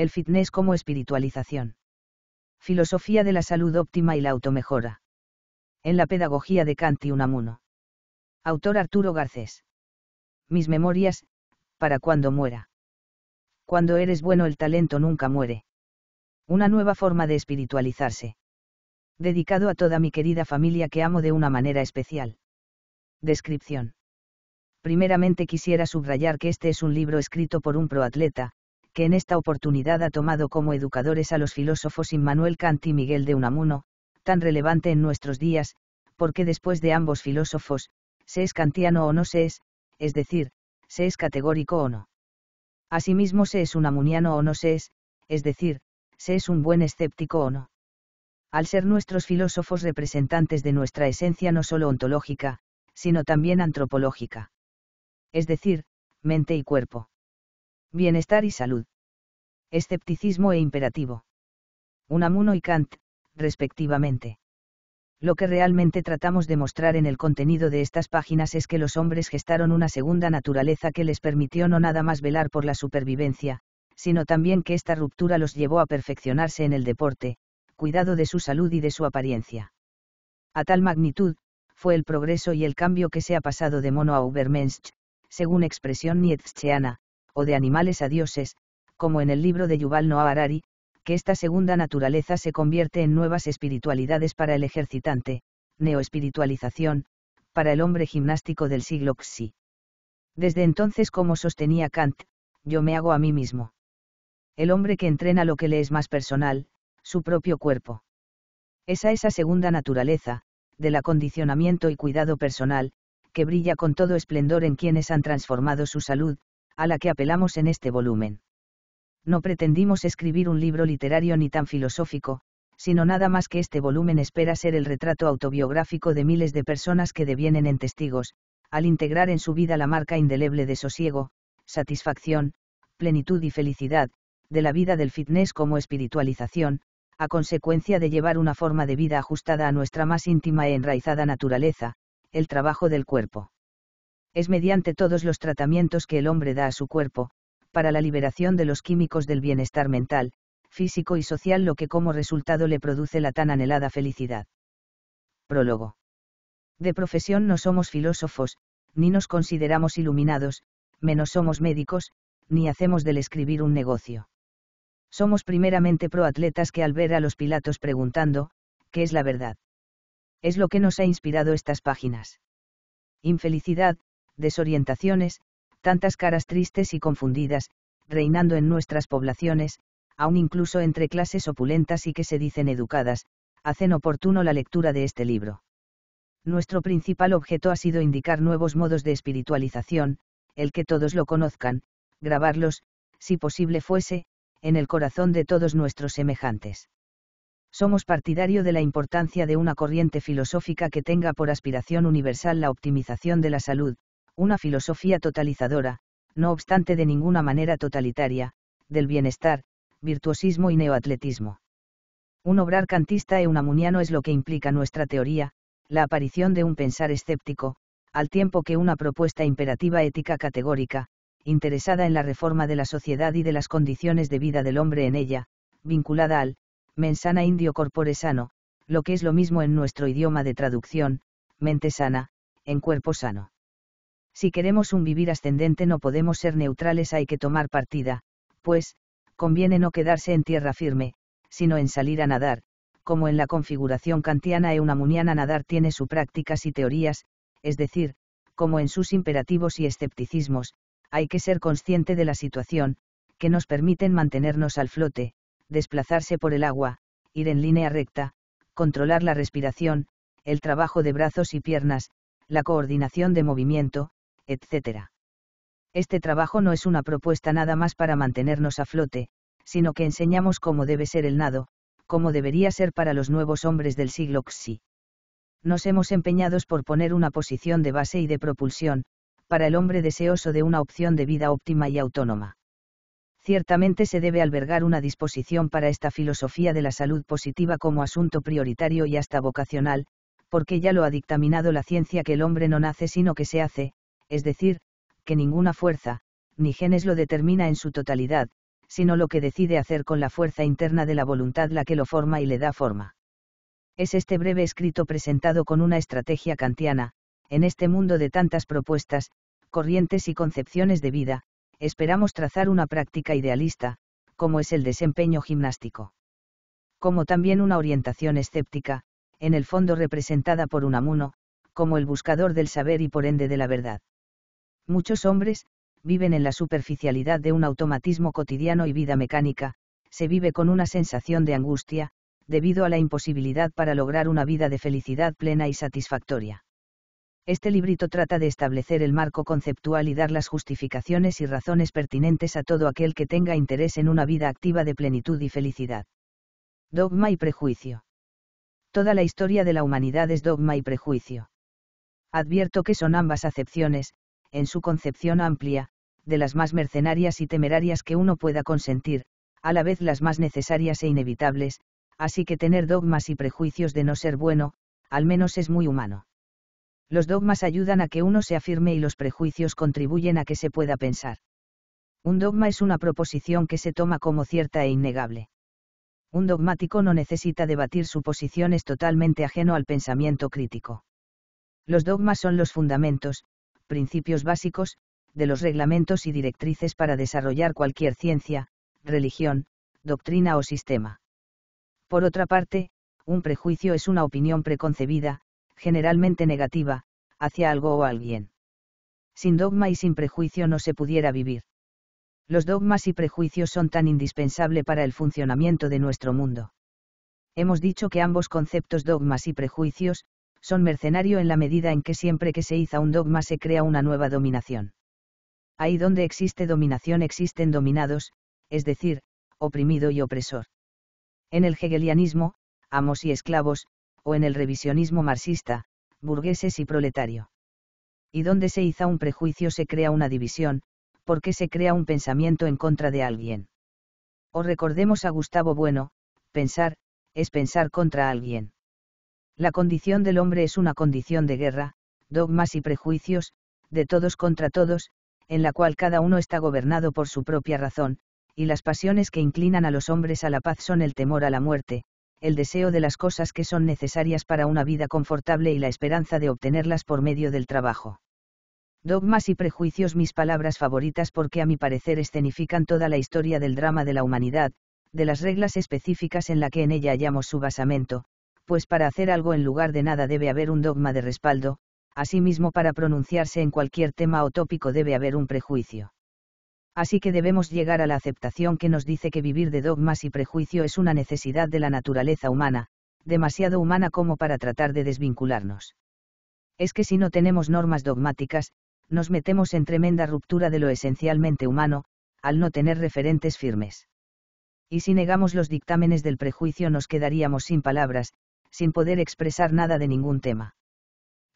el fitness como espiritualización. Filosofía de la salud óptima y la automejora. En la pedagogía de Kant y Unamuno. Autor Arturo Garcés. Mis memorias, para cuando muera. Cuando eres bueno el talento nunca muere. Una nueva forma de espiritualizarse. Dedicado a toda mi querida familia que amo de una manera especial. Descripción. Primeramente quisiera subrayar que este es un libro escrito por un proatleta, que en esta oportunidad ha tomado como educadores a los filósofos Immanuel Kant y Miguel de Unamuno, tan relevante en nuestros días, porque después de ambos filósofos, se es kantiano o no se es, es decir, se es categórico o no. Asimismo se es unamuniano o no se es, es decir, se es un buen escéptico o no. Al ser nuestros filósofos representantes de nuestra esencia no solo ontológica, sino también antropológica. Es decir, mente y cuerpo. Bienestar y salud. Escepticismo e imperativo. Unamuno y Kant, respectivamente. Lo que realmente tratamos de mostrar en el contenido de estas páginas es que los hombres gestaron una segunda naturaleza que les permitió no nada más velar por la supervivencia, sino también que esta ruptura los llevó a perfeccionarse en el deporte, cuidado de su salud y de su apariencia. A tal magnitud, fue el progreso y el cambio que se ha pasado de mono a Ubermensch, según expresión nietzscheana, o de animales a dioses, como en el libro de Yuval Noah Harari, que esta segunda naturaleza se convierte en nuevas espiritualidades para el ejercitante, neoespiritualización, para el hombre gimnástico del siglo XI. Desde entonces, como sostenía Kant, yo me hago a mí mismo. El hombre que entrena lo que le es más personal, su propio cuerpo. Esa esa segunda naturaleza, del acondicionamiento y cuidado personal, que brilla con todo esplendor en quienes han transformado su salud, a la que apelamos en este volumen. No pretendimos escribir un libro literario ni tan filosófico, sino nada más que este volumen espera ser el retrato autobiográfico de miles de personas que devienen en testigos, al integrar en su vida la marca indeleble de sosiego, satisfacción, plenitud y felicidad, de la vida del fitness como espiritualización, a consecuencia de llevar una forma de vida ajustada a nuestra más íntima y e enraizada naturaleza, el trabajo del cuerpo es mediante todos los tratamientos que el hombre da a su cuerpo, para la liberación de los químicos del bienestar mental, físico y social lo que como resultado le produce la tan anhelada felicidad. Prólogo. De profesión no somos filósofos, ni nos consideramos iluminados, menos somos médicos, ni hacemos del escribir un negocio. Somos primeramente proatletas que al ver a los Pilatos preguntando, ¿qué es la verdad? Es lo que nos ha inspirado estas páginas. Infelicidad, desorientaciones, tantas caras tristes y confundidas, reinando en nuestras poblaciones, aun incluso entre clases opulentas y que se dicen educadas, hacen oportuno la lectura de este libro. Nuestro principal objeto ha sido indicar nuevos modos de espiritualización, el que todos lo conozcan, grabarlos, si posible fuese, en el corazón de todos nuestros semejantes. Somos partidario de la importancia de una corriente filosófica que tenga por aspiración universal la optimización de la salud, una filosofía totalizadora, no obstante de ninguna manera totalitaria, del bienestar, virtuosismo y neoatletismo. Un obrar cantista e amuniano es lo que implica nuestra teoría, la aparición de un pensar escéptico, al tiempo que una propuesta imperativa ética categórica, interesada en la reforma de la sociedad y de las condiciones de vida del hombre en ella, vinculada al mensana indio corpore sano, lo que es lo mismo en nuestro idioma de traducción, mente sana, en cuerpo sano. Si queremos un vivir ascendente no podemos ser neutrales, hay que tomar partida, pues, conviene no quedarse en tierra firme, sino en salir a nadar, como en la configuración kantiana e unamuniana nadar tiene sus prácticas y teorías, es decir, como en sus imperativos y escepticismos, hay que ser consciente de la situación, que nos permiten mantenernos al flote, desplazarse por el agua, ir en línea recta, controlar la respiración, el trabajo de brazos y piernas, la coordinación de movimiento, etc. Este trabajo no es una propuesta nada más para mantenernos a flote, sino que enseñamos cómo debe ser el nado, cómo debería ser para los nuevos hombres del siglo XI. Nos hemos empeñados por poner una posición de base y de propulsión, para el hombre deseoso de una opción de vida óptima y autónoma. Ciertamente se debe albergar una disposición para esta filosofía de la salud positiva como asunto prioritario y hasta vocacional, porque ya lo ha dictaminado la ciencia que el hombre no nace sino que se hace, es decir, que ninguna fuerza, ni genes lo determina en su totalidad, sino lo que decide hacer con la fuerza interna de la voluntad la que lo forma y le da forma. Es este breve escrito presentado con una estrategia kantiana, en este mundo de tantas propuestas, corrientes y concepciones de vida, esperamos trazar una práctica idealista, como es el desempeño gimnástico. Como también una orientación escéptica, en el fondo representada por un amuno, como el buscador del saber y por ende de la verdad. Muchos hombres, viven en la superficialidad de un automatismo cotidiano y vida mecánica, se vive con una sensación de angustia, debido a la imposibilidad para lograr una vida de felicidad plena y satisfactoria. Este librito trata de establecer el marco conceptual y dar las justificaciones y razones pertinentes a todo aquel que tenga interés en una vida activa de plenitud y felicidad. Dogma y prejuicio. Toda la historia de la humanidad es dogma y prejuicio. Advierto que son ambas acepciones, en su concepción amplia, de las más mercenarias y temerarias que uno pueda consentir, a la vez las más necesarias e inevitables, así que tener dogmas y prejuicios de no ser bueno, al menos es muy humano. Los dogmas ayudan a que uno se afirme y los prejuicios contribuyen a que se pueda pensar. Un dogma es una proposición que se toma como cierta e innegable. Un dogmático no necesita debatir su posición es totalmente ajeno al pensamiento crítico. Los dogmas son los fundamentos, principios básicos, de los reglamentos y directrices para desarrollar cualquier ciencia, religión, doctrina o sistema. Por otra parte, un prejuicio es una opinión preconcebida, generalmente negativa, hacia algo o alguien. Sin dogma y sin prejuicio no se pudiera vivir. Los dogmas y prejuicios son tan indispensables para el funcionamiento de nuestro mundo. Hemos dicho que ambos conceptos dogmas y prejuicios, son mercenario en la medida en que siempre que se iza un dogma se crea una nueva dominación. Ahí donde existe dominación existen dominados, es decir, oprimido y opresor. En el hegelianismo, amos y esclavos, o en el revisionismo marxista, burgueses y proletario. Y donde se iza un prejuicio se crea una división, porque se crea un pensamiento en contra de alguien. O recordemos a Gustavo Bueno, pensar, es pensar contra alguien. La condición del hombre es una condición de guerra, dogmas y prejuicios, de todos contra todos, en la cual cada uno está gobernado por su propia razón, y las pasiones que inclinan a los hombres a la paz son el temor a la muerte, el deseo de las cosas que son necesarias para una vida confortable y la esperanza de obtenerlas por medio del trabajo. Dogmas y prejuicios mis palabras favoritas porque a mi parecer escenifican toda la historia del drama de la humanidad, de las reglas específicas en la que en ella hallamos su basamento, pues para hacer algo en lugar de nada debe haber un dogma de respaldo, asimismo para pronunciarse en cualquier tema o tópico debe haber un prejuicio. Así que debemos llegar a la aceptación que nos dice que vivir de dogmas y prejuicio es una necesidad de la naturaleza humana, demasiado humana como para tratar de desvincularnos. Es que si no tenemos normas dogmáticas, nos metemos en tremenda ruptura de lo esencialmente humano, al no tener referentes firmes. Y si negamos los dictámenes del prejuicio nos quedaríamos sin palabras, sin poder expresar nada de ningún tema.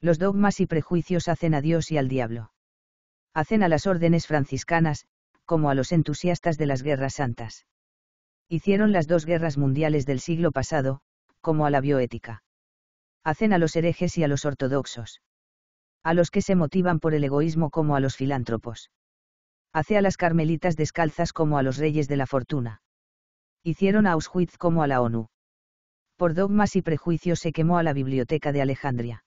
Los dogmas y prejuicios hacen a Dios y al diablo. Hacen a las órdenes franciscanas, como a los entusiastas de las guerras santas. Hicieron las dos guerras mundiales del siglo pasado, como a la bioética. Hacen a los herejes y a los ortodoxos. A los que se motivan por el egoísmo como a los filántropos. Hace a las carmelitas descalzas como a los reyes de la fortuna. Hicieron a Auschwitz como a la ONU por dogmas y prejuicios se quemó a la biblioteca de Alejandría.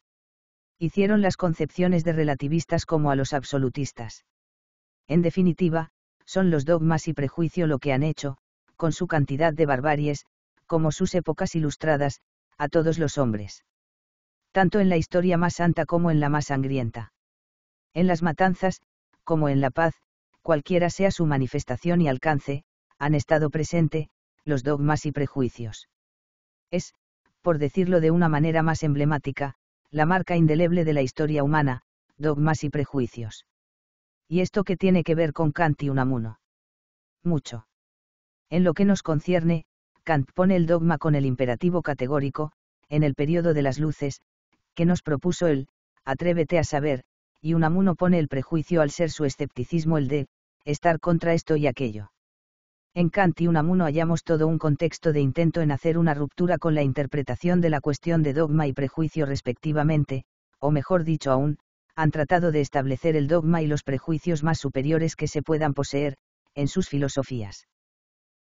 Hicieron las concepciones de relativistas como a los absolutistas. En definitiva, son los dogmas y prejuicio lo que han hecho, con su cantidad de barbaries, como sus épocas ilustradas, a todos los hombres. Tanto en la historia más santa como en la más sangrienta. En las matanzas, como en la paz, cualquiera sea su manifestación y alcance, han estado presente, los dogmas y prejuicios. Es, por decirlo de una manera más emblemática, la marca indeleble de la historia humana, dogmas y prejuicios. ¿Y esto qué tiene que ver con Kant y Unamuno? Mucho. En lo que nos concierne, Kant pone el dogma con el imperativo categórico, en el periodo de las luces, que nos propuso él, atrévete a saber, y Unamuno pone el prejuicio al ser su escepticismo el de, estar contra esto y aquello en Kant y Unamuno hallamos todo un contexto de intento en hacer una ruptura con la interpretación de la cuestión de dogma y prejuicio respectivamente, o mejor dicho aún, han tratado de establecer el dogma y los prejuicios más superiores que se puedan poseer, en sus filosofías.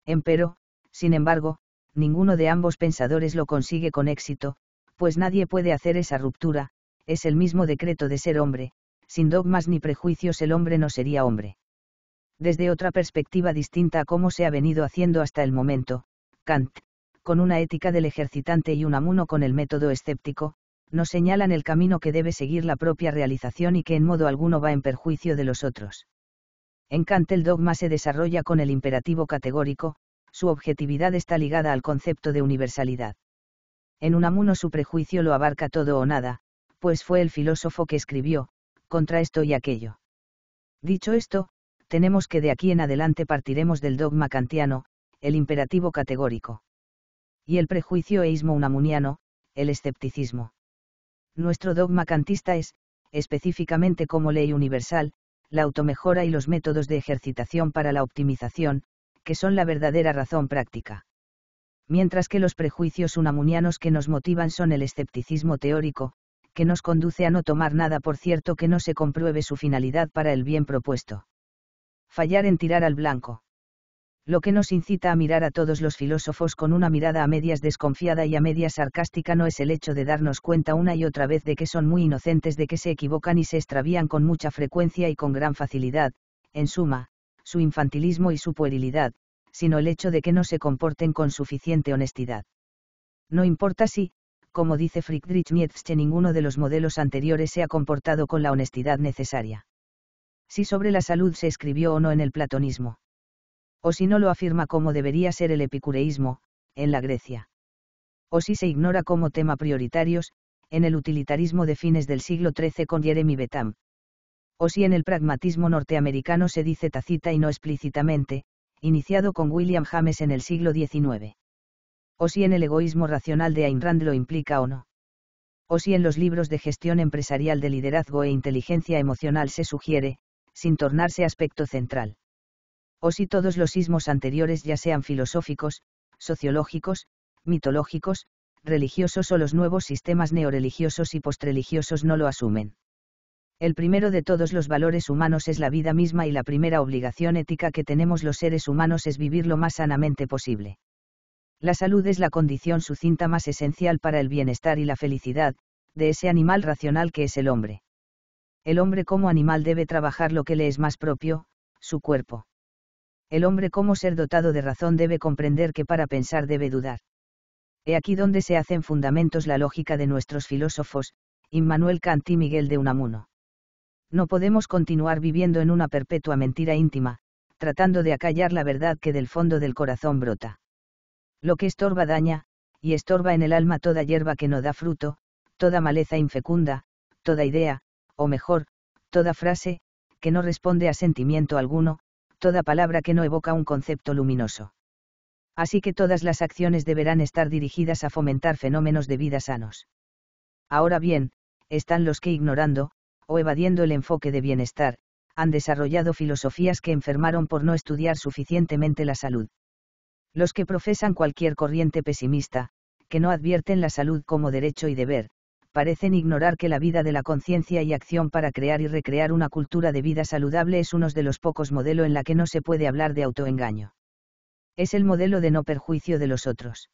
Empero, sin embargo, ninguno de ambos pensadores lo consigue con éxito, pues nadie puede hacer esa ruptura, es el mismo decreto de ser hombre, sin dogmas ni prejuicios el hombre no sería hombre desde otra perspectiva distinta a cómo se ha venido haciendo hasta el momento, Kant, con una ética del ejercitante y un amuno con el método escéptico, nos señalan el camino que debe seguir la propia realización y que en modo alguno va en perjuicio de los otros. En Kant el dogma se desarrolla con el imperativo categórico, su objetividad está ligada al concepto de universalidad. En Unamuno su prejuicio lo abarca todo o nada, pues fue el filósofo que escribió, contra esto y aquello. Dicho esto, tenemos que de aquí en adelante partiremos del dogma kantiano, el imperativo categórico. Y el prejuicio eísmo unamuniano, el escepticismo. Nuestro dogma cantista es, específicamente como ley universal, la automejora y los métodos de ejercitación para la optimización, que son la verdadera razón práctica. Mientras que los prejuicios unamunianos que nos motivan son el escepticismo teórico, que nos conduce a no tomar nada por cierto que no se compruebe su finalidad para el bien propuesto fallar en tirar al blanco. Lo que nos incita a mirar a todos los filósofos con una mirada a medias desconfiada y a medias sarcástica no es el hecho de darnos cuenta una y otra vez de que son muy inocentes, de que se equivocan y se extravían con mucha frecuencia y con gran facilidad, en suma, su infantilismo y su puerilidad, sino el hecho de que no se comporten con suficiente honestidad. No importa si, como dice Friedrich Nietzsche, ninguno de los modelos anteriores se ha comportado con la honestidad necesaria si sobre la salud se escribió o no en el platonismo. O si no lo afirma como debería ser el epicureísmo, en la Grecia. O si se ignora como tema prioritarios, en el utilitarismo de fines del siglo XIII con Jeremy Betam, O si en el pragmatismo norteamericano se dice tacita y no explícitamente, iniciado con William James en el siglo XIX. O si en el egoísmo racional de Ayn Rand lo implica o no o si en los libros de gestión empresarial de liderazgo e inteligencia emocional se sugiere, sin tornarse aspecto central. O si todos los sismos anteriores ya sean filosóficos, sociológicos, mitológicos, religiosos o los nuevos sistemas neoreligiosos y postreligiosos no lo asumen. El primero de todos los valores humanos es la vida misma y la primera obligación ética que tenemos los seres humanos es vivir lo más sanamente posible. La salud es la condición sucinta más esencial para el bienestar y la felicidad, de ese animal racional que es el hombre. El hombre como animal debe trabajar lo que le es más propio, su cuerpo. El hombre como ser dotado de razón debe comprender que para pensar debe dudar. He aquí donde se hacen fundamentos la lógica de nuestros filósofos, Immanuel Kant y Miguel de Unamuno. No podemos continuar viviendo en una perpetua mentira íntima, tratando de acallar la verdad que del fondo del corazón brota. Lo que estorba daña, y estorba en el alma toda hierba que no da fruto, toda maleza infecunda, toda idea, o mejor, toda frase, que no responde a sentimiento alguno, toda palabra que no evoca un concepto luminoso. Así que todas las acciones deberán estar dirigidas a fomentar fenómenos de vida sanos. Ahora bien, están los que ignorando, o evadiendo el enfoque de bienestar, han desarrollado filosofías que enfermaron por no estudiar suficientemente la salud. Los que profesan cualquier corriente pesimista, que no advierten la salud como derecho y deber, parecen ignorar que la vida de la conciencia y acción para crear y recrear una cultura de vida saludable es uno de los pocos modelos en la que no se puede hablar de autoengaño. Es el modelo de no perjuicio de los otros.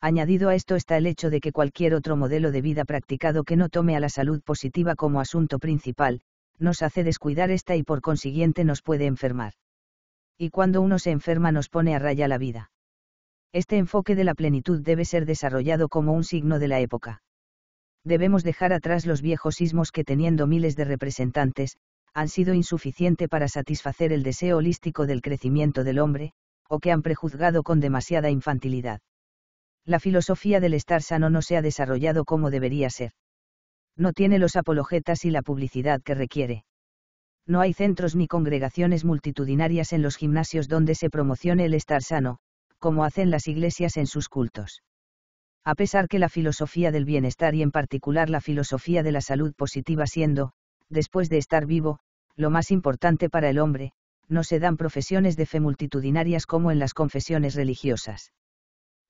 Añadido a esto está el hecho de que cualquier otro modelo de vida practicado que no tome a la salud positiva como asunto principal, nos hace descuidar esta y por consiguiente nos puede enfermar. Y cuando uno se enferma nos pone a raya la vida. Este enfoque de la plenitud debe ser desarrollado como un signo de la época debemos dejar atrás los viejos sismos que teniendo miles de representantes, han sido insuficiente para satisfacer el deseo holístico del crecimiento del hombre, o que han prejuzgado con demasiada infantilidad. La filosofía del estar sano no se ha desarrollado como debería ser. No tiene los apologetas y la publicidad que requiere. No hay centros ni congregaciones multitudinarias en los gimnasios donde se promocione el estar sano, como hacen las iglesias en sus cultos a pesar que la filosofía del bienestar y en particular la filosofía de la salud positiva siendo, después de estar vivo, lo más importante para el hombre, no se dan profesiones de fe multitudinarias como en las confesiones religiosas.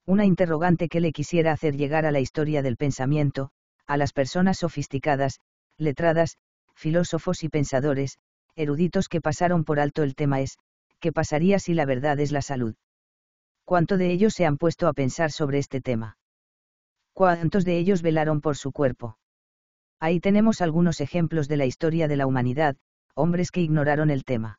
Una interrogante que le quisiera hacer llegar a la historia del pensamiento, a las personas sofisticadas, letradas, filósofos y pensadores, eruditos que pasaron por alto el tema es, ¿qué pasaría si la verdad es la salud? ¿Cuánto de ellos se han puesto a pensar sobre este tema? cuántos de ellos velaron por su cuerpo. Ahí tenemos algunos ejemplos de la historia de la humanidad, hombres que ignoraron el tema.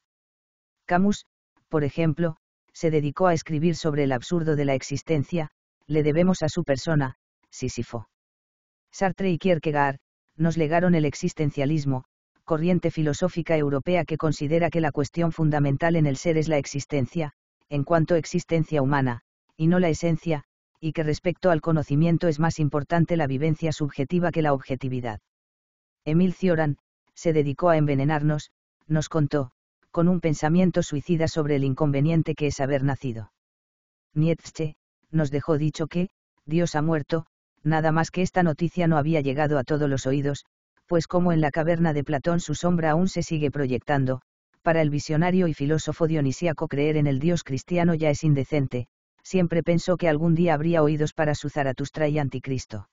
Camus, por ejemplo, se dedicó a escribir sobre el absurdo de la existencia, le debemos a su persona, Sísifo. Sartre y Kierkegaard, nos legaron el existencialismo, corriente filosófica europea que considera que la cuestión fundamental en el ser es la existencia, en cuanto existencia humana, y no la esencia, y que respecto al conocimiento es más importante la vivencia subjetiva que la objetividad. Emil Cioran, se dedicó a envenenarnos, nos contó, con un pensamiento suicida sobre el inconveniente que es haber nacido. Nietzsche, nos dejó dicho que, Dios ha muerto, nada más que esta noticia no había llegado a todos los oídos, pues como en la caverna de Platón su sombra aún se sigue proyectando, para el visionario y filósofo dionisíaco creer en el Dios cristiano ya es indecente, siempre pensó que algún día habría oídos para su Zaratustra y Anticristo.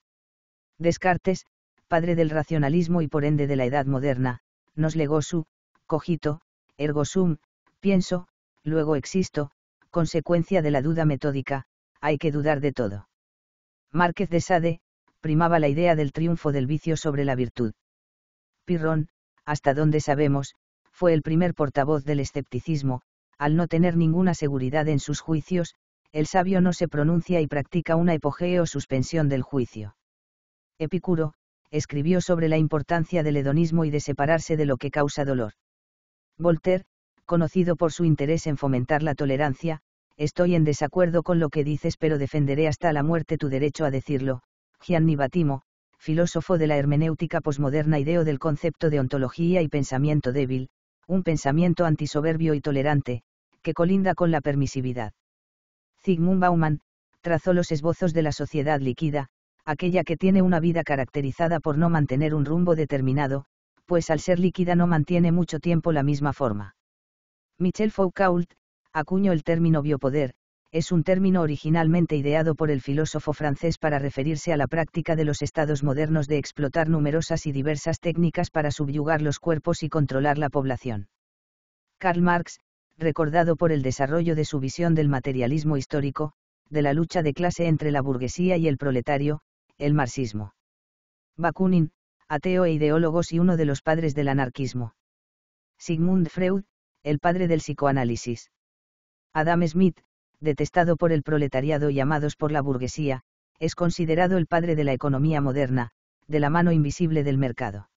Descartes, padre del racionalismo y por ende de la edad moderna, nos legó su, cogito, ergo sum, pienso, luego existo, consecuencia de la duda metódica, hay que dudar de todo. Márquez de Sade, primaba la idea del triunfo del vicio sobre la virtud. Pirrón, hasta donde sabemos, fue el primer portavoz del escepticismo, al no tener ninguna seguridad en sus juicios, el sabio no se pronuncia y practica una epogeo o suspensión del juicio. Epicuro, escribió sobre la importancia del hedonismo y de separarse de lo que causa dolor. Voltaire, conocido por su interés en fomentar la tolerancia, estoy en desacuerdo con lo que dices pero defenderé hasta la muerte tu derecho a decirlo, Gianni Batimo, filósofo de la hermenéutica posmoderna ideo del concepto de ontología y pensamiento débil, un pensamiento antisoberbio y tolerante, que colinda con la permisividad. Zygmunt Bauman, trazó los esbozos de la sociedad líquida, aquella que tiene una vida caracterizada por no mantener un rumbo determinado, pues al ser líquida no mantiene mucho tiempo la misma forma. Michel Foucault, acuñó el término biopoder, es un término originalmente ideado por el filósofo francés para referirse a la práctica de los estados modernos de explotar numerosas y diversas técnicas para subyugar los cuerpos y controlar la población. Karl Marx, recordado por el desarrollo de su visión del materialismo histórico, de la lucha de clase entre la burguesía y el proletario, el marxismo. Bakunin, ateo e ideólogos y uno de los padres del anarquismo. Sigmund Freud, el padre del psicoanálisis. Adam Smith, detestado por el proletariado y amados por la burguesía, es considerado el padre de la economía moderna, de la mano invisible del mercado.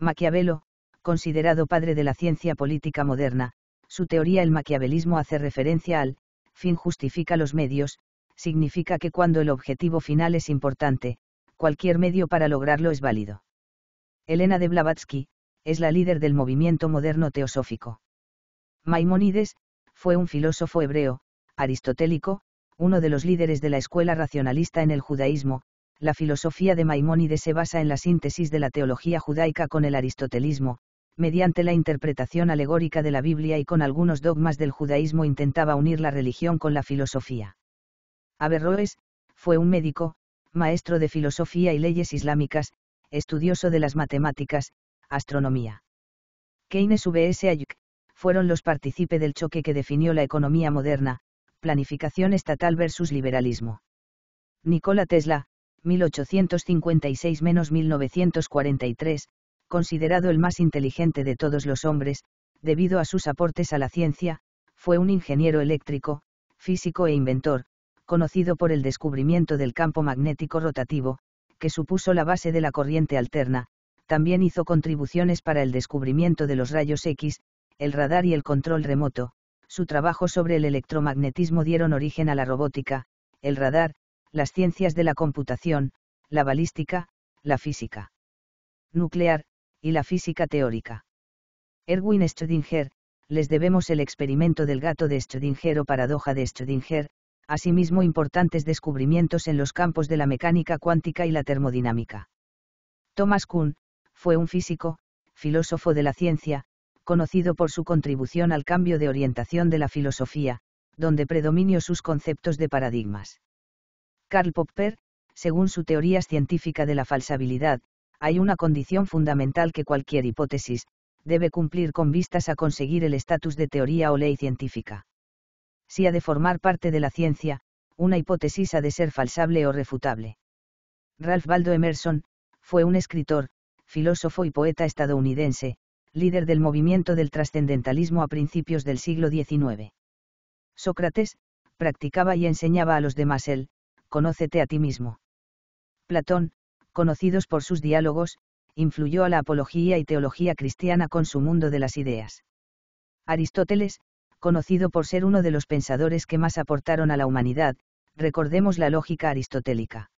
Maquiavelo, considerado padre de la ciencia política moderna, su teoría el maquiavelismo hace referencia al, fin justifica los medios, significa que cuando el objetivo final es importante, cualquier medio para lograrlo es válido. Elena de Blavatsky, es la líder del movimiento moderno teosófico. Maimónides, fue un filósofo hebreo, aristotélico, uno de los líderes de la escuela racionalista en el judaísmo, la filosofía de Maimónides se basa en la síntesis de la teología judaica con el aristotelismo, mediante la interpretación alegórica de la Biblia y con algunos dogmas del judaísmo intentaba unir la religión con la filosofía. Averroes, fue un médico, maestro de filosofía y leyes islámicas, estudioso de las matemáticas, astronomía. Keynes vs. Ayuk, fueron los partícipes del choque que definió la economía moderna, planificación estatal versus liberalismo. Nikola Tesla, 1856-1943, considerado el más inteligente de todos los hombres, debido a sus aportes a la ciencia, fue un ingeniero eléctrico, físico e inventor, conocido por el descubrimiento del campo magnético rotativo, que supuso la base de la corriente alterna, también hizo contribuciones para el descubrimiento de los rayos X, el radar y el control remoto. Su trabajo sobre el electromagnetismo dieron origen a la robótica, el radar, las ciencias de la computación, la balística, la física nuclear, y la física teórica. Erwin Schrödinger, les debemos el experimento del gato de Schrödinger o paradoja de Schrödinger, asimismo importantes descubrimientos en los campos de la mecánica cuántica y la termodinámica. Thomas Kuhn, fue un físico, filósofo de la ciencia, conocido por su contribución al cambio de orientación de la filosofía, donde predominio sus conceptos de paradigmas. Karl Popper, según su teoría científica de la falsabilidad, hay una condición fundamental que cualquier hipótesis, debe cumplir con vistas a conseguir el estatus de teoría o ley científica. Si ha de formar parte de la ciencia, una hipótesis ha de ser falsable o refutable. Ralph Waldo Emerson, fue un escritor, filósofo y poeta estadounidense, líder del movimiento del trascendentalismo a principios del siglo XIX. Sócrates, practicaba y enseñaba a los demás el, conócete a ti mismo. Platón, conocidos por sus diálogos, influyó a la apología y teología cristiana con su mundo de las ideas. Aristóteles, conocido por ser uno de los pensadores que más aportaron a la humanidad, recordemos la lógica aristotélica.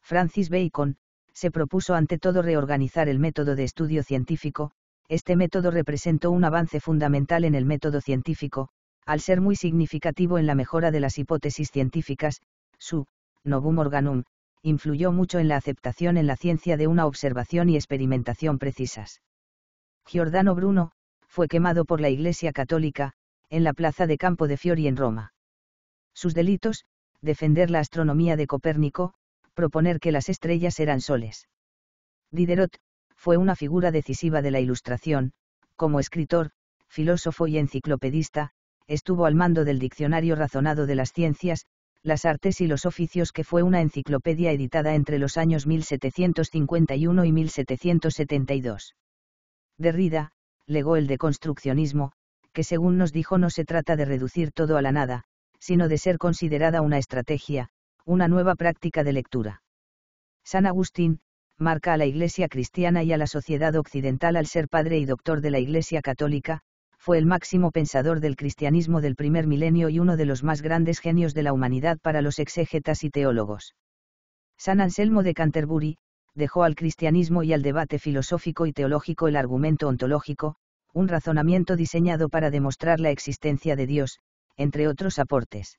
Francis Bacon, se propuso ante todo reorganizar el método de estudio científico, este método representó un avance fundamental en el método científico, al ser muy significativo en la mejora de las hipótesis científicas, su Novum Organum, influyó mucho en la aceptación en la ciencia de una observación y experimentación precisas. Giordano Bruno, fue quemado por la Iglesia Católica, en la plaza de Campo de Fiori en Roma. Sus delitos, defender la astronomía de Copérnico, proponer que las estrellas eran soles. Diderot, fue una figura decisiva de la Ilustración, como escritor, filósofo y enciclopedista, estuvo al mando del Diccionario Razonado de las Ciencias, las Artes y los Oficios que fue una enciclopedia editada entre los años 1751 y 1772. Derrida, legó el deconstruccionismo, que según nos dijo no se trata de reducir todo a la nada, sino de ser considerada una estrategia, una nueva práctica de lectura. San Agustín, marca a la Iglesia cristiana y a la sociedad occidental al ser padre y doctor de la Iglesia católica, fue el máximo pensador del cristianismo del primer milenio y uno de los más grandes genios de la humanidad para los exégetas y teólogos. San Anselmo de Canterbury, dejó al cristianismo y al debate filosófico y teológico el argumento ontológico, un razonamiento diseñado para demostrar la existencia de Dios, entre otros aportes.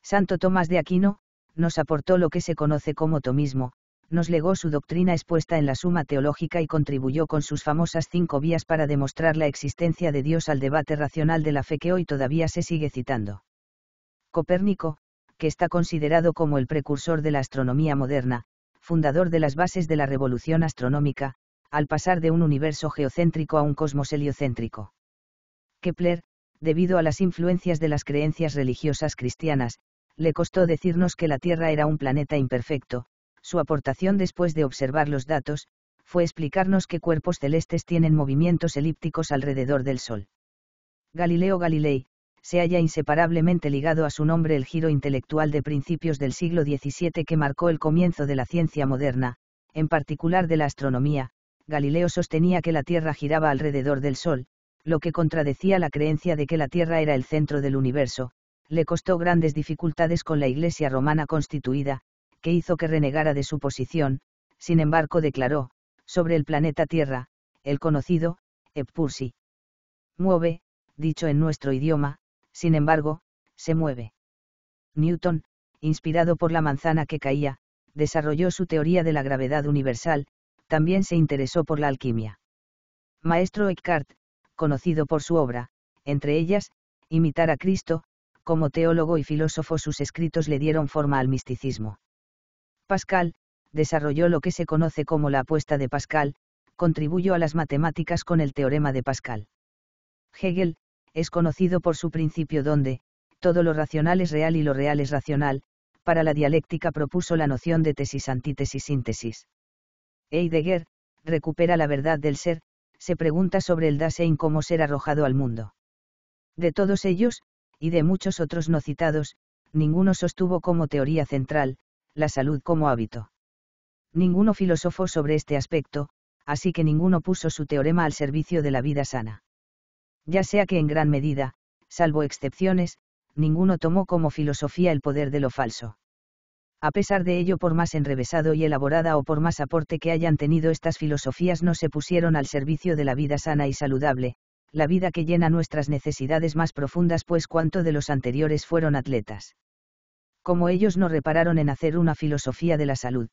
Santo Tomás de Aquino, nos aportó lo que se conoce como tomismo, nos legó su doctrina expuesta en la Suma Teológica y contribuyó con sus famosas cinco vías para demostrar la existencia de Dios al debate racional de la fe que hoy todavía se sigue citando. Copérnico, que está considerado como el precursor de la astronomía moderna, fundador de las bases de la revolución astronómica, al pasar de un universo geocéntrico a un cosmos heliocéntrico. Kepler, debido a las influencias de las creencias religiosas cristianas, le costó decirnos que la Tierra era un planeta imperfecto, su aportación después de observar los datos, fue explicarnos que cuerpos celestes tienen movimientos elípticos alrededor del Sol. Galileo Galilei, se halla inseparablemente ligado a su nombre el giro intelectual de principios del siglo XVII que marcó el comienzo de la ciencia moderna, en particular de la astronomía, Galileo sostenía que la Tierra giraba alrededor del Sol, lo que contradecía la creencia de que la Tierra era el centro del universo, le costó grandes dificultades con la Iglesia romana constituida, que hizo que renegara de su posición, sin embargo declaró, sobre el planeta Tierra, el conocido, Epursi. Mueve, dicho en nuestro idioma, sin embargo, se mueve. Newton, inspirado por la manzana que caía, desarrolló su teoría de la gravedad universal, también se interesó por la alquimia. Maestro Eckhart, conocido por su obra, entre ellas, Imitar a Cristo, como teólogo y filósofo sus escritos le dieron forma al misticismo. Pascal, desarrolló lo que se conoce como la apuesta de Pascal, contribuyó a las matemáticas con el teorema de Pascal. Hegel, es conocido por su principio donde, todo lo racional es real y lo real es racional, para la dialéctica propuso la noción de tesis, antítesis, síntesis. Heidegger, recupera la verdad del ser, se pregunta sobre el Dasein como ser arrojado al mundo. De todos ellos, y de muchos otros no citados, ninguno sostuvo como teoría central, la salud como hábito. Ninguno filosofó sobre este aspecto, así que ninguno puso su teorema al servicio de la vida sana. Ya sea que en gran medida, salvo excepciones, ninguno tomó como filosofía el poder de lo falso. A pesar de ello, por más enrevesado y elaborada o por más aporte que hayan tenido estas filosofías, no se pusieron al servicio de la vida sana y saludable, la vida que llena nuestras necesidades más profundas, pues cuánto de los anteriores fueron atletas como ellos no repararon en hacer una filosofía de la salud.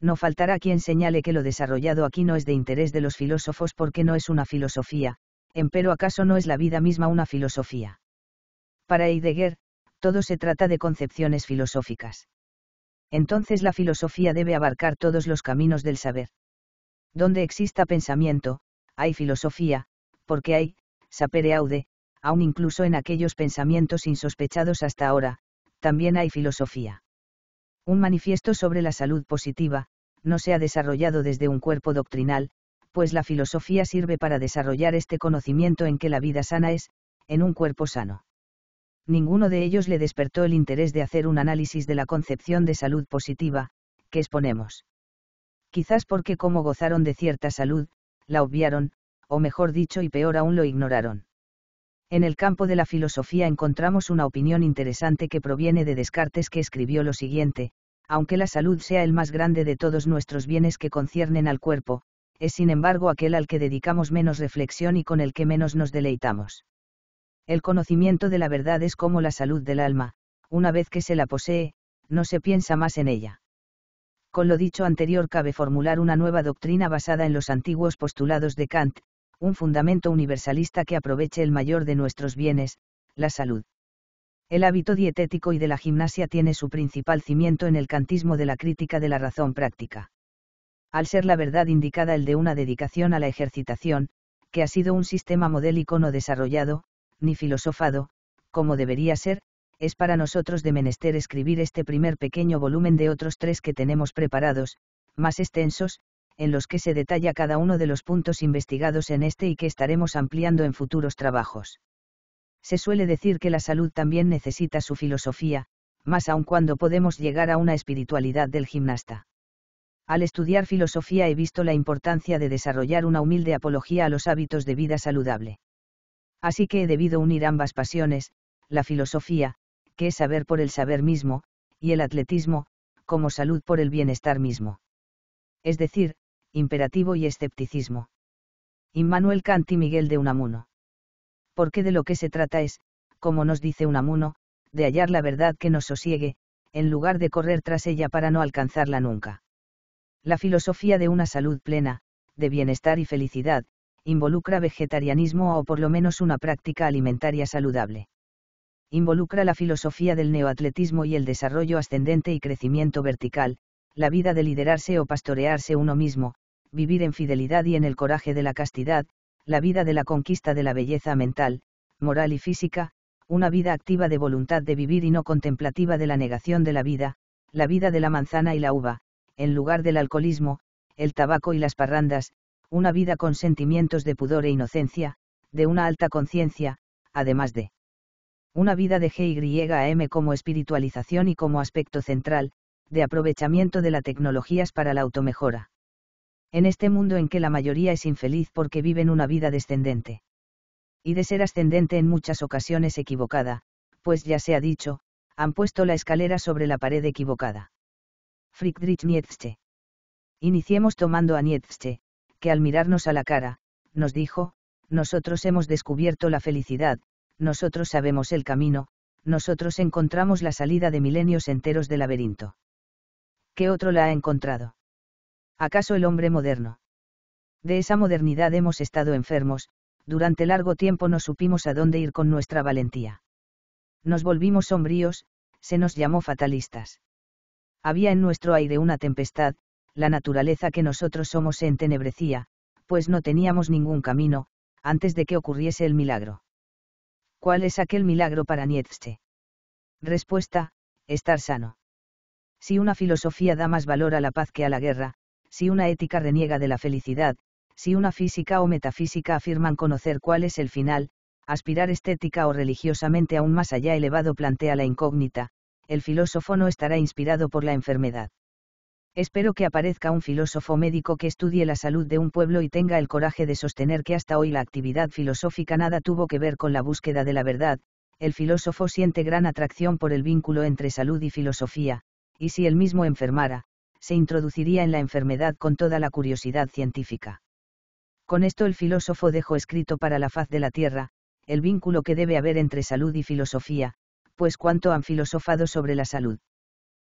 No faltará quien señale que lo desarrollado aquí no es de interés de los filósofos porque no es una filosofía, empero acaso no es la vida misma una filosofía. Para Heidegger, todo se trata de concepciones filosóficas. Entonces la filosofía debe abarcar todos los caminos del saber. Donde exista pensamiento, hay filosofía, porque hay, sapere aude, aún incluso en aquellos pensamientos insospechados hasta ahora, también hay filosofía. Un manifiesto sobre la salud positiva, no se ha desarrollado desde un cuerpo doctrinal, pues la filosofía sirve para desarrollar este conocimiento en que la vida sana es, en un cuerpo sano. Ninguno de ellos le despertó el interés de hacer un análisis de la concepción de salud positiva, que exponemos. Quizás porque como gozaron de cierta salud, la obviaron, o mejor dicho y peor aún lo ignoraron. En el campo de la filosofía encontramos una opinión interesante que proviene de Descartes que escribió lo siguiente, aunque la salud sea el más grande de todos nuestros bienes que conciernen al cuerpo, es sin embargo aquel al que dedicamos menos reflexión y con el que menos nos deleitamos. El conocimiento de la verdad es como la salud del alma, una vez que se la posee, no se piensa más en ella. Con lo dicho anterior cabe formular una nueva doctrina basada en los antiguos postulados de Kant, un fundamento universalista que aproveche el mayor de nuestros bienes, la salud. El hábito dietético y de la gimnasia tiene su principal cimiento en el cantismo de la crítica de la razón práctica. Al ser la verdad indicada el de una dedicación a la ejercitación, que ha sido un sistema modélico no desarrollado, ni filosofado, como debería ser, es para nosotros de menester escribir este primer pequeño volumen de otros tres que tenemos preparados, más extensos, en los que se detalla cada uno de los puntos investigados en este y que estaremos ampliando en futuros trabajos. Se suele decir que la salud también necesita su filosofía, más aun cuando podemos llegar a una espiritualidad del gimnasta. Al estudiar filosofía he visto la importancia de desarrollar una humilde apología a los hábitos de vida saludable. Así que he debido unir ambas pasiones, la filosofía, que es saber por el saber mismo, y el atletismo, como salud por el bienestar mismo. Es decir, imperativo y escepticismo. Immanuel Kant y Miguel de Unamuno. Porque de lo que se trata es, como nos dice Unamuno, de hallar la verdad que nos sosiegue, en lugar de correr tras ella para no alcanzarla nunca. La filosofía de una salud plena, de bienestar y felicidad, involucra vegetarianismo o por lo menos una práctica alimentaria saludable. Involucra la filosofía del neoatletismo y el desarrollo ascendente y crecimiento vertical, la vida de liderarse o pastorearse uno mismo, vivir en fidelidad y en el coraje de la castidad, la vida de la conquista de la belleza mental, moral y física, una vida activa de voluntad de vivir y no contemplativa de la negación de la vida, la vida de la manzana y la uva, en lugar del alcoholismo, el tabaco y las parrandas, una vida con sentimientos de pudor e inocencia, de una alta conciencia, además de una vida de M como espiritualización y como aspecto central, de aprovechamiento de las tecnologías para la automejora en este mundo en que la mayoría es infeliz porque viven una vida descendente. Y de ser ascendente en muchas ocasiones equivocada, pues ya se ha dicho, han puesto la escalera sobre la pared equivocada. Friedrich Nietzsche. Iniciemos tomando a Nietzsche, que al mirarnos a la cara, nos dijo, nosotros hemos descubierto la felicidad, nosotros sabemos el camino, nosotros encontramos la salida de milenios enteros del laberinto. ¿Qué otro la ha encontrado? ¿acaso el hombre moderno? De esa modernidad hemos estado enfermos, durante largo tiempo no supimos a dónde ir con nuestra valentía. Nos volvimos sombríos, se nos llamó fatalistas. Había en nuestro aire una tempestad, la naturaleza que nosotros somos se entenebrecía, pues no teníamos ningún camino, antes de que ocurriese el milagro. ¿Cuál es aquel milagro para Nietzsche? Respuesta, estar sano. Si una filosofía da más valor a la paz que a la guerra, si una ética reniega de la felicidad, si una física o metafísica afirman conocer cuál es el final, aspirar estética o religiosamente a un más allá elevado plantea la incógnita, el filósofo no estará inspirado por la enfermedad. Espero que aparezca un filósofo médico que estudie la salud de un pueblo y tenga el coraje de sostener que hasta hoy la actividad filosófica nada tuvo que ver con la búsqueda de la verdad, el filósofo siente gran atracción por el vínculo entre salud y filosofía, y si él mismo enfermara, se introduciría en la enfermedad con toda la curiosidad científica. Con esto el filósofo dejó escrito para la faz de la Tierra, el vínculo que debe haber entre salud y filosofía, pues cuánto han filosofado sobre la salud.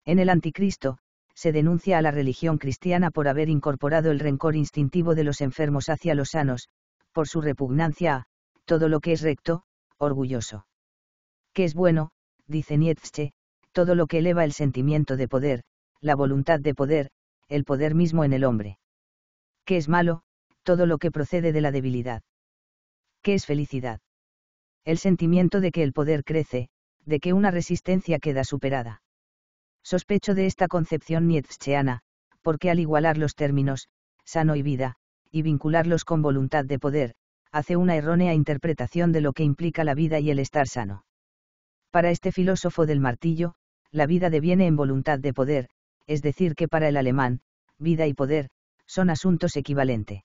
En el Anticristo, se denuncia a la religión cristiana por haber incorporado el rencor instintivo de los enfermos hacia los sanos, por su repugnancia a todo lo que es recto, orgulloso. Que es bueno, dice Nietzsche, todo lo que eleva el sentimiento de poder, la voluntad de poder, el poder mismo en el hombre. ¿Qué es malo? Todo lo que procede de la debilidad. ¿Qué es felicidad? El sentimiento de que el poder crece, de que una resistencia queda superada. Sospecho de esta concepción nietzscheana, porque al igualar los términos, sano y vida, y vincularlos con voluntad de poder, hace una errónea interpretación de lo que implica la vida y el estar sano. Para este filósofo del martillo, la vida deviene en voluntad de poder, es decir que para el alemán, vida y poder, son asuntos equivalente.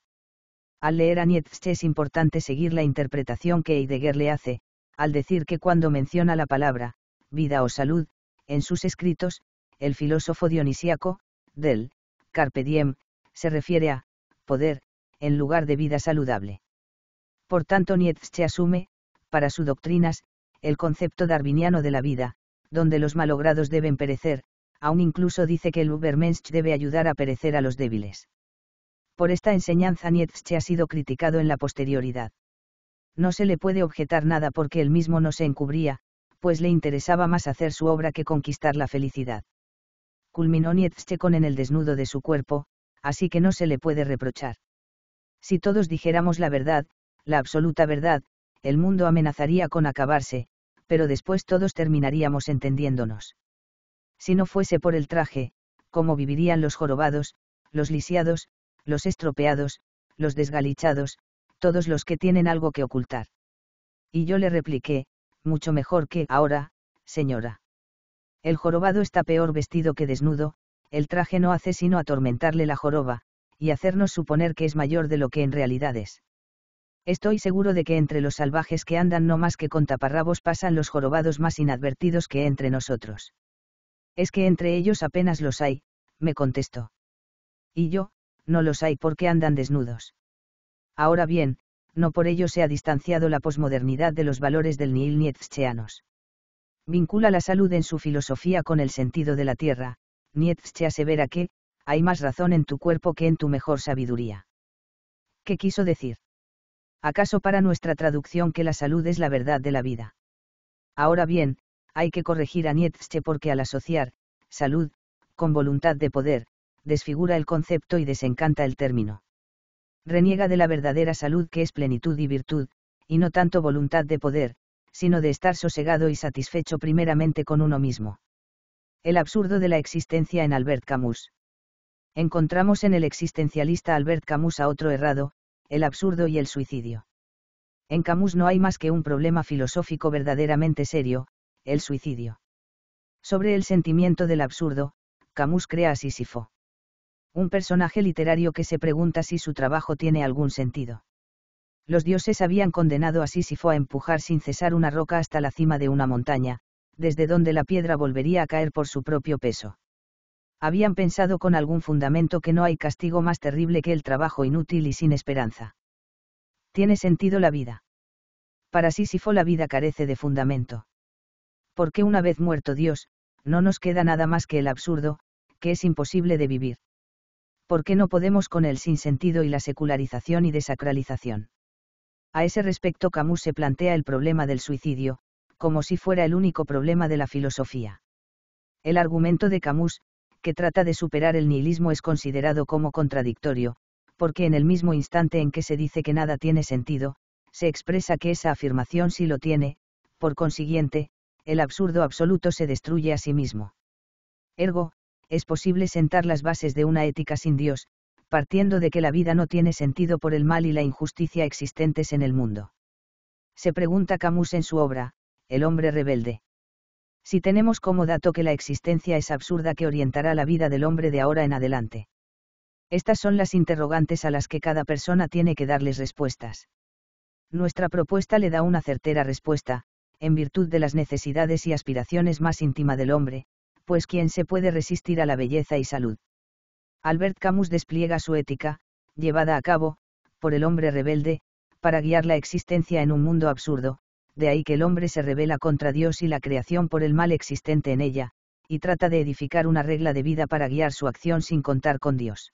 Al leer a Nietzsche es importante seguir la interpretación que Heidegger le hace, al decir que cuando menciona la palabra, vida o salud, en sus escritos, el filósofo dionisíaco, del, Carpe Diem, se refiere a, poder, en lugar de vida saludable. Por tanto Nietzsche asume, para sus doctrinas, el concepto darwiniano de la vida, donde los malogrados deben perecer, aún incluso dice que el Übermensch debe ayudar a perecer a los débiles. Por esta enseñanza Nietzsche ha sido criticado en la posterioridad. No se le puede objetar nada porque él mismo no se encubría, pues le interesaba más hacer su obra que conquistar la felicidad. Culminó Nietzsche con en el desnudo de su cuerpo, así que no se le puede reprochar. Si todos dijéramos la verdad, la absoluta verdad, el mundo amenazaría con acabarse, pero después todos terminaríamos entendiéndonos. Si no fuese por el traje, ¿cómo vivirían los jorobados, los lisiados, los estropeados, los desgalichados, todos los que tienen algo que ocultar? Y yo le repliqué, mucho mejor que ahora, señora. El jorobado está peor vestido que desnudo, el traje no hace sino atormentarle la joroba, y hacernos suponer que es mayor de lo que en realidad es. Estoy seguro de que entre los salvajes que andan no más que con taparrabos pasan los jorobados más inadvertidos que entre nosotros. Es que entre ellos apenas los hay, me contestó. Y yo, no los hay porque andan desnudos. Ahora bien, no por ello se ha distanciado la posmodernidad de los valores del nihil nietzscheanos. Vincula la salud en su filosofía con el sentido de la tierra, Nietzsche asevera que, hay más razón en tu cuerpo que en tu mejor sabiduría. ¿Qué quiso decir? ¿Acaso para nuestra traducción que la salud es la verdad de la vida? Ahora bien, hay que corregir a Nietzsche porque al asociar, salud, con voluntad de poder, desfigura el concepto y desencanta el término. Reniega de la verdadera salud que es plenitud y virtud, y no tanto voluntad de poder, sino de estar sosegado y satisfecho primeramente con uno mismo. El absurdo de la existencia en Albert Camus. Encontramos en el existencialista Albert Camus a otro errado, el absurdo y el suicidio. En Camus no hay más que un problema filosófico verdaderamente serio, el suicidio. Sobre el sentimiento del absurdo, Camus crea a Sísifo. Un personaje literario que se pregunta si su trabajo tiene algún sentido. Los dioses habían condenado a Sísifo a empujar sin cesar una roca hasta la cima de una montaña, desde donde la piedra volvería a caer por su propio peso. Habían pensado con algún fundamento que no hay castigo más terrible que el trabajo inútil y sin esperanza. Tiene sentido la vida. Para Sísifo la vida carece de fundamento porque una vez muerto Dios, no nos queda nada más que el absurdo, que es imposible de vivir. ¿Por qué no podemos con el sinsentido y la secularización y desacralización? A ese respecto Camus se plantea el problema del suicidio, como si fuera el único problema de la filosofía. El argumento de Camus, que trata de superar el nihilismo es considerado como contradictorio, porque en el mismo instante en que se dice que nada tiene sentido, se expresa que esa afirmación sí lo tiene, por consiguiente, el absurdo absoluto se destruye a sí mismo. Ergo, es posible sentar las bases de una ética sin Dios, partiendo de que la vida no tiene sentido por el mal y la injusticia existentes en el mundo. Se pregunta Camus en su obra, El hombre rebelde. Si tenemos como dato que la existencia es absurda que orientará la vida del hombre de ahora en adelante. Estas son las interrogantes a las que cada persona tiene que darles respuestas. Nuestra propuesta le da una certera respuesta, en virtud de las necesidades y aspiraciones más íntima del hombre, pues ¿quién se puede resistir a la belleza y salud? Albert Camus despliega su ética, llevada a cabo, por el hombre rebelde, para guiar la existencia en un mundo absurdo, de ahí que el hombre se revela contra Dios y la creación por el mal existente en ella, y trata de edificar una regla de vida para guiar su acción sin contar con Dios.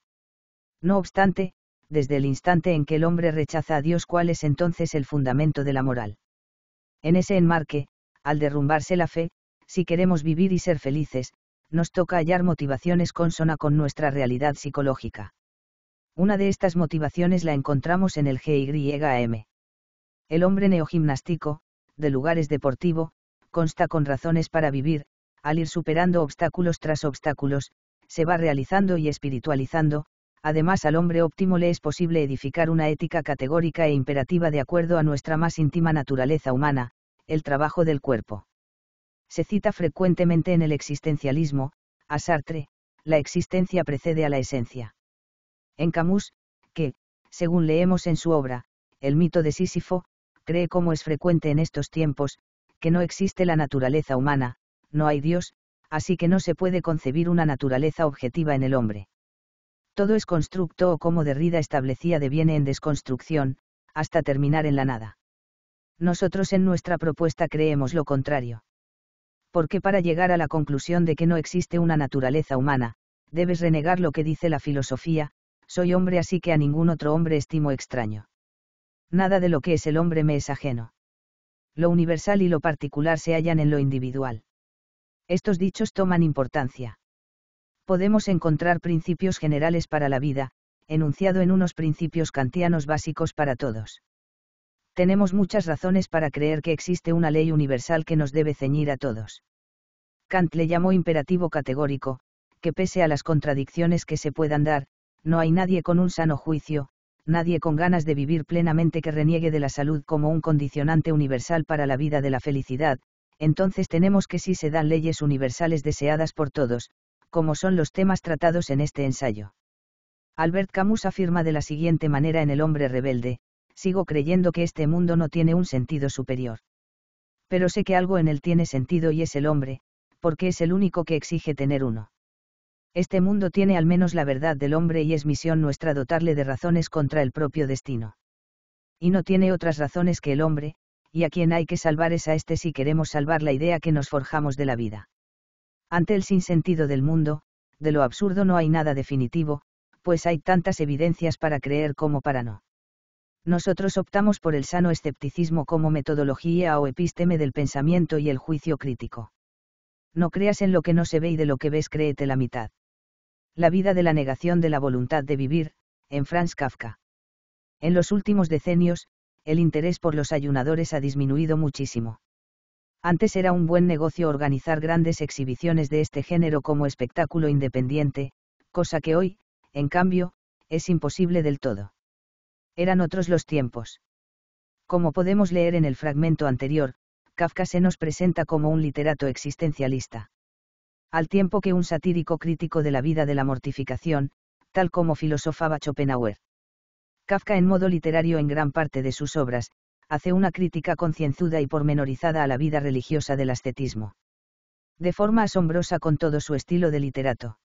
No obstante, desde el instante en que el hombre rechaza a Dios, ¿cuál es entonces el fundamento de la moral? En ese enmarque, al derrumbarse la fe, si queremos vivir y ser felices, nos toca hallar motivaciones consona con nuestra realidad psicológica. Una de estas motivaciones la encontramos en el GYM. El hombre neogimnástico, de lugares deportivo, consta con razones para vivir, al ir superando obstáculos tras obstáculos, se va realizando y espiritualizando, Además al hombre óptimo le es posible edificar una ética categórica e imperativa de acuerdo a nuestra más íntima naturaleza humana, el trabajo del cuerpo. Se cita frecuentemente en el existencialismo, a Sartre, la existencia precede a la esencia. En Camus, que, según leemos en su obra, El mito de Sísifo, cree como es frecuente en estos tiempos, que no existe la naturaleza humana, no hay Dios, así que no se puede concebir una naturaleza objetiva en el hombre. Todo es constructo o como Derrida establecía deviene en desconstrucción, hasta terminar en la nada. Nosotros en nuestra propuesta creemos lo contrario. Porque para llegar a la conclusión de que no existe una naturaleza humana, debes renegar lo que dice la filosofía, soy hombre así que a ningún otro hombre estimo extraño. Nada de lo que es el hombre me es ajeno. Lo universal y lo particular se hallan en lo individual. Estos dichos toman importancia podemos encontrar principios generales para la vida, enunciado en unos principios kantianos básicos para todos. Tenemos muchas razones para creer que existe una ley universal que nos debe ceñir a todos. Kant le llamó imperativo categórico, que pese a las contradicciones que se puedan dar, no hay nadie con un sano juicio, nadie con ganas de vivir plenamente que reniegue de la salud como un condicionante universal para la vida de la felicidad, entonces tenemos que si se dan leyes universales deseadas por todos, como son los temas tratados en este ensayo. Albert Camus afirma de la siguiente manera en El hombre rebelde, sigo creyendo que este mundo no tiene un sentido superior. Pero sé que algo en él tiene sentido y es el hombre, porque es el único que exige tener uno. Este mundo tiene al menos la verdad del hombre y es misión nuestra dotarle de razones contra el propio destino. Y no tiene otras razones que el hombre, y a quien hay que salvar es a este si queremos salvar la idea que nos forjamos de la vida. Ante el sinsentido del mundo, de lo absurdo no hay nada definitivo, pues hay tantas evidencias para creer como para no. Nosotros optamos por el sano escepticismo como metodología o epísteme del pensamiento y el juicio crítico. No creas en lo que no se ve y de lo que ves créete la mitad. La vida de la negación de la voluntad de vivir, en Franz Kafka. En los últimos decenios, el interés por los ayunadores ha disminuido muchísimo. Antes era un buen negocio organizar grandes exhibiciones de este género como espectáculo independiente, cosa que hoy, en cambio, es imposible del todo. Eran otros los tiempos. Como podemos leer en el fragmento anterior, Kafka se nos presenta como un literato existencialista. Al tiempo que un satírico crítico de la vida de la mortificación, tal como filosofaba Schopenhauer. Kafka en modo literario en gran parte de sus obras, hace una crítica concienzuda y pormenorizada a la vida religiosa del ascetismo. De forma asombrosa con todo su estilo de literato.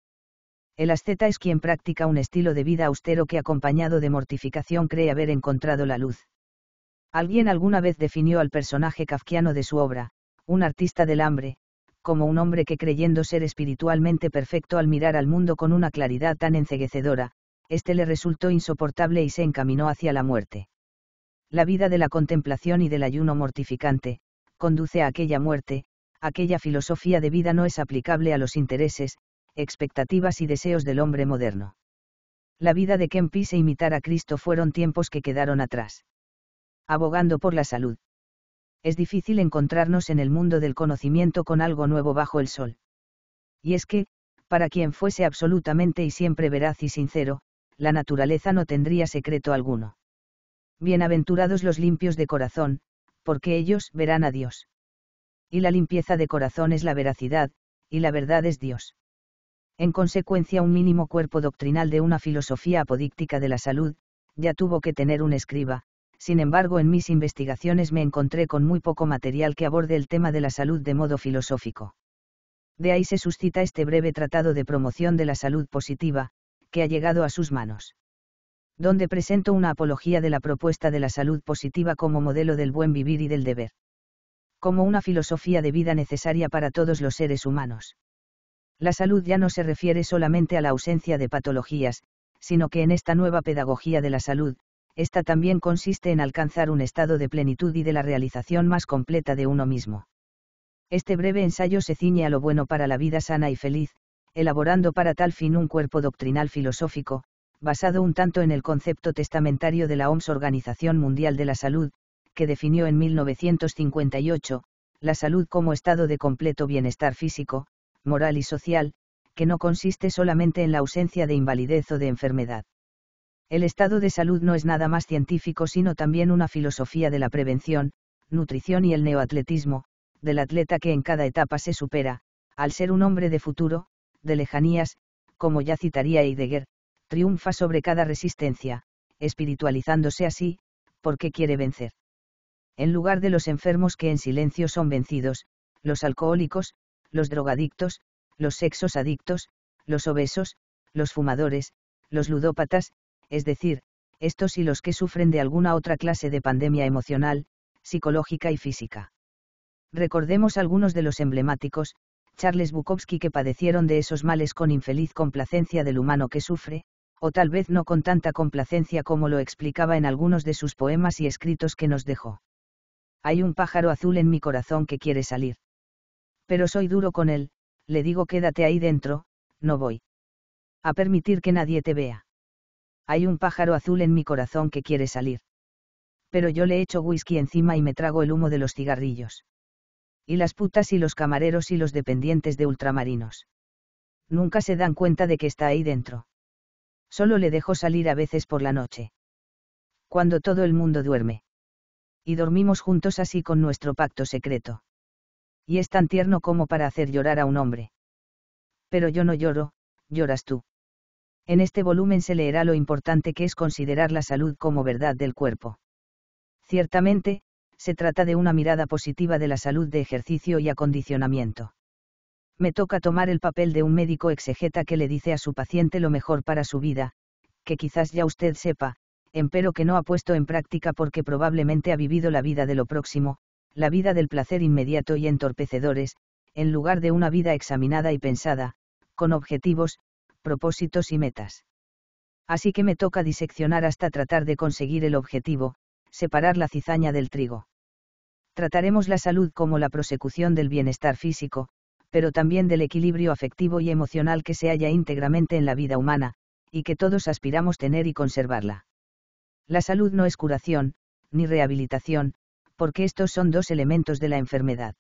El asceta es quien practica un estilo de vida austero que acompañado de mortificación cree haber encontrado la luz. Alguien alguna vez definió al personaje kafkiano de su obra, un artista del hambre, como un hombre que creyendo ser espiritualmente perfecto al mirar al mundo con una claridad tan enceguecedora, este le resultó insoportable y se encaminó hacia la muerte la vida de la contemplación y del ayuno mortificante, conduce a aquella muerte, aquella filosofía de vida no es aplicable a los intereses, expectativas y deseos del hombre moderno. La vida de Kempis e imitar a Cristo fueron tiempos que quedaron atrás. Abogando por la salud. Es difícil encontrarnos en el mundo del conocimiento con algo nuevo bajo el sol. Y es que, para quien fuese absolutamente y siempre veraz y sincero, la naturaleza no tendría secreto alguno. Bienaventurados los limpios de corazón, porque ellos verán a Dios. Y la limpieza de corazón es la veracidad, y la verdad es Dios. En consecuencia, un mínimo cuerpo doctrinal de una filosofía apodíctica de la salud, ya tuvo que tener un escriba, sin embargo en mis investigaciones me encontré con muy poco material que aborde el tema de la salud de modo filosófico. De ahí se suscita este breve tratado de promoción de la salud positiva, que ha llegado a sus manos donde presento una apología de la propuesta de la salud positiva como modelo del buen vivir y del deber. Como una filosofía de vida necesaria para todos los seres humanos. La salud ya no se refiere solamente a la ausencia de patologías, sino que en esta nueva pedagogía de la salud, esta también consiste en alcanzar un estado de plenitud y de la realización más completa de uno mismo. Este breve ensayo se ciñe a lo bueno para la vida sana y feliz, elaborando para tal fin un cuerpo doctrinal filosófico, basado un tanto en el concepto testamentario de la OMS Organización Mundial de la Salud, que definió en 1958, la salud como estado de completo bienestar físico, moral y social, que no consiste solamente en la ausencia de invalidez o de enfermedad. El estado de salud no es nada más científico sino también una filosofía de la prevención, nutrición y el neoatletismo, del atleta que en cada etapa se supera, al ser un hombre de futuro, de lejanías, como ya citaría Heidegger, triunfa sobre cada resistencia, espiritualizándose así, porque quiere vencer. En lugar de los enfermos que en silencio son vencidos, los alcohólicos, los drogadictos, los sexos adictos, los obesos, los fumadores, los ludópatas, es decir, estos y los que sufren de alguna otra clase de pandemia emocional, psicológica y física. Recordemos algunos de los emblemáticos, Charles Bukowski que padecieron de esos males con infeliz complacencia del humano que sufre, o tal vez no con tanta complacencia como lo explicaba en algunos de sus poemas y escritos que nos dejó. Hay un pájaro azul en mi corazón que quiere salir. Pero soy duro con él, le digo quédate ahí dentro, no voy. A permitir que nadie te vea. Hay un pájaro azul en mi corazón que quiere salir. Pero yo le echo whisky encima y me trago el humo de los cigarrillos. Y las putas y los camareros y los dependientes de ultramarinos. Nunca se dan cuenta de que está ahí dentro Solo le dejo salir a veces por la noche. Cuando todo el mundo duerme. Y dormimos juntos así con nuestro pacto secreto. Y es tan tierno como para hacer llorar a un hombre. Pero yo no lloro, lloras tú. En este volumen se leerá lo importante que es considerar la salud como verdad del cuerpo. Ciertamente, se trata de una mirada positiva de la salud de ejercicio y acondicionamiento me toca tomar el papel de un médico exegeta que le dice a su paciente lo mejor para su vida, que quizás ya usted sepa, empero que no ha puesto en práctica porque probablemente ha vivido la vida de lo próximo, la vida del placer inmediato y entorpecedores, en lugar de una vida examinada y pensada, con objetivos, propósitos y metas. Así que me toca diseccionar hasta tratar de conseguir el objetivo, separar la cizaña del trigo. Trataremos la salud como la prosecución del bienestar físico, pero también del equilibrio afectivo y emocional que se halla íntegramente en la vida humana, y que todos aspiramos tener y conservarla. La salud no es curación, ni rehabilitación, porque estos son dos elementos de la enfermedad.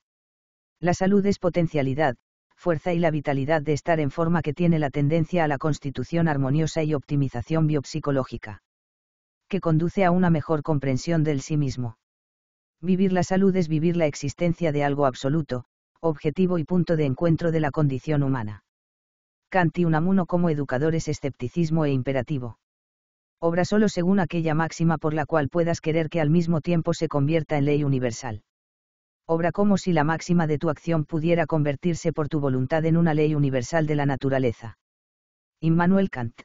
La salud es potencialidad, fuerza y la vitalidad de estar en forma que tiene la tendencia a la constitución armoniosa y optimización biopsicológica. Que conduce a una mejor comprensión del sí mismo. Vivir la salud es vivir la existencia de algo absoluto, objetivo y punto de encuentro de la condición humana. Kant y Unamuno como educadores escepticismo e imperativo. Obra solo según aquella máxima por la cual puedas querer que al mismo tiempo se convierta en ley universal. Obra como si la máxima de tu acción pudiera convertirse por tu voluntad en una ley universal de la naturaleza. Immanuel Kant.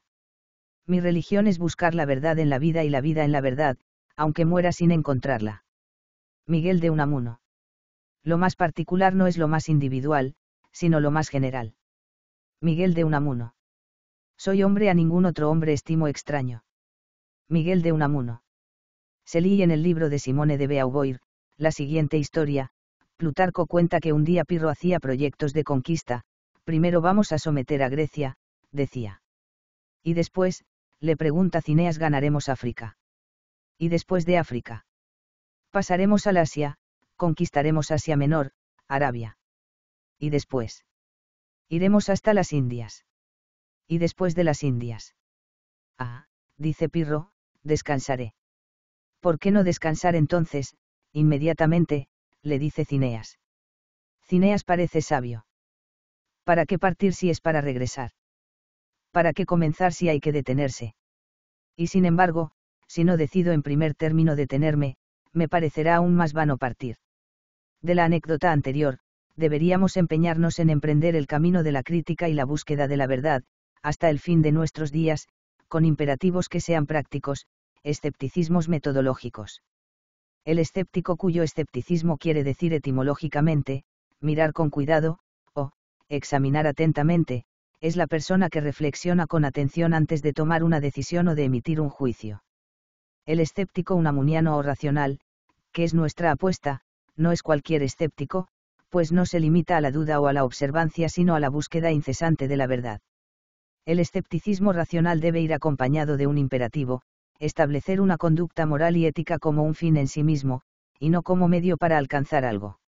Mi religión es buscar la verdad en la vida y la vida en la verdad, aunque muera sin encontrarla. Miguel de Unamuno lo más particular no es lo más individual, sino lo más general. Miguel de Unamuno. Soy hombre a ningún otro hombre estimo extraño. Miguel de Unamuno. Se lee en el libro de Simone de Beauvoir, la siguiente historia, Plutarco cuenta que un día Pirro hacía proyectos de conquista, primero vamos a someter a Grecia, decía. Y después, le pregunta Cineas ganaremos África. Y después de África. Pasaremos al Asia, conquistaremos Asia Menor, Arabia. Y después. Iremos hasta las Indias. Y después de las Indias. Ah, dice Pirro, descansaré. ¿Por qué no descansar entonces? Inmediatamente, le dice Cineas. Cineas parece sabio. ¿Para qué partir si es para regresar? ¿Para qué comenzar si hay que detenerse? Y sin embargo, si no decido en primer término detenerme, me parecerá aún más vano partir de la anécdota anterior, deberíamos empeñarnos en emprender el camino de la crítica y la búsqueda de la verdad, hasta el fin de nuestros días, con imperativos que sean prácticos, escepticismos metodológicos. El escéptico cuyo escepticismo quiere decir etimológicamente, mirar con cuidado, o, examinar atentamente, es la persona que reflexiona con atención antes de tomar una decisión o de emitir un juicio. El escéptico unamuniano o racional, que es nuestra apuesta, no es cualquier escéptico, pues no se limita a la duda o a la observancia sino a la búsqueda incesante de la verdad. El escepticismo racional debe ir acompañado de un imperativo, establecer una conducta moral y ética como un fin en sí mismo, y no como medio para alcanzar algo.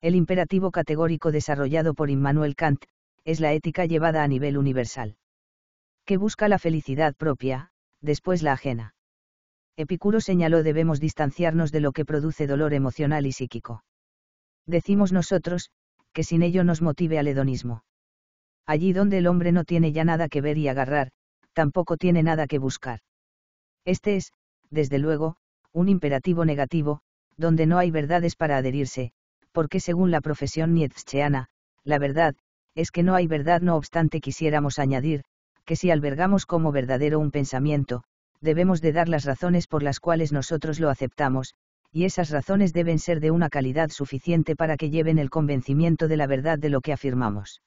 El imperativo categórico desarrollado por Immanuel Kant, es la ética llevada a nivel universal. Que busca la felicidad propia, después la ajena. Epicuro señaló debemos distanciarnos de lo que produce dolor emocional y psíquico. Decimos nosotros, que sin ello nos motive al hedonismo. Allí donde el hombre no tiene ya nada que ver y agarrar, tampoco tiene nada que buscar. Este es, desde luego, un imperativo negativo, donde no hay verdades para adherirse, porque según la profesión nietzscheana, la verdad, es que no hay verdad no obstante quisiéramos añadir, que si albergamos como verdadero un pensamiento, debemos de dar las razones por las cuales nosotros lo aceptamos, y esas razones deben ser de una calidad suficiente para que lleven el convencimiento de la verdad de lo que afirmamos.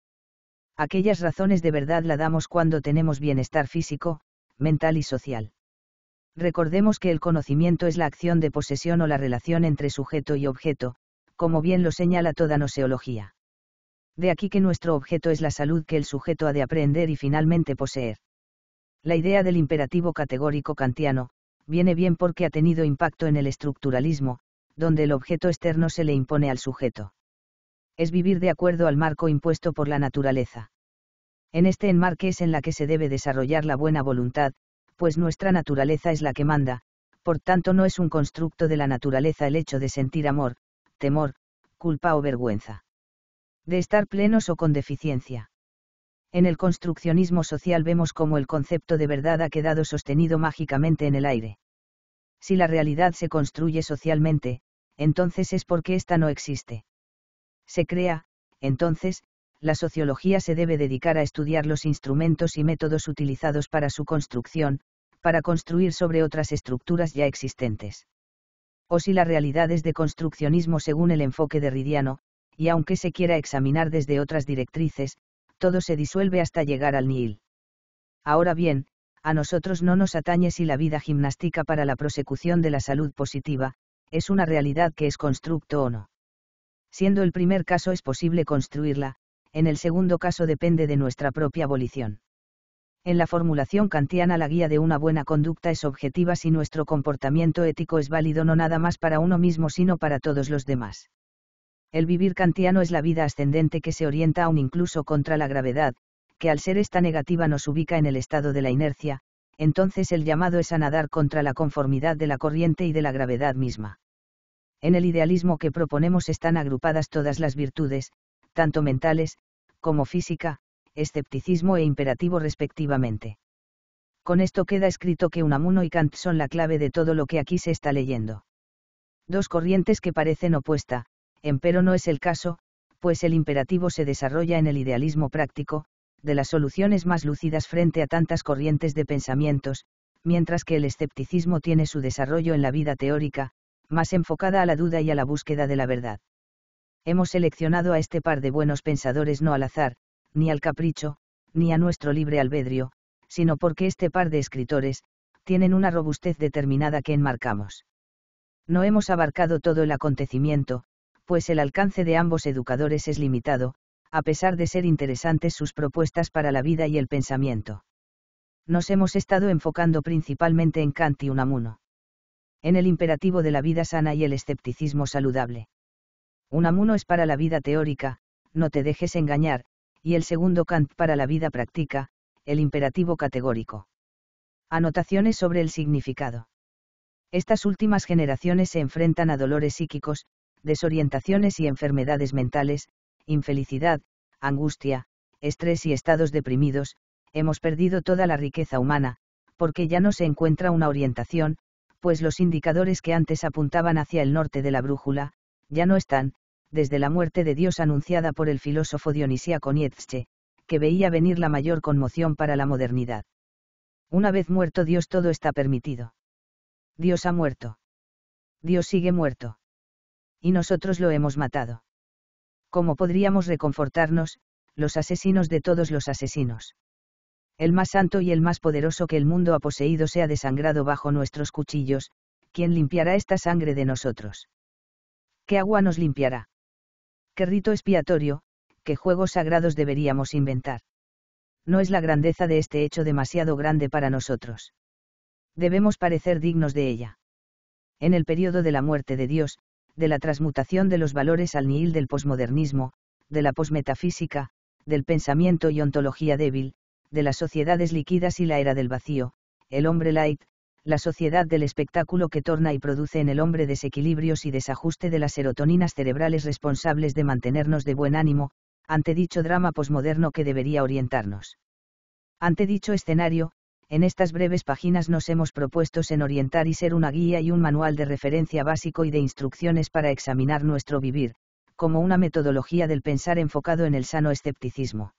Aquellas razones de verdad la damos cuando tenemos bienestar físico, mental y social. Recordemos que el conocimiento es la acción de posesión o la relación entre sujeto y objeto, como bien lo señala toda noseología. De aquí que nuestro objeto es la salud que el sujeto ha de aprender y finalmente poseer. La idea del imperativo categórico kantiano, viene bien porque ha tenido impacto en el estructuralismo, donde el objeto externo se le impone al sujeto. Es vivir de acuerdo al marco impuesto por la naturaleza. En este enmarque es en la que se debe desarrollar la buena voluntad, pues nuestra naturaleza es la que manda, por tanto no es un constructo de la naturaleza el hecho de sentir amor, temor, culpa o vergüenza. De estar plenos o con deficiencia. En el construccionismo social vemos cómo el concepto de verdad ha quedado sostenido mágicamente en el aire. Si la realidad se construye socialmente, entonces es porque ésta no existe. Se crea, entonces, la sociología se debe dedicar a estudiar los instrumentos y métodos utilizados para su construcción, para construir sobre otras estructuras ya existentes. O si la realidad es de construccionismo según el enfoque de Ridiano, y aunque se quiera examinar desde otras directrices, todo se disuelve hasta llegar al nil. Ahora bien, a nosotros no nos atañe si la vida gimnástica para la prosecución de la salud positiva, es una realidad que es constructo o no. Siendo el primer caso es posible construirla, en el segundo caso depende de nuestra propia abolición. En la formulación kantiana la guía de una buena conducta es objetiva si nuestro comportamiento ético es válido no nada más para uno mismo sino para todos los demás. El vivir kantiano es la vida ascendente que se orienta aún incluso contra la gravedad, que al ser esta negativa nos ubica en el estado de la inercia, entonces el llamado es a nadar contra la conformidad de la corriente y de la gravedad misma. En el idealismo que proponemos están agrupadas todas las virtudes, tanto mentales, como física, escepticismo e imperativo respectivamente. Con esto queda escrito que Unamuno y Kant son la clave de todo lo que aquí se está leyendo. Dos corrientes que parecen opuesta, empero no es el caso, pues el imperativo se desarrolla en el idealismo práctico, de las soluciones más lúcidas frente a tantas corrientes de pensamientos, mientras que el escepticismo tiene su desarrollo en la vida teórica, más enfocada a la duda y a la búsqueda de la verdad. Hemos seleccionado a este par de buenos pensadores no al azar, ni al capricho, ni a nuestro libre albedrío, sino porque este par de escritores, tienen una robustez determinada que enmarcamos. No hemos abarcado todo el acontecimiento, pues el alcance de ambos educadores es limitado, a pesar de ser interesantes sus propuestas para la vida y el pensamiento. Nos hemos estado enfocando principalmente en Kant y Unamuno. En el imperativo de la vida sana y el escepticismo saludable. Unamuno es para la vida teórica, no te dejes engañar, y el segundo Kant para la vida práctica, el imperativo categórico. Anotaciones sobre el significado. Estas últimas generaciones se enfrentan a dolores psíquicos, desorientaciones y enfermedades mentales, infelicidad, angustia, estrés y estados deprimidos, hemos perdido toda la riqueza humana, porque ya no se encuentra una orientación, pues los indicadores que antes apuntaban hacia el norte de la brújula, ya no están, desde la muerte de Dios anunciada por el filósofo dionisíaco Nietzsche, que veía venir la mayor conmoción para la modernidad. Una vez muerto Dios todo está permitido. Dios ha muerto. Dios sigue muerto y nosotros lo hemos matado. ¿Cómo podríamos reconfortarnos, los asesinos de todos los asesinos? El más santo y el más poderoso que el mundo ha poseído sea desangrado bajo nuestros cuchillos, ¿quién limpiará esta sangre de nosotros? ¿Qué agua nos limpiará? ¿Qué rito expiatorio, qué juegos sagrados deberíamos inventar? No es la grandeza de este hecho demasiado grande para nosotros. Debemos parecer dignos de ella. En el periodo de la muerte de Dios, de la transmutación de los valores al nihil del posmodernismo, de la posmetafísica, del pensamiento y ontología débil, de las sociedades líquidas y la era del vacío, el hombre light, la sociedad del espectáculo que torna y produce en el hombre desequilibrios y desajuste de las serotoninas cerebrales responsables de mantenernos de buen ánimo, ante dicho drama posmoderno que debería orientarnos. Ante dicho escenario, en estas breves páginas nos hemos propuesto en orientar y ser una guía y un manual de referencia básico y de instrucciones para examinar nuestro vivir, como una metodología del pensar enfocado en el sano escepticismo.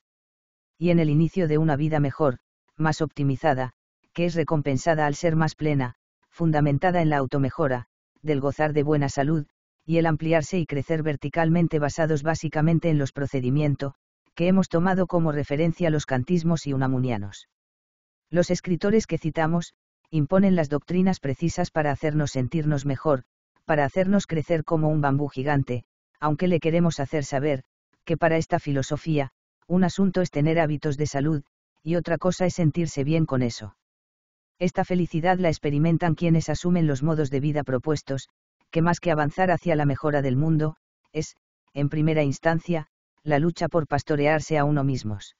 Y en el inicio de una vida mejor, más optimizada, que es recompensada al ser más plena, fundamentada en la automejora, del gozar de buena salud, y el ampliarse y crecer verticalmente basados básicamente en los procedimientos, que hemos tomado como referencia los cantismos y unamunianos. Los escritores que citamos, imponen las doctrinas precisas para hacernos sentirnos mejor, para hacernos crecer como un bambú gigante, aunque le queremos hacer saber, que para esta filosofía, un asunto es tener hábitos de salud, y otra cosa es sentirse bien con eso. Esta felicidad la experimentan quienes asumen los modos de vida propuestos, que más que avanzar hacia la mejora del mundo, es, en primera instancia, la lucha por pastorearse a uno mismos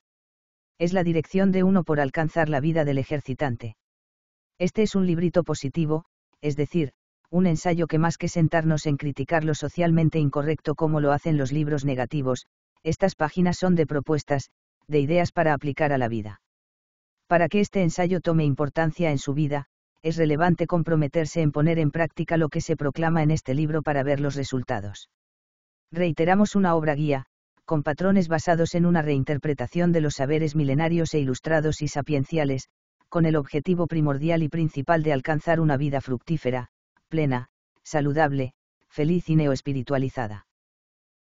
es la dirección de uno por alcanzar la vida del ejercitante. Este es un librito positivo, es decir, un ensayo que más que sentarnos en criticar lo socialmente incorrecto como lo hacen los libros negativos, estas páginas son de propuestas, de ideas para aplicar a la vida. Para que este ensayo tome importancia en su vida, es relevante comprometerse en poner en práctica lo que se proclama en este libro para ver los resultados. Reiteramos una obra guía, con patrones basados en una reinterpretación de los saberes milenarios e ilustrados y sapienciales, con el objetivo primordial y principal de alcanzar una vida fructífera, plena, saludable, feliz y neoespiritualizada.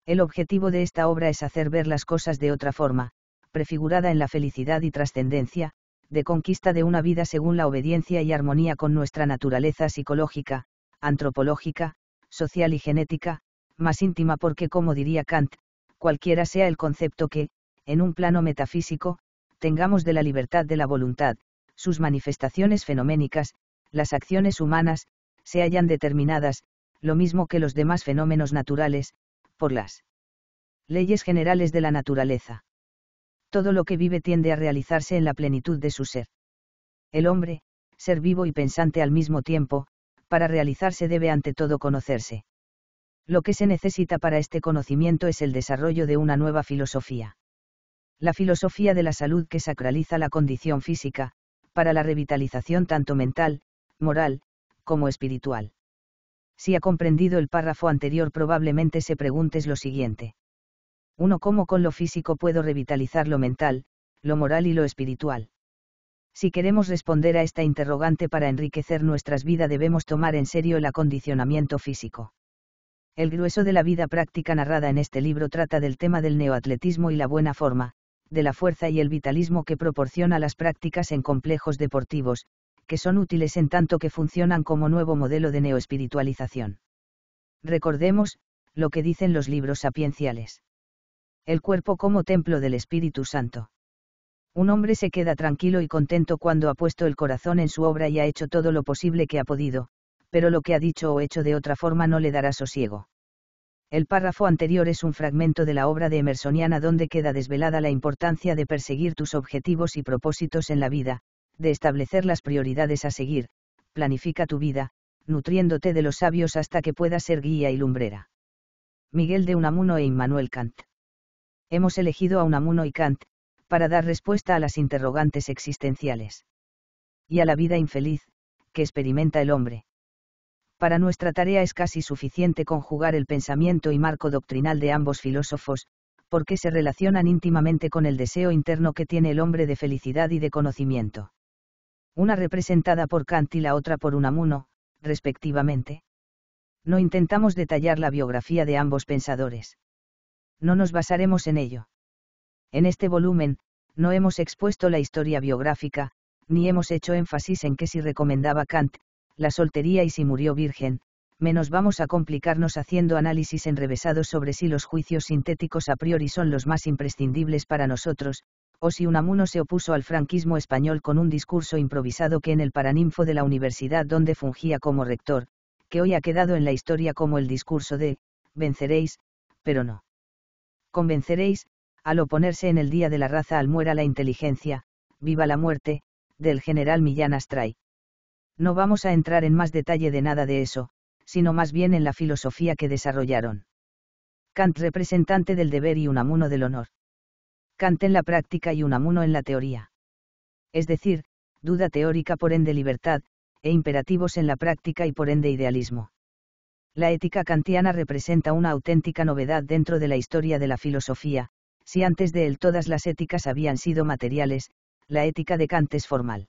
El objetivo de esta obra es hacer ver las cosas de otra forma, prefigurada en la felicidad y trascendencia, de conquista de una vida según la obediencia y armonía con nuestra naturaleza psicológica, antropológica, social y genética, más íntima porque como diría Kant, cualquiera sea el concepto que, en un plano metafísico, tengamos de la libertad de la voluntad, sus manifestaciones fenoménicas, las acciones humanas, se hallan determinadas, lo mismo que los demás fenómenos naturales, por las leyes generales de la naturaleza. Todo lo que vive tiende a realizarse en la plenitud de su ser. El hombre, ser vivo y pensante al mismo tiempo, para realizarse debe ante todo conocerse. Lo que se necesita para este conocimiento es el desarrollo de una nueva filosofía. La filosofía de la salud que sacraliza la condición física, para la revitalización tanto mental, moral, como espiritual. Si ha comprendido el párrafo anterior probablemente se preguntes lo siguiente. ¿Uno ¿Cómo con lo físico puedo revitalizar lo mental, lo moral y lo espiritual? Si queremos responder a esta interrogante para enriquecer nuestras vidas debemos tomar en serio el acondicionamiento físico. El grueso de la vida práctica narrada en este libro trata del tema del neoatletismo y la buena forma, de la fuerza y el vitalismo que proporciona las prácticas en complejos deportivos, que son útiles en tanto que funcionan como nuevo modelo de neoespiritualización. Recordemos, lo que dicen los libros sapienciales. El cuerpo como templo del Espíritu Santo. Un hombre se queda tranquilo y contento cuando ha puesto el corazón en su obra y ha hecho todo lo posible que ha podido, pero lo que ha dicho o hecho de otra forma no le dará sosiego. El párrafo anterior es un fragmento de la obra de Emersoniana donde queda desvelada la importancia de perseguir tus objetivos y propósitos en la vida, de establecer las prioridades a seguir, planifica tu vida, nutriéndote de los sabios hasta que puedas ser guía y lumbrera. Miguel de Unamuno e Immanuel Kant. Hemos elegido a Unamuno y Kant, para dar respuesta a las interrogantes existenciales. Y a la vida infeliz, que experimenta el hombre. Para nuestra tarea es casi suficiente conjugar el pensamiento y marco doctrinal de ambos filósofos, porque se relacionan íntimamente con el deseo interno que tiene el hombre de felicidad y de conocimiento. Una representada por Kant y la otra por Unamuno, respectivamente. No intentamos detallar la biografía de ambos pensadores. No nos basaremos en ello. En este volumen, no hemos expuesto la historia biográfica, ni hemos hecho énfasis en que si recomendaba Kant, la soltería y si murió virgen, menos vamos a complicarnos haciendo análisis enrevesados sobre si los juicios sintéticos a priori son los más imprescindibles para nosotros, o si Unamuno se opuso al franquismo español con un discurso improvisado que en el paraninfo de la universidad donde fungía como rector, que hoy ha quedado en la historia como el discurso de, venceréis, pero no. Convenceréis, al oponerse en el Día de la Raza al muera la inteligencia, viva la muerte, del general Millán Astray. No vamos a entrar en más detalle de nada de eso, sino más bien en la filosofía que desarrollaron. Kant representante del deber y Unamuno del honor. Kant en la práctica y Unamuno en la teoría. Es decir, duda teórica por ende libertad, e imperativos en la práctica y por ende idealismo. La ética kantiana representa una auténtica novedad dentro de la historia de la filosofía, si antes de él todas las éticas habían sido materiales, la ética de Kant es formal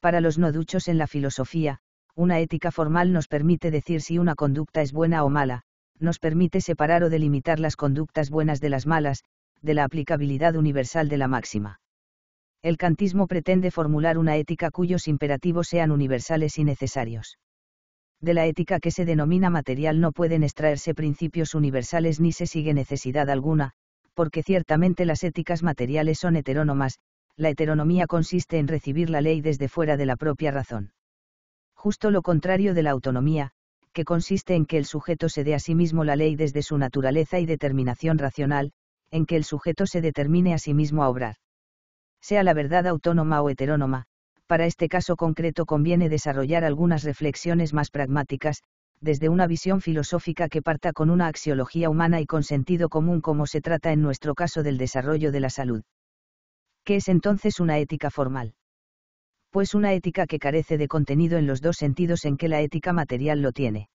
para los no duchos en la filosofía, una ética formal nos permite decir si una conducta es buena o mala, nos permite separar o delimitar las conductas buenas de las malas, de la aplicabilidad universal de la máxima. El kantismo pretende formular una ética cuyos imperativos sean universales y necesarios. De la ética que se denomina material no pueden extraerse principios universales ni se sigue necesidad alguna, porque ciertamente las éticas materiales son heterónomas, la heteronomía consiste en recibir la ley desde fuera de la propia razón. Justo lo contrario de la autonomía, que consiste en que el sujeto se dé a sí mismo la ley desde su naturaleza y determinación racional, en que el sujeto se determine a sí mismo a obrar. Sea la verdad autónoma o heterónoma, para este caso concreto conviene desarrollar algunas reflexiones más pragmáticas, desde una visión filosófica que parta con una axiología humana y con sentido común como se trata en nuestro caso del desarrollo de la salud. ¿Qué es entonces una ética formal? Pues una ética que carece de contenido en los dos sentidos en que la ética material lo tiene.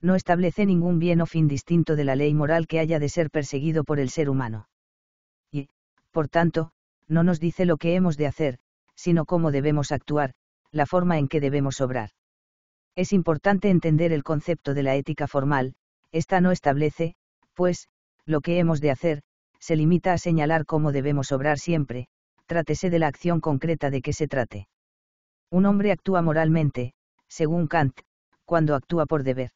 No establece ningún bien o fin distinto de la ley moral que haya de ser perseguido por el ser humano. Y, por tanto, no nos dice lo que hemos de hacer, sino cómo debemos actuar, la forma en que debemos obrar. Es importante entender el concepto de la ética formal, esta no establece, pues, lo que hemos de hacer, se limita a señalar cómo debemos obrar siempre, trátese de la acción concreta de que se trate. Un hombre actúa moralmente, según Kant, cuando actúa por deber.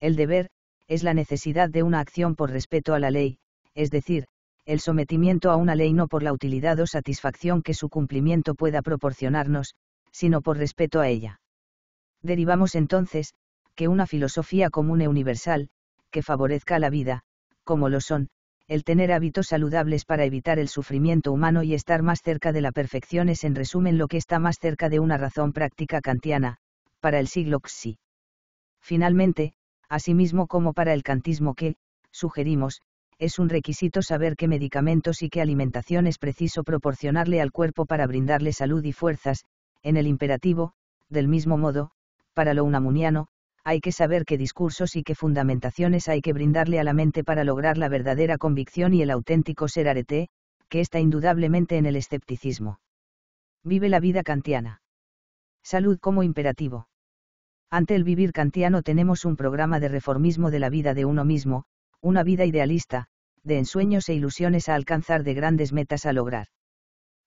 El deber, es la necesidad de una acción por respeto a la ley, es decir, el sometimiento a una ley no por la utilidad o satisfacción que su cumplimiento pueda proporcionarnos, sino por respeto a ella. Derivamos entonces, que una filosofía común e universal, que favorezca la vida, como lo son, el tener hábitos saludables para evitar el sufrimiento humano y estar más cerca de la perfección es en resumen lo que está más cerca de una razón práctica kantiana, para el siglo XI. Finalmente, asimismo como para el kantismo que, sugerimos, es un requisito saber qué medicamentos y qué alimentación es preciso proporcionarle al cuerpo para brindarle salud y fuerzas, en el imperativo, del mismo modo, para lo unamuniano, hay que saber qué discursos y qué fundamentaciones hay que brindarle a la mente para lograr la verdadera convicción y el auténtico ser arete, que está indudablemente en el escepticismo. Vive la vida kantiana. Salud como imperativo. Ante el vivir kantiano tenemos un programa de reformismo de la vida de uno mismo, una vida idealista, de ensueños e ilusiones a alcanzar de grandes metas a lograr.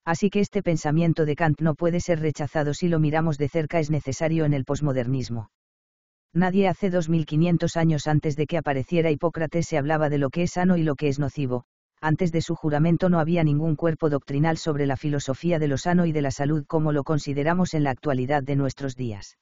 Así que este pensamiento de Kant no puede ser rechazado si lo miramos de cerca es necesario en el posmodernismo nadie hace 2500 años antes de que apareciera Hipócrates se hablaba de lo que es sano y lo que es nocivo, antes de su juramento no había ningún cuerpo doctrinal sobre la filosofía de lo sano y de la salud como lo consideramos en la actualidad de nuestros días.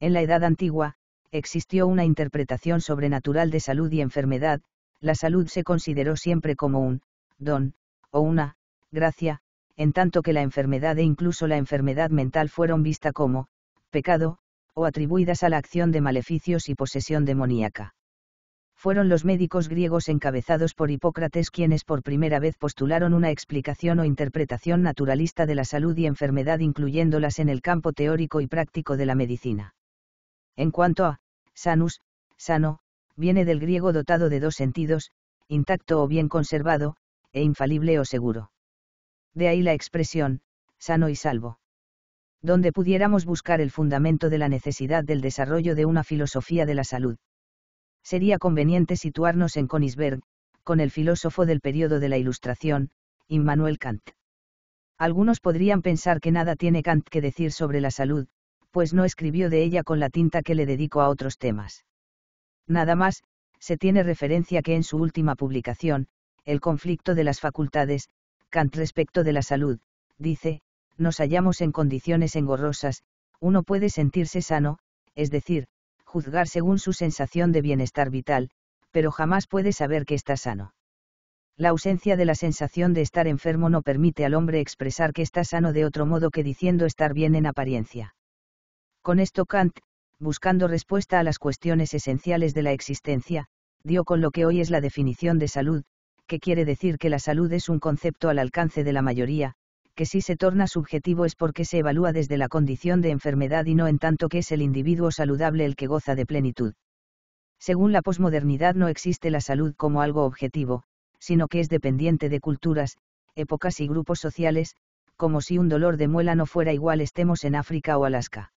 En la Edad Antigua, existió una interpretación sobrenatural de salud y enfermedad, la salud se consideró siempre como un don, o una gracia, en tanto que la enfermedad e incluso la enfermedad mental fueron vista como pecado, o atribuidas a la acción de maleficios y posesión demoníaca. Fueron los médicos griegos encabezados por Hipócrates quienes por primera vez postularon una explicación o interpretación naturalista de la salud y enfermedad incluyéndolas en el campo teórico y práctico de la medicina. En cuanto a, sanus, sano, viene del griego dotado de dos sentidos, intacto o bien conservado, e infalible o seguro. De ahí la expresión, sano y salvo donde pudiéramos buscar el fundamento de la necesidad del desarrollo de una filosofía de la salud. Sería conveniente situarnos en Königsberg, con el filósofo del periodo de la Ilustración, Immanuel Kant. Algunos podrían pensar que nada tiene Kant que decir sobre la salud, pues no escribió de ella con la tinta que le dedicó a otros temas. Nada más, se tiene referencia que en su última publicación, El conflicto de las facultades, Kant respecto de la salud, dice, nos hallamos en condiciones engorrosas, uno puede sentirse sano, es decir, juzgar según su sensación de bienestar vital, pero jamás puede saber que está sano. La ausencia de la sensación de estar enfermo no permite al hombre expresar que está sano de otro modo que diciendo estar bien en apariencia. Con esto Kant, buscando respuesta a las cuestiones esenciales de la existencia, dio con lo que hoy es la definición de salud, que quiere decir que la salud es un concepto al alcance de la mayoría, que si se torna subjetivo es porque se evalúa desde la condición de enfermedad y no en tanto que es el individuo saludable el que goza de plenitud. Según la posmodernidad no existe la salud como algo objetivo, sino que es dependiente de culturas, épocas y grupos sociales, como si un dolor de muela no fuera igual estemos en África o Alaska.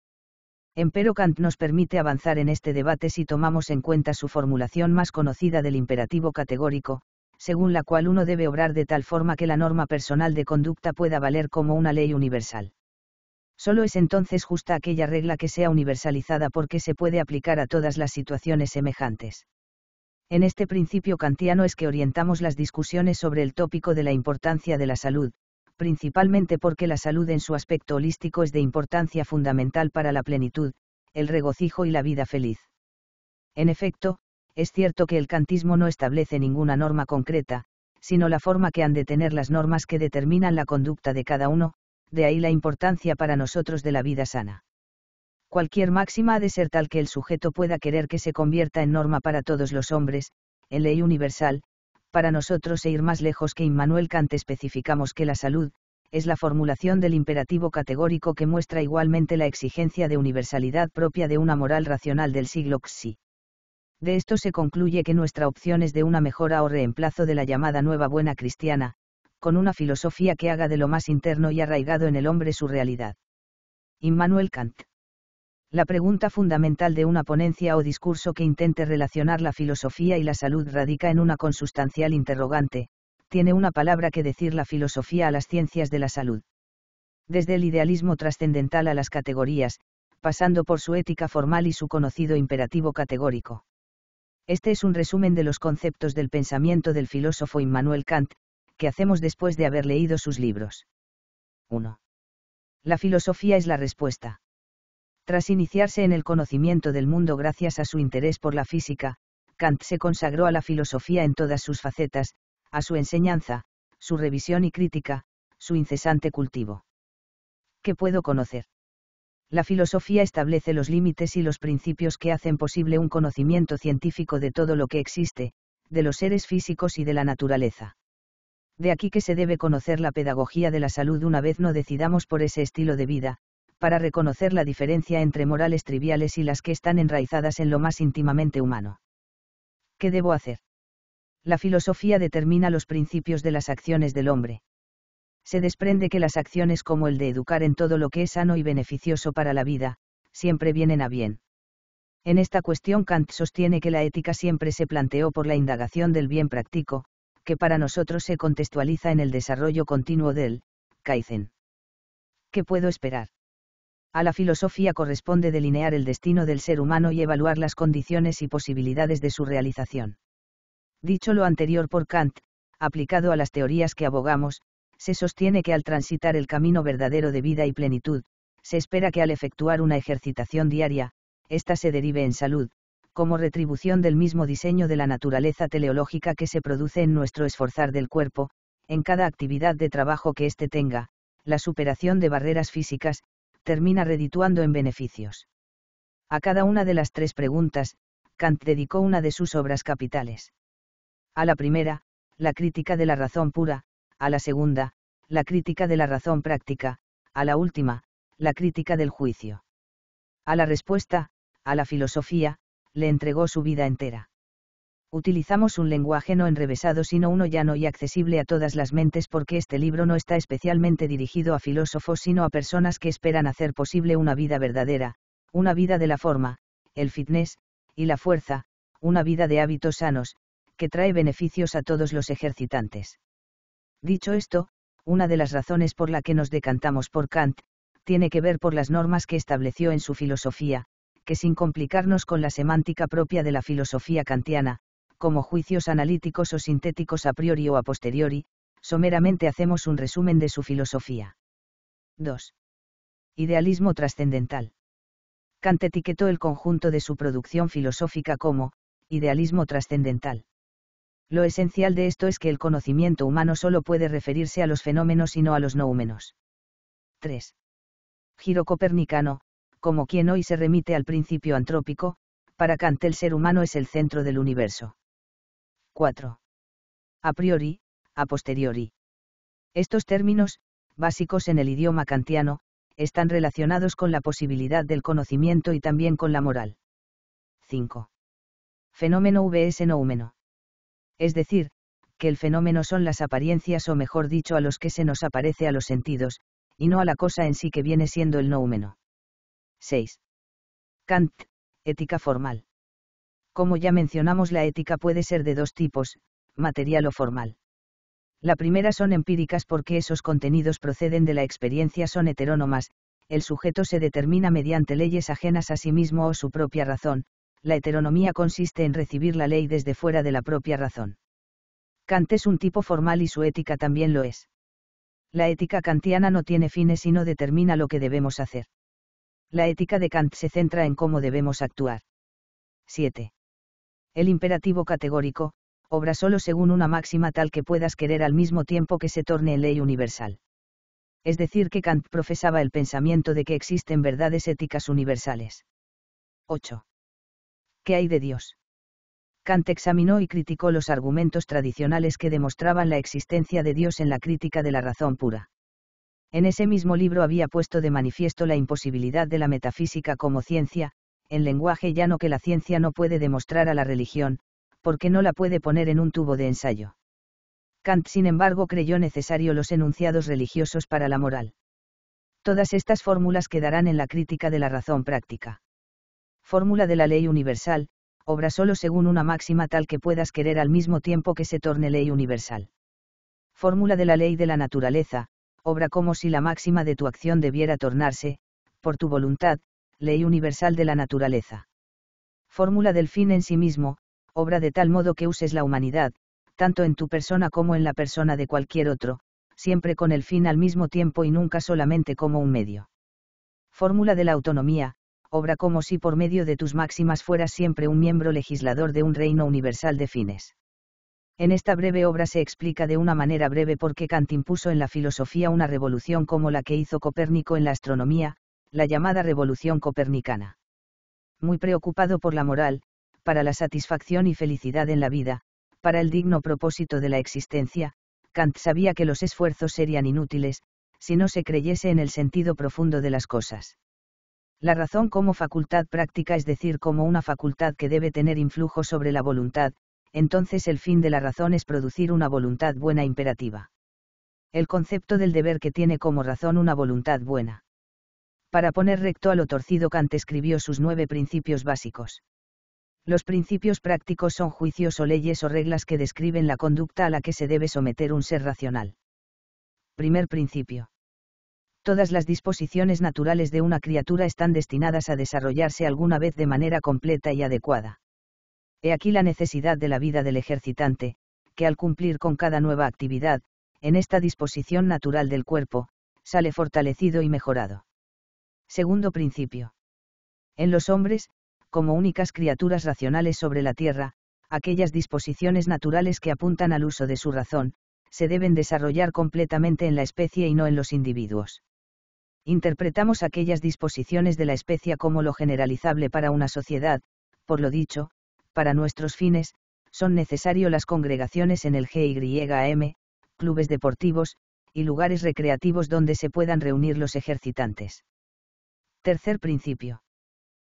Empero Kant nos permite avanzar en este debate si tomamos en cuenta su formulación más conocida del imperativo categórico, según la cual uno debe obrar de tal forma que la norma personal de conducta pueda valer como una ley universal. Solo es entonces justa aquella regla que sea universalizada porque se puede aplicar a todas las situaciones semejantes. En este principio kantiano es que orientamos las discusiones sobre el tópico de la importancia de la salud, principalmente porque la salud en su aspecto holístico es de importancia fundamental para la plenitud, el regocijo y la vida feliz. En efecto, es cierto que el kantismo no establece ninguna norma concreta, sino la forma que han de tener las normas que determinan la conducta de cada uno, de ahí la importancia para nosotros de la vida sana. Cualquier máxima ha de ser tal que el sujeto pueda querer que se convierta en norma para todos los hombres, en ley universal, para nosotros e ir más lejos que Immanuel Kant especificamos que la salud, es la formulación del imperativo categórico que muestra igualmente la exigencia de universalidad propia de una moral racional del siglo XI. De esto se concluye que nuestra opción es de una mejora o reemplazo de la llamada nueva buena cristiana, con una filosofía que haga de lo más interno y arraigado en el hombre su realidad. Immanuel Kant. La pregunta fundamental de una ponencia o discurso que intente relacionar la filosofía y la salud radica en una consustancial interrogante, tiene una palabra que decir la filosofía a las ciencias de la salud. Desde el idealismo trascendental a las categorías, pasando por su ética formal y su conocido imperativo categórico. Este es un resumen de los conceptos del pensamiento del filósofo Immanuel Kant, que hacemos después de haber leído sus libros. 1. La filosofía es la respuesta. Tras iniciarse en el conocimiento del mundo gracias a su interés por la física, Kant se consagró a la filosofía en todas sus facetas, a su enseñanza, su revisión y crítica, su incesante cultivo. ¿Qué puedo conocer? la filosofía establece los límites y los principios que hacen posible un conocimiento científico de todo lo que existe, de los seres físicos y de la naturaleza. De aquí que se debe conocer la pedagogía de la salud una vez no decidamos por ese estilo de vida, para reconocer la diferencia entre morales triviales y las que están enraizadas en lo más íntimamente humano. ¿Qué debo hacer? La filosofía determina los principios de las acciones del hombre se desprende que las acciones como el de educar en todo lo que es sano y beneficioso para la vida, siempre vienen a bien. En esta cuestión Kant sostiene que la ética siempre se planteó por la indagación del bien práctico, que para nosotros se contextualiza en el desarrollo continuo del Kaizen. ¿Qué puedo esperar? A la filosofía corresponde delinear el destino del ser humano y evaluar las condiciones y posibilidades de su realización. Dicho lo anterior por Kant, aplicado a las teorías que abogamos, se sostiene que al transitar el camino verdadero de vida y plenitud, se espera que al efectuar una ejercitación diaria, ésta se derive en salud, como retribución del mismo diseño de la naturaleza teleológica que se produce en nuestro esforzar del cuerpo, en cada actividad de trabajo que éste tenga, la superación de barreras físicas, termina redituando en beneficios. A cada una de las tres preguntas, Kant dedicó una de sus obras capitales. A la primera, la crítica de la razón pura, a la segunda, la crítica de la razón práctica, a la última, la crítica del juicio. A la respuesta, a la filosofía, le entregó su vida entera. Utilizamos un lenguaje no enrevesado sino uno llano y accesible a todas las mentes porque este libro no está especialmente dirigido a filósofos sino a personas que esperan hacer posible una vida verdadera, una vida de la forma, el fitness, y la fuerza, una vida de hábitos sanos, que trae beneficios a todos los ejercitantes. Dicho esto, una de las razones por la que nos decantamos por Kant, tiene que ver por las normas que estableció en su filosofía, que sin complicarnos con la semántica propia de la filosofía kantiana, como juicios analíticos o sintéticos a priori o a posteriori, someramente hacemos un resumen de su filosofía. 2. Idealismo trascendental. Kant etiquetó el conjunto de su producción filosófica como, idealismo trascendental. Lo esencial de esto es que el conocimiento humano solo puede referirse a los fenómenos y no a los noúmenos. 3. Giro copernicano, como quien hoy se remite al principio antrópico, para Kant el ser humano es el centro del universo. 4. A priori, a posteriori. Estos términos, básicos en el idioma kantiano, están relacionados con la posibilidad del conocimiento y también con la moral. 5. Fenómeno vs noúmeno es decir, que el fenómeno son las apariencias o mejor dicho a los que se nos aparece a los sentidos, y no a la cosa en sí que viene siendo el noumeno. 6. Kant, ética formal. Como ya mencionamos, la ética puede ser de dos tipos, material o formal. La primera son empíricas porque esos contenidos proceden de la experiencia, son heterónomas, el sujeto se determina mediante leyes ajenas a sí mismo o su propia razón, la heteronomía consiste en recibir la ley desde fuera de la propia razón. Kant es un tipo formal y su ética también lo es. La ética kantiana no tiene fines y no determina lo que debemos hacer. La ética de Kant se centra en cómo debemos actuar. 7. El imperativo categórico, obra solo según una máxima tal que puedas querer al mismo tiempo que se torne en ley universal. Es decir, que Kant profesaba el pensamiento de que existen verdades éticas universales. 8. ¿qué hay de Dios? Kant examinó y criticó los argumentos tradicionales que demostraban la existencia de Dios en la crítica de la razón pura. En ese mismo libro había puesto de manifiesto la imposibilidad de la metafísica como ciencia, en lenguaje llano que la ciencia no puede demostrar a la religión, porque no la puede poner en un tubo de ensayo. Kant, sin embargo, creyó necesario los enunciados religiosos para la moral. Todas estas fórmulas quedarán en la crítica de la razón práctica fórmula de la ley universal, obra solo según una máxima tal que puedas querer al mismo tiempo que se torne ley universal. Fórmula de la ley de la naturaleza, obra como si la máxima de tu acción debiera tornarse, por tu voluntad, ley universal de la naturaleza. Fórmula del fin en sí mismo, obra de tal modo que uses la humanidad, tanto en tu persona como en la persona de cualquier otro, siempre con el fin al mismo tiempo y nunca solamente como un medio. Fórmula de la autonomía, obra como si por medio de tus máximas fueras siempre un miembro legislador de un reino universal de fines. En esta breve obra se explica de una manera breve por qué Kant impuso en la filosofía una revolución como la que hizo Copérnico en la astronomía, la llamada revolución copernicana. Muy preocupado por la moral, para la satisfacción y felicidad en la vida, para el digno propósito de la existencia, Kant sabía que los esfuerzos serían inútiles, si no se creyese en el sentido profundo de las cosas. La razón como facultad práctica, es decir, como una facultad que debe tener influjo sobre la voluntad, entonces el fin de la razón es producir una voluntad buena imperativa. El concepto del deber que tiene como razón una voluntad buena. Para poner recto a lo torcido, Kant escribió sus nueve principios básicos. Los principios prácticos son juicios o leyes o reglas que describen la conducta a la que se debe someter un ser racional. Primer principio. Todas las disposiciones naturales de una criatura están destinadas a desarrollarse alguna vez de manera completa y adecuada. He aquí la necesidad de la vida del ejercitante, que al cumplir con cada nueva actividad, en esta disposición natural del cuerpo, sale fortalecido y mejorado. Segundo principio. En los hombres, como únicas criaturas racionales sobre la tierra, aquellas disposiciones naturales que apuntan al uso de su razón, se deben desarrollar completamente en la especie y no en los individuos interpretamos aquellas disposiciones de la especie como lo generalizable para una sociedad, por lo dicho, para nuestros fines, son necesario las congregaciones en el GYM, clubes deportivos, y lugares recreativos donde se puedan reunir los ejercitantes. Tercer principio.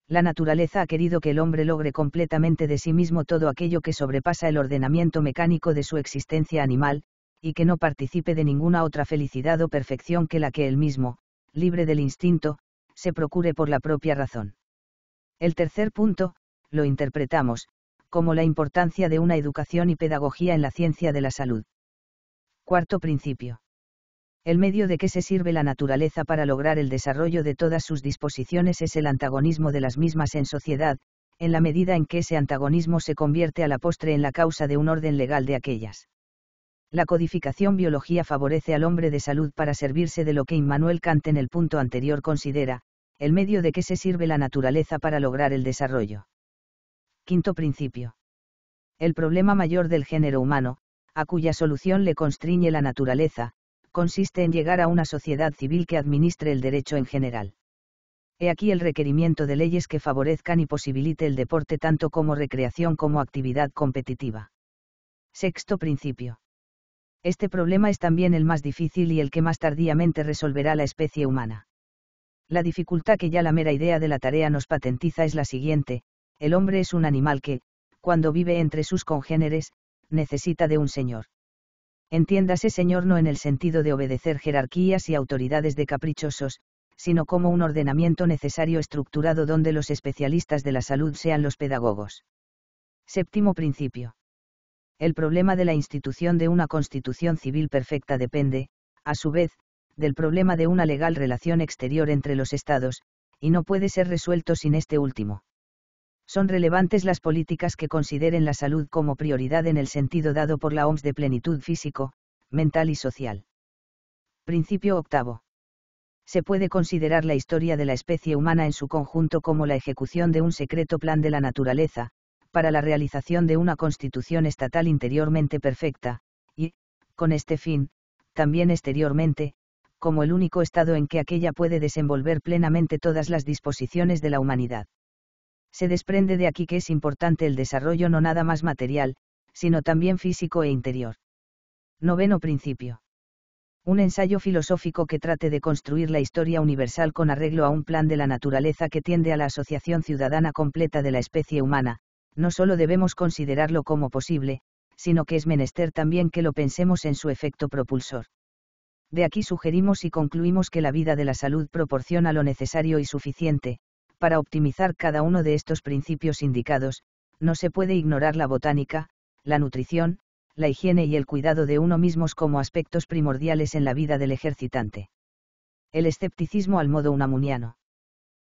La naturaleza ha querido que el hombre logre completamente de sí mismo todo aquello que sobrepasa el ordenamiento mecánico de su existencia animal, y que no participe de ninguna otra felicidad o perfección que la que él mismo, libre del instinto, se procure por la propia razón. El tercer punto, lo interpretamos, como la importancia de una educación y pedagogía en la ciencia de la salud. Cuarto principio. El medio de que se sirve la naturaleza para lograr el desarrollo de todas sus disposiciones es el antagonismo de las mismas en sociedad, en la medida en que ese antagonismo se convierte a la postre en la causa de un orden legal de aquellas. La codificación biología favorece al hombre de salud para servirse de lo que Immanuel Kant en el punto anterior considera, el medio de que se sirve la naturaleza para lograr el desarrollo. Quinto principio. El problema mayor del género humano, a cuya solución le constriñe la naturaleza, consiste en llegar a una sociedad civil que administre el derecho en general. He aquí el requerimiento de leyes que favorezcan y posibilite el deporte tanto como recreación como actividad competitiva. Sexto principio este problema es también el más difícil y el que más tardíamente resolverá la especie humana. La dificultad que ya la mera idea de la tarea nos patentiza es la siguiente, el hombre es un animal que, cuando vive entre sus congéneres, necesita de un señor. Entiéndase señor no en el sentido de obedecer jerarquías y autoridades de caprichosos, sino como un ordenamiento necesario estructurado donde los especialistas de la salud sean los pedagogos. Séptimo principio. El problema de la institución de una constitución civil perfecta depende, a su vez, del problema de una legal relación exterior entre los Estados, y no puede ser resuelto sin este último. Son relevantes las políticas que consideren la salud como prioridad en el sentido dado por la OMS de plenitud físico, mental y social. Principio octavo. Se puede considerar la historia de la especie humana en su conjunto como la ejecución de un secreto plan de la naturaleza, para la realización de una constitución estatal interiormente perfecta, y, con este fin, también exteriormente, como el único Estado en que aquella puede desenvolver plenamente todas las disposiciones de la humanidad. Se desprende de aquí que es importante el desarrollo no nada más material, sino también físico e interior. Noveno principio. Un ensayo filosófico que trate de construir la historia universal con arreglo a un plan de la naturaleza que tiende a la asociación ciudadana completa de la especie humana, no solo debemos considerarlo como posible, sino que es menester también que lo pensemos en su efecto propulsor. De aquí sugerimos y concluimos que la vida de la salud proporciona lo necesario y suficiente, para optimizar cada uno de estos principios indicados, no se puede ignorar la botánica, la nutrición, la higiene y el cuidado de uno mismos como aspectos primordiales en la vida del ejercitante. El escepticismo al modo unamuniano.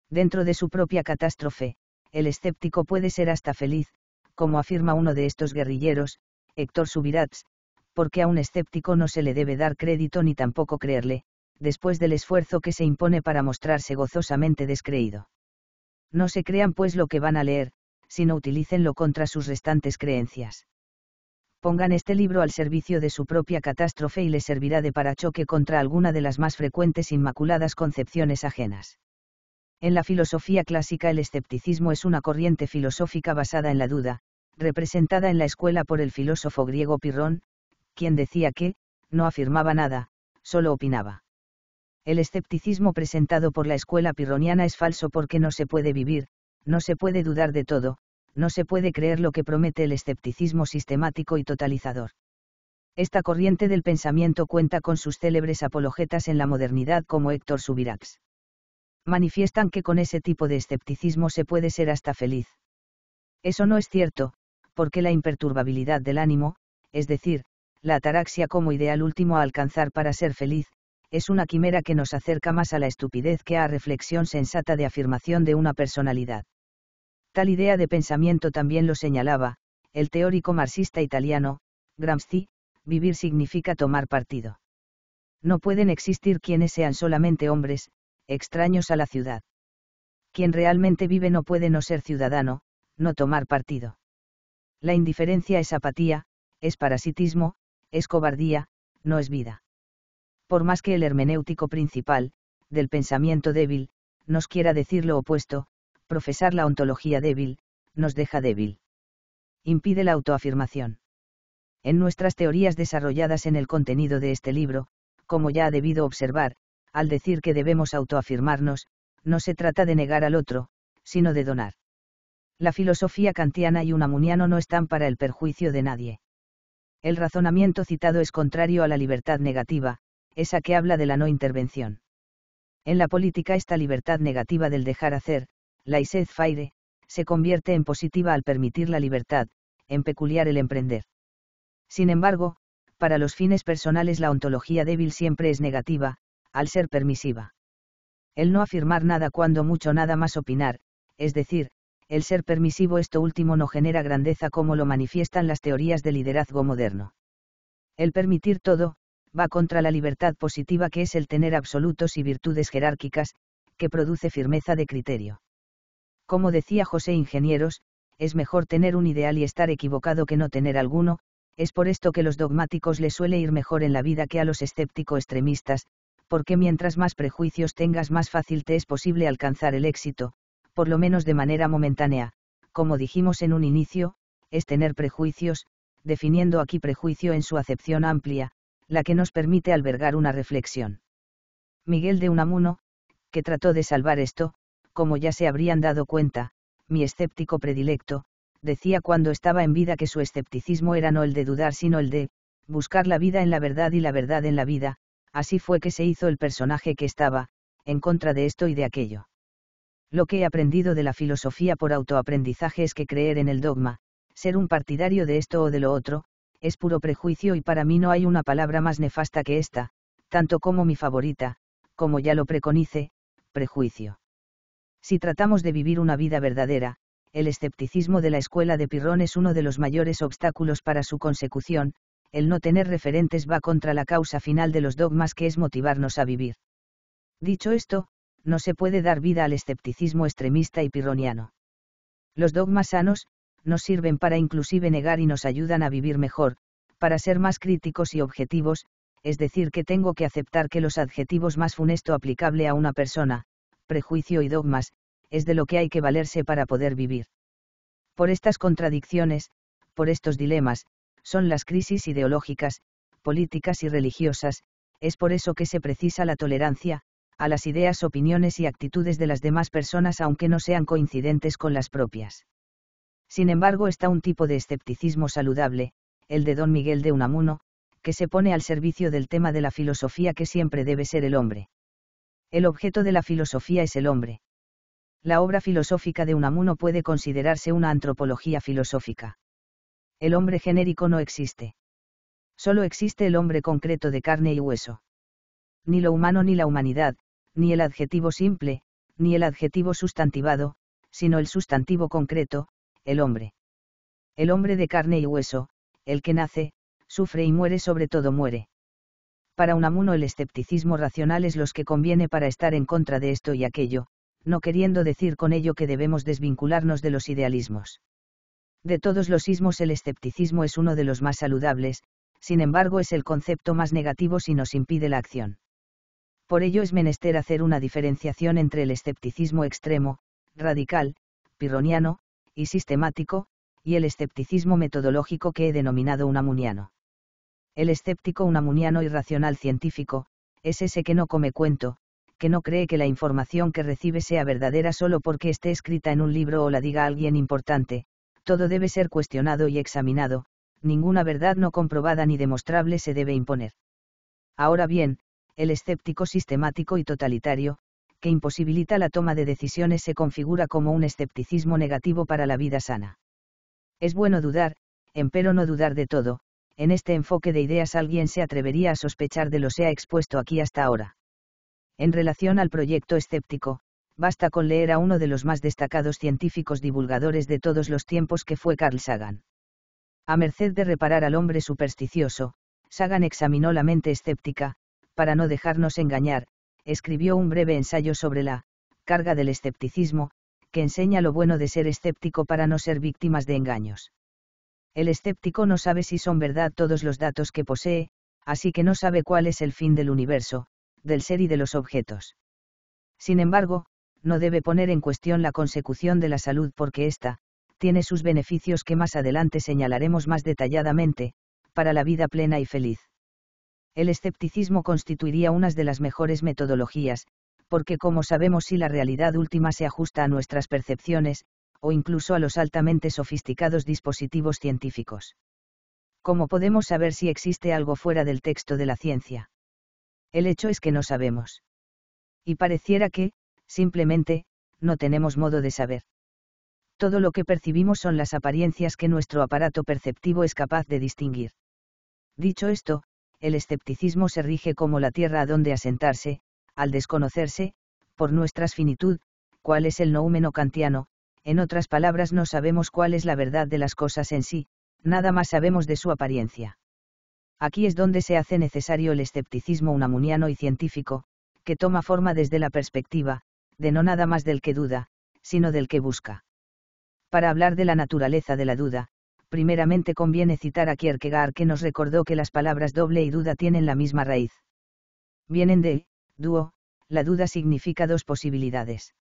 Dentro de su propia catástrofe, el escéptico puede ser hasta feliz, como afirma uno de estos guerrilleros, Héctor Subirats, porque a un escéptico no se le debe dar crédito ni tampoco creerle, después del esfuerzo que se impone para mostrarse gozosamente descreído. No se crean pues lo que van a leer, sino utilícenlo contra sus restantes creencias. Pongan este libro al servicio de su propia catástrofe y le servirá de parachoque contra alguna de las más frecuentes e inmaculadas concepciones ajenas. En la filosofía clásica el escepticismo es una corriente filosófica basada en la duda, representada en la escuela por el filósofo griego Pirrón, quien decía que, no afirmaba nada, solo opinaba. El escepticismo presentado por la escuela pirroniana es falso porque no se puede vivir, no se puede dudar de todo, no se puede creer lo que promete el escepticismo sistemático y totalizador. Esta corriente del pensamiento cuenta con sus célebres apologetas en la modernidad como Héctor Subirax manifiestan que con ese tipo de escepticismo se puede ser hasta feliz. Eso no es cierto, porque la imperturbabilidad del ánimo, es decir, la ataraxia como ideal último a alcanzar para ser feliz, es una quimera que nos acerca más a la estupidez que a reflexión sensata de afirmación de una personalidad. Tal idea de pensamiento también lo señalaba, el teórico marxista italiano, Gramsci, vivir significa tomar partido. No pueden existir quienes sean solamente hombres, extraños a la ciudad. Quien realmente vive no puede no ser ciudadano, no tomar partido. La indiferencia es apatía, es parasitismo, es cobardía, no es vida. Por más que el hermenéutico principal, del pensamiento débil, nos quiera decir lo opuesto, profesar la ontología débil, nos deja débil. Impide la autoafirmación. En nuestras teorías desarrolladas en el contenido de este libro, como ya ha debido observar, al decir que debemos autoafirmarnos, no se trata de negar al otro, sino de donar. La filosofía kantiana y amuniano no están para el perjuicio de nadie. El razonamiento citado es contrario a la libertad negativa, esa que habla de la no intervención. En la política esta libertad negativa del dejar hacer, la faire, se convierte en positiva al permitir la libertad, en peculiar el emprender. Sin embargo, para los fines personales la ontología débil siempre es negativa, al ser permisiva. El no afirmar nada cuando mucho nada más opinar, es decir, el ser permisivo esto último no genera grandeza como lo manifiestan las teorías de liderazgo moderno. El permitir todo, va contra la libertad positiva que es el tener absolutos y virtudes jerárquicas, que produce firmeza de criterio. Como decía José Ingenieros, es mejor tener un ideal y estar equivocado que no tener alguno, es por esto que los dogmáticos les suele ir mejor en la vida que a los escéptico extremistas, porque mientras más prejuicios tengas más fácil te es posible alcanzar el éxito, por lo menos de manera momentánea, como dijimos en un inicio, es tener prejuicios, definiendo aquí prejuicio en su acepción amplia, la que nos permite albergar una reflexión. Miguel de Unamuno, que trató de salvar esto, como ya se habrían dado cuenta, mi escéptico predilecto, decía cuando estaba en vida que su escepticismo era no el de dudar sino el de, buscar la vida en la verdad y la verdad en la vida, así fue que se hizo el personaje que estaba, en contra de esto y de aquello. Lo que he aprendido de la filosofía por autoaprendizaje es que creer en el dogma, ser un partidario de esto o de lo otro, es puro prejuicio y para mí no hay una palabra más nefasta que esta, tanto como mi favorita, como ya lo preconice, prejuicio. Si tratamos de vivir una vida verdadera, el escepticismo de la escuela de Pirrón es uno de los mayores obstáculos para su consecución, el no tener referentes va contra la causa final de los dogmas que es motivarnos a vivir. Dicho esto, no se puede dar vida al escepticismo extremista y pirroniano. Los dogmas sanos, nos sirven para inclusive negar y nos ayudan a vivir mejor, para ser más críticos y objetivos, es decir, que tengo que aceptar que los adjetivos más funesto aplicable a una persona, prejuicio y dogmas, es de lo que hay que valerse para poder vivir. Por estas contradicciones, por estos dilemas, son las crisis ideológicas, políticas y religiosas, es por eso que se precisa la tolerancia, a las ideas, opiniones y actitudes de las demás personas aunque no sean coincidentes con las propias. Sin embargo, está un tipo de escepticismo saludable, el de don Miguel de Unamuno, que se pone al servicio del tema de la filosofía que siempre debe ser el hombre. El objeto de la filosofía es el hombre. La obra filosófica de Unamuno puede considerarse una antropología filosófica el hombre genérico no existe. Solo existe el hombre concreto de carne y hueso. Ni lo humano ni la humanidad, ni el adjetivo simple, ni el adjetivo sustantivado, sino el sustantivo concreto, el hombre. El hombre de carne y hueso, el que nace, sufre y muere sobre todo muere. Para un amuno el escepticismo racional es los que conviene para estar en contra de esto y aquello, no queriendo decir con ello que debemos desvincularnos de los idealismos. De todos los sismos el escepticismo es uno de los más saludables, sin embargo es el concepto más negativo si nos impide la acción. Por ello es menester hacer una diferenciación entre el escepticismo extremo, radical, pirroniano, y sistemático, y el escepticismo metodológico que he denominado unamuniano. El escéptico unamuniano irracional científico, es ese que no come cuento, que no cree que la información que recibe sea verdadera solo porque esté escrita en un libro o la diga alguien importante, todo debe ser cuestionado y examinado, ninguna verdad no comprobada ni demostrable se debe imponer. Ahora bien, el escéptico sistemático y totalitario, que imposibilita la toma de decisiones, se configura como un escepticismo negativo para la vida sana. Es bueno dudar, empero no dudar de todo, en este enfoque de ideas alguien se atrevería a sospechar de lo ha expuesto aquí hasta ahora. En relación al proyecto escéptico, basta con leer a uno de los más destacados científicos divulgadores de todos los tiempos que fue Carl Sagan. A merced de reparar al hombre supersticioso, Sagan examinó la mente escéptica, para no dejarnos engañar, escribió un breve ensayo sobre la carga del escepticismo, que enseña lo bueno de ser escéptico para no ser víctimas de engaños. El escéptico no sabe si son verdad todos los datos que posee, así que no sabe cuál es el fin del universo, del ser y de los objetos. Sin embargo, no debe poner en cuestión la consecución de la salud porque ésta, tiene sus beneficios que más adelante señalaremos más detalladamente, para la vida plena y feliz. El escepticismo constituiría una de las mejores metodologías, porque como sabemos si la realidad última se ajusta a nuestras percepciones, o incluso a los altamente sofisticados dispositivos científicos. ¿Cómo podemos saber si existe algo fuera del texto de la ciencia? El hecho es que no sabemos. Y pareciera que, simplemente, no tenemos modo de saber. Todo lo que percibimos son las apariencias que nuestro aparato perceptivo es capaz de distinguir. Dicho esto, el escepticismo se rige como la tierra a donde asentarse, al desconocerse, por nuestra finitud, cuál es el noumeno kantiano, en otras palabras no sabemos cuál es la verdad de las cosas en sí, nada más sabemos de su apariencia. Aquí es donde se hace necesario el escepticismo unamuniano y científico, que toma forma desde la perspectiva, de no nada más del que duda, sino del que busca. Para hablar de la naturaleza de la duda, primeramente conviene citar a Kierkegaard que nos recordó que las palabras doble y duda tienen la misma raíz. Vienen de, duo, la duda significa dos posibilidades.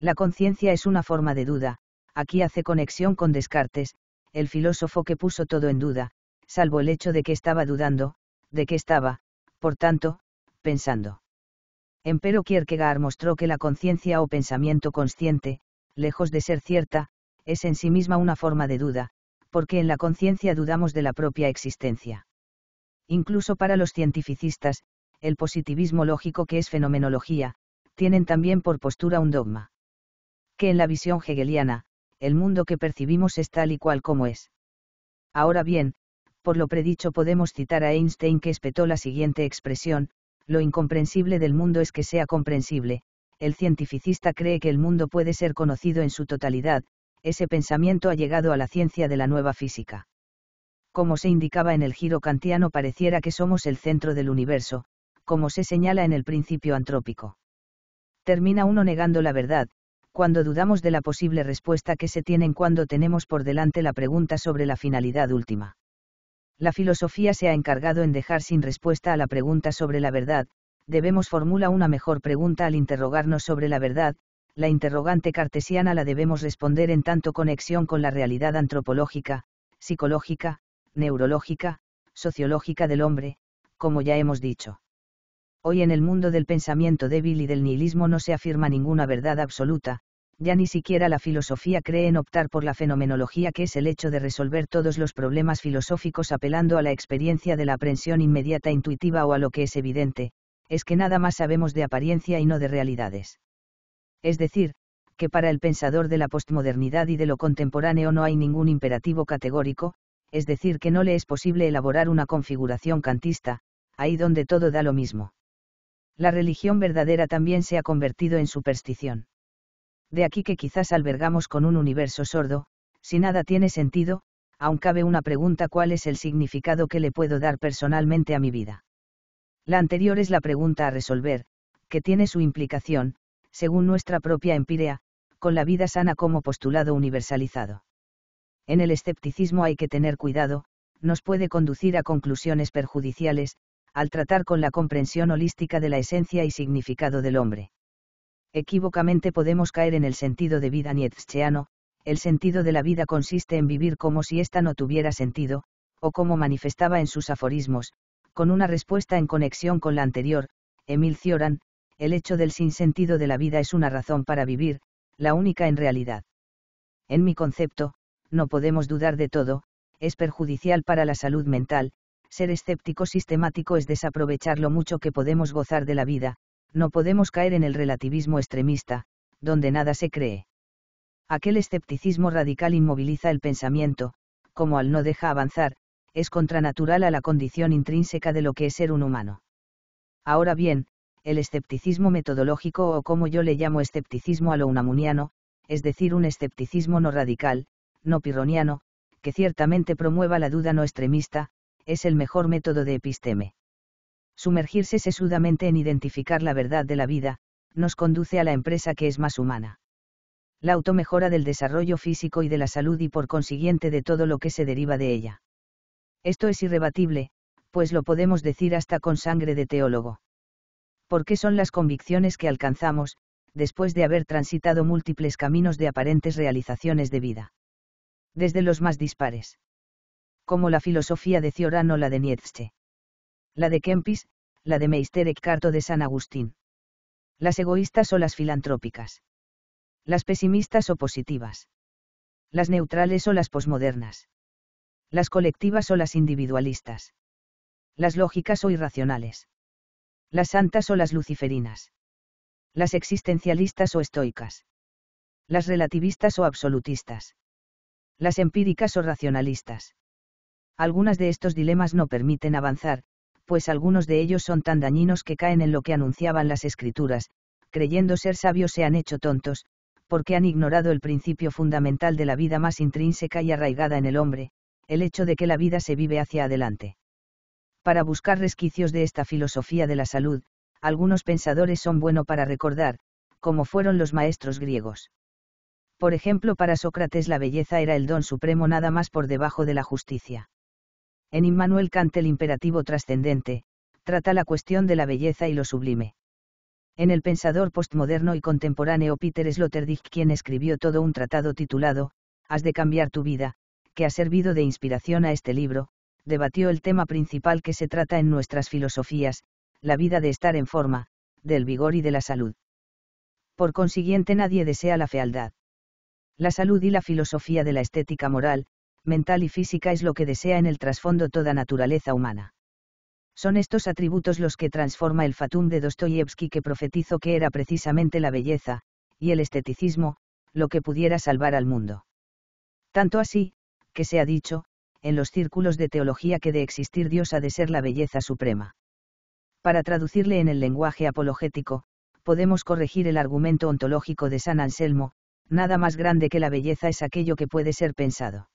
La conciencia es una forma de duda, aquí hace conexión con Descartes, el filósofo que puso todo en duda, salvo el hecho de que estaba dudando, de que estaba, por tanto, pensando. Empero Kierkegaard mostró que la conciencia o pensamiento consciente, lejos de ser cierta, es en sí misma una forma de duda, porque en la conciencia dudamos de la propia existencia. Incluso para los cientificistas, el positivismo lógico que es fenomenología, tienen también por postura un dogma. Que en la visión hegeliana, el mundo que percibimos es tal y cual como es. Ahora bien, por lo predicho podemos citar a Einstein que espetó la siguiente expresión, lo incomprensible del mundo es que sea comprensible, el cientificista cree que el mundo puede ser conocido en su totalidad, ese pensamiento ha llegado a la ciencia de la nueva física. Como se indicaba en el giro kantiano pareciera que somos el centro del universo, como se señala en el principio antrópico. Termina uno negando la verdad, cuando dudamos de la posible respuesta que se tiene cuando tenemos por delante la pregunta sobre la finalidad última. La filosofía se ha encargado en dejar sin respuesta a la pregunta sobre la verdad, debemos formular una mejor pregunta al interrogarnos sobre la verdad, la interrogante cartesiana la debemos responder en tanto conexión con la realidad antropológica, psicológica, neurológica, sociológica del hombre, como ya hemos dicho. Hoy en el mundo del pensamiento débil y del nihilismo no se afirma ninguna verdad absoluta, ya ni siquiera la filosofía cree en optar por la fenomenología que es el hecho de resolver todos los problemas filosóficos apelando a la experiencia de la aprensión inmediata intuitiva o a lo que es evidente, es que nada más sabemos de apariencia y no de realidades. Es decir, que para el pensador de la postmodernidad y de lo contemporáneo no hay ningún imperativo categórico, es decir, que no le es posible elaborar una configuración cantista, ahí donde todo da lo mismo. La religión verdadera también se ha convertido en superstición de aquí que quizás albergamos con un universo sordo, si nada tiene sentido, aún cabe una pregunta cuál es el significado que le puedo dar personalmente a mi vida. La anterior es la pregunta a resolver, que tiene su implicación, según nuestra propia empírea, con la vida sana como postulado universalizado. En el escepticismo hay que tener cuidado, nos puede conducir a conclusiones perjudiciales, al tratar con la comprensión holística de la esencia y significado del hombre equívocamente podemos caer en el sentido de vida nietzscheano, el sentido de la vida consiste en vivir como si ésta no tuviera sentido, o como manifestaba en sus aforismos, con una respuesta en conexión con la anterior, Emil Cioran, el hecho del sinsentido de la vida es una razón para vivir, la única en realidad. En mi concepto, no podemos dudar de todo, es perjudicial para la salud mental, ser escéptico sistemático es desaprovechar lo mucho que podemos gozar de la vida, no podemos caer en el relativismo extremista, donde nada se cree. Aquel escepticismo radical inmoviliza el pensamiento, como al no deja avanzar, es contranatural a la condición intrínseca de lo que es ser un humano. Ahora bien, el escepticismo metodológico o como yo le llamo escepticismo a lo unamuniano, es decir, un escepticismo no radical, no pirroniano, que ciertamente promueva la duda no extremista, es el mejor método de episteme. Sumergirse sesudamente en identificar la verdad de la vida, nos conduce a la empresa que es más humana. La automejora del desarrollo físico y de la salud y por consiguiente de todo lo que se deriva de ella. Esto es irrebatible, pues lo podemos decir hasta con sangre de teólogo. Porque son las convicciones que alcanzamos, después de haber transitado múltiples caminos de aparentes realizaciones de vida. Desde los más dispares. Como la filosofía de Cioran o la de Nietzsche la de Kempis, la de Meister Eckhart o de San Agustín. Las egoístas o las filantrópicas. Las pesimistas o positivas. Las neutrales o las posmodernas. Las colectivas o las individualistas. Las lógicas o irracionales. Las santas o las luciferinas. Las existencialistas o estoicas. Las relativistas o absolutistas. Las empíricas o racionalistas. Algunas de estos dilemas no permiten avanzar, pues algunos de ellos son tan dañinos que caen en lo que anunciaban las escrituras, creyendo ser sabios se han hecho tontos, porque han ignorado el principio fundamental de la vida más intrínseca y arraigada en el hombre, el hecho de que la vida se vive hacia adelante. Para buscar resquicios de esta filosofía de la salud, algunos pensadores son bueno para recordar, como fueron los maestros griegos. Por ejemplo, para Sócrates la belleza era el don supremo nada más por debajo de la justicia. En Immanuel Kant el imperativo trascendente, trata la cuestión de la belleza y lo sublime. En el pensador postmoderno y contemporáneo Peter Sloterdijk quien escribió todo un tratado titulado, Has de cambiar tu vida, que ha servido de inspiración a este libro, debatió el tema principal que se trata en nuestras filosofías, la vida de estar en forma, del vigor y de la salud. Por consiguiente nadie desea la fealdad. La salud y la filosofía de la estética moral, mental y física es lo que desea en el trasfondo toda naturaleza humana. Son estos atributos los que transforma el Fatum de Dostoyevsky que profetizó que era precisamente la belleza, y el esteticismo, lo que pudiera salvar al mundo. Tanto así, que se ha dicho, en los círculos de teología que de existir Dios ha de ser la belleza suprema. Para traducirle en el lenguaje apologético, podemos corregir el argumento ontológico de San Anselmo, nada más grande que la belleza es aquello que puede ser pensado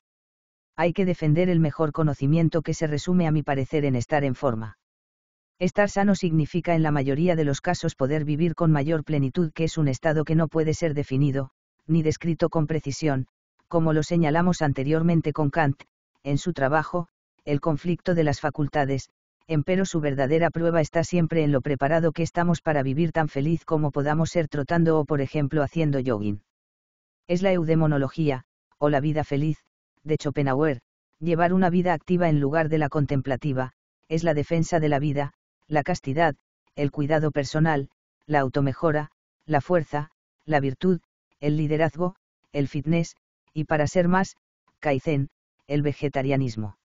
hay que defender el mejor conocimiento que se resume a mi parecer en estar en forma. Estar sano significa en la mayoría de los casos poder vivir con mayor plenitud que es un estado que no puede ser definido, ni descrito con precisión, como lo señalamos anteriormente con Kant, en su trabajo, El conflicto de las facultades, empero su verdadera prueba está siempre en lo preparado que estamos para vivir tan feliz como podamos ser trotando o por ejemplo haciendo jogging. Es la eudemonología, o la vida feliz, de Schopenhauer, llevar una vida activa en lugar de la contemplativa, es la defensa de la vida, la castidad, el cuidado personal, la automejora, la fuerza, la virtud, el liderazgo, el fitness, y para ser más, Kaizen, el vegetarianismo.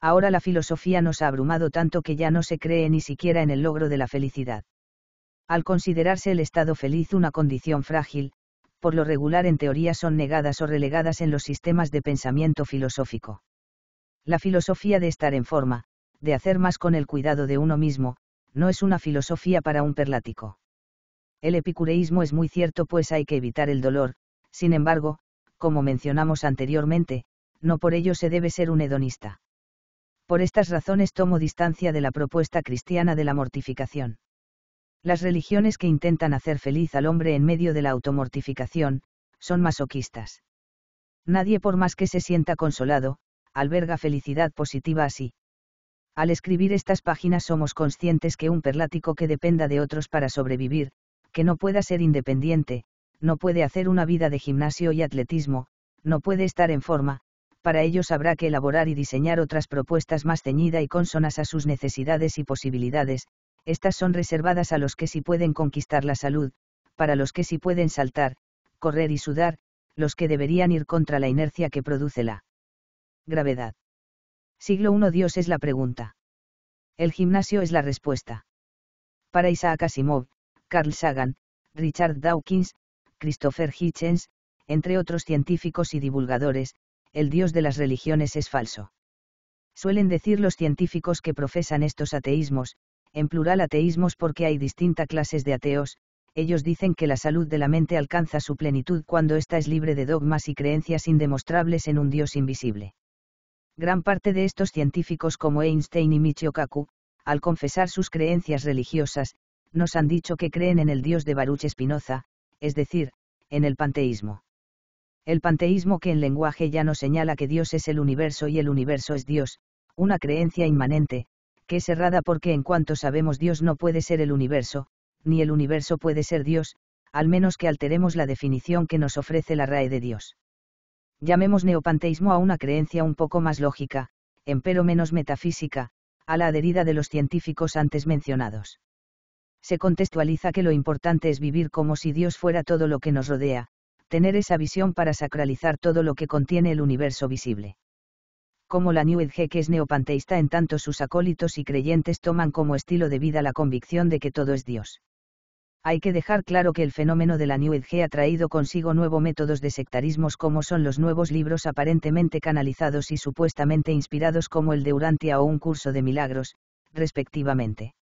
Ahora la filosofía nos ha abrumado tanto que ya no se cree ni siquiera en el logro de la felicidad. Al considerarse el estado feliz una condición frágil, por lo regular en teoría son negadas o relegadas en los sistemas de pensamiento filosófico. La filosofía de estar en forma, de hacer más con el cuidado de uno mismo, no es una filosofía para un perlático. El epicureísmo es muy cierto pues hay que evitar el dolor, sin embargo, como mencionamos anteriormente, no por ello se debe ser un hedonista. Por estas razones tomo distancia de la propuesta cristiana de la mortificación. Las religiones que intentan hacer feliz al hombre en medio de la automortificación, son masoquistas. Nadie por más que se sienta consolado, alberga felicidad positiva así. Al escribir estas páginas somos conscientes que un perlático que dependa de otros para sobrevivir, que no pueda ser independiente, no puede hacer una vida de gimnasio y atletismo, no puede estar en forma, para ello habrá que elaborar y diseñar otras propuestas más ceñida y consonas a sus necesidades y posibilidades, estas son reservadas a los que sí pueden conquistar la salud, para los que sí pueden saltar, correr y sudar, los que deberían ir contra la inercia que produce la gravedad. Siglo I Dios es la pregunta. El gimnasio es la respuesta. Para Isaac Asimov, Carl Sagan, Richard Dawkins, Christopher Hitchens, entre otros científicos y divulgadores, el Dios de las religiones es falso. Suelen decir los científicos que profesan estos ateísmos, en plural ateísmos porque hay distinta clases de ateos, ellos dicen que la salud de la mente alcanza su plenitud cuando ésta es libre de dogmas y creencias indemostrables en un Dios invisible. Gran parte de estos científicos como Einstein y Michio Kaku, al confesar sus creencias religiosas, nos han dicho que creen en el Dios de Baruch Spinoza, es decir, en el panteísmo. El panteísmo que en lenguaje ya no señala que Dios es el universo y el universo es Dios, una creencia inmanente, que es errada porque en cuanto sabemos Dios no puede ser el universo, ni el universo puede ser Dios, al menos que alteremos la definición que nos ofrece la RAE de Dios. Llamemos neopanteísmo a una creencia un poco más lógica, empero menos metafísica, a la adherida de los científicos antes mencionados. Se contextualiza que lo importante es vivir como si Dios fuera todo lo que nos rodea, tener esa visión para sacralizar todo lo que contiene el universo visible como la New Age que es neopanteísta en tanto sus acólitos y creyentes toman como estilo de vida la convicción de que todo es Dios. Hay que dejar claro que el fenómeno de la New Age ha traído consigo nuevos métodos de sectarismos como son los nuevos libros aparentemente canalizados y supuestamente inspirados como el de Urantia o un curso de milagros, respectivamente.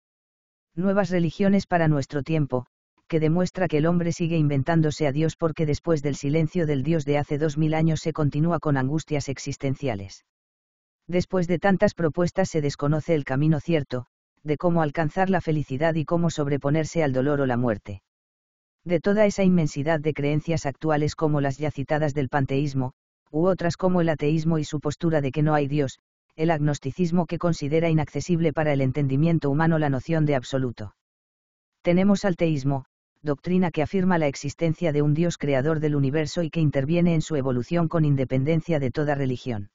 Nuevas religiones para nuestro tiempo, que demuestra que el hombre sigue inventándose a Dios porque después del silencio del Dios de hace dos mil años se continúa con angustias existenciales. Después de tantas propuestas se desconoce el camino cierto, de cómo alcanzar la felicidad y cómo sobreponerse al dolor o la muerte. De toda esa inmensidad de creencias actuales como las ya citadas del panteísmo, u otras como el ateísmo y su postura de que no hay Dios, el agnosticismo que considera inaccesible para el entendimiento humano la noción de absoluto. Tenemos al teísmo, doctrina que afirma la existencia de un Dios creador del universo y que interviene en su evolución con independencia de toda religión.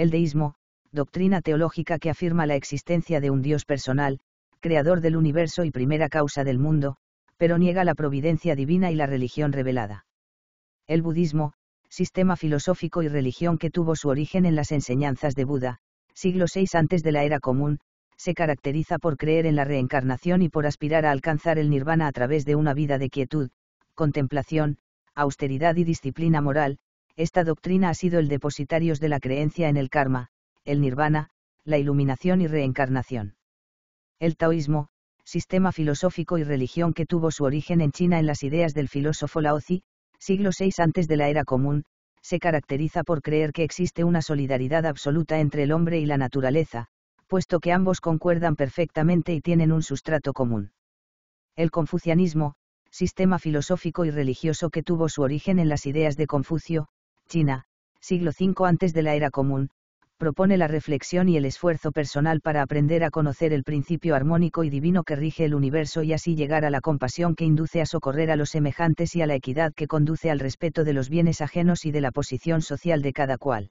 El deísmo, doctrina teológica que afirma la existencia de un Dios personal, creador del universo y primera causa del mundo, pero niega la providencia divina y la religión revelada. El budismo, sistema filosófico y religión que tuvo su origen en las enseñanzas de Buda, siglo VI antes de la era común, se caracteriza por creer en la reencarnación y por aspirar a alcanzar el nirvana a través de una vida de quietud, contemplación, austeridad y disciplina moral, esta doctrina ha sido el depositarios de la creencia en el karma, el nirvana, la iluminación y reencarnación. El taoísmo, sistema filosófico y religión que tuvo su origen en China en las ideas del filósofo Laozi, siglo VI antes de la era común, se caracteriza por creer que existe una solidaridad absoluta entre el hombre y la naturaleza, puesto que ambos concuerdan perfectamente y tienen un sustrato común. El confucianismo, sistema filosófico y religioso que tuvo su origen en las ideas de Confucio, China, siglo V antes de la era común, propone la reflexión y el esfuerzo personal para aprender a conocer el principio armónico y divino que rige el universo y así llegar a la compasión que induce a socorrer a los semejantes y a la equidad que conduce al respeto de los bienes ajenos y de la posición social de cada cual.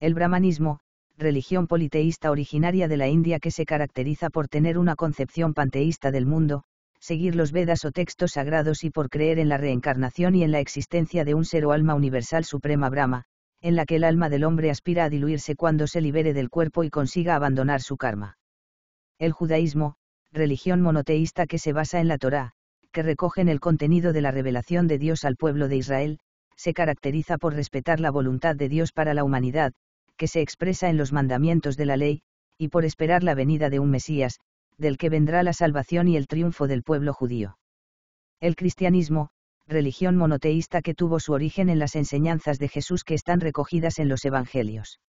El brahmanismo, religión politeísta originaria de la India que se caracteriza por tener una concepción panteísta del mundo, seguir los Vedas o textos sagrados y por creer en la reencarnación y en la existencia de un ser o alma universal suprema Brahma, en la que el alma del hombre aspira a diluirse cuando se libere del cuerpo y consiga abandonar su karma. El judaísmo, religión monoteísta que se basa en la Torá, que recogen el contenido de la revelación de Dios al pueblo de Israel, se caracteriza por respetar la voluntad de Dios para la humanidad, que se expresa en los mandamientos de la ley, y por esperar la venida de un Mesías, del que vendrá la salvación y el triunfo del pueblo judío. El cristianismo, religión monoteísta que tuvo su origen en las enseñanzas de Jesús que están recogidas en los Evangelios.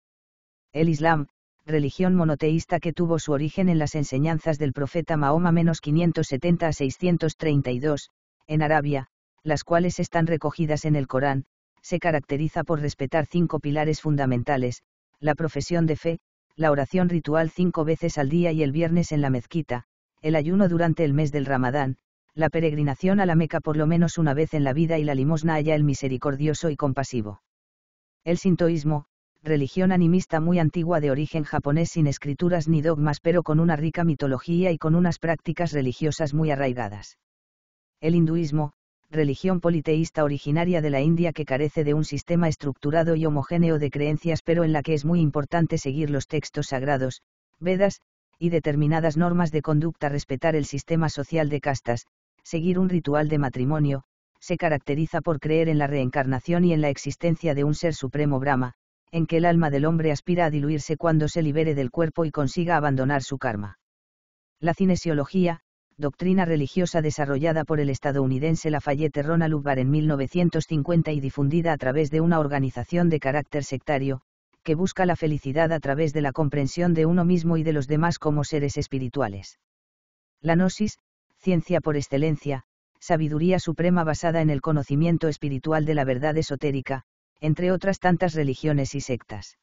El Islam, religión monoteísta que tuvo su origen en las enseñanzas del profeta Mahoma menos 570 a 632, en Arabia, las cuales están recogidas en el Corán, se caracteriza por respetar cinco pilares fundamentales, la profesión de fe, la oración ritual cinco veces al día y el viernes en la mezquita, el ayuno durante el mes del Ramadán, la peregrinación a la Meca por lo menos una vez en la vida y la limosna allá el misericordioso y compasivo. El sintoísmo, religión animista muy antigua de origen japonés sin escrituras ni dogmas pero con una rica mitología y con unas prácticas religiosas muy arraigadas. El hinduismo, religión politeísta originaria de la India que carece de un sistema estructurado y homogéneo de creencias pero en la que es muy importante seguir los textos sagrados, Vedas, y determinadas normas de conducta respetar el sistema social de castas, seguir un ritual de matrimonio, se caracteriza por creer en la reencarnación y en la existencia de un ser supremo Brahma, en que el alma del hombre aspira a diluirse cuando se libere del cuerpo y consiga abandonar su karma. La cinesiología, doctrina religiosa desarrollada por el estadounidense Lafayette Ronald en 1950 y difundida a través de una organización de carácter sectario, que busca la felicidad a través de la comprensión de uno mismo y de los demás como seres espirituales. La gnosis, ciencia por excelencia, sabiduría suprema basada en el conocimiento espiritual de la verdad esotérica, entre otras tantas religiones y sectas.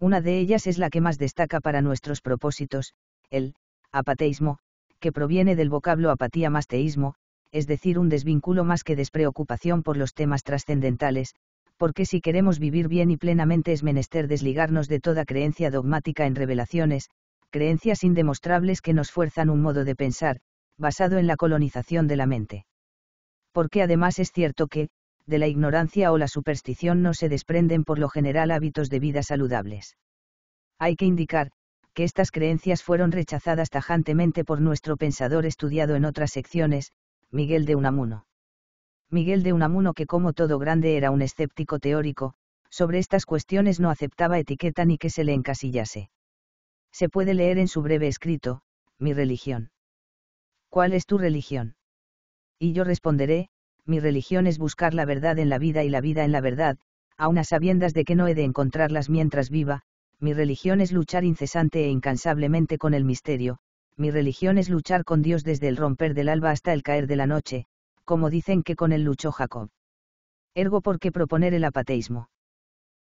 Una de ellas es la que más destaca para nuestros propósitos, el apateísmo, que proviene del vocablo apatía más teísmo, es decir, un desvinculo más que despreocupación por los temas trascendentales, porque si queremos vivir bien y plenamente es menester desligarnos de toda creencia dogmática en revelaciones, creencias indemostrables que nos fuerzan un modo de pensar, basado en la colonización de la mente. Porque además es cierto que, de la ignorancia o la superstición no se desprenden por lo general hábitos de vida saludables. Hay que indicar, que estas creencias fueron rechazadas tajantemente por nuestro pensador estudiado en otras secciones, Miguel de Unamuno. Miguel de Unamuno, que como todo grande era un escéptico teórico, sobre estas cuestiones no aceptaba etiqueta ni que se le encasillase. Se puede leer en su breve escrito, Mi religión. ¿Cuál es tu religión? Y yo responderé, mi religión es buscar la verdad en la vida y la vida en la verdad, aun a sabiendas de que no he de encontrarlas mientras viva, mi religión es luchar incesante e incansablemente con el misterio, mi religión es luchar con Dios desde el romper del alba hasta el caer de la noche, como dicen que con él luchó Jacob. Ergo por qué proponer el apateísmo.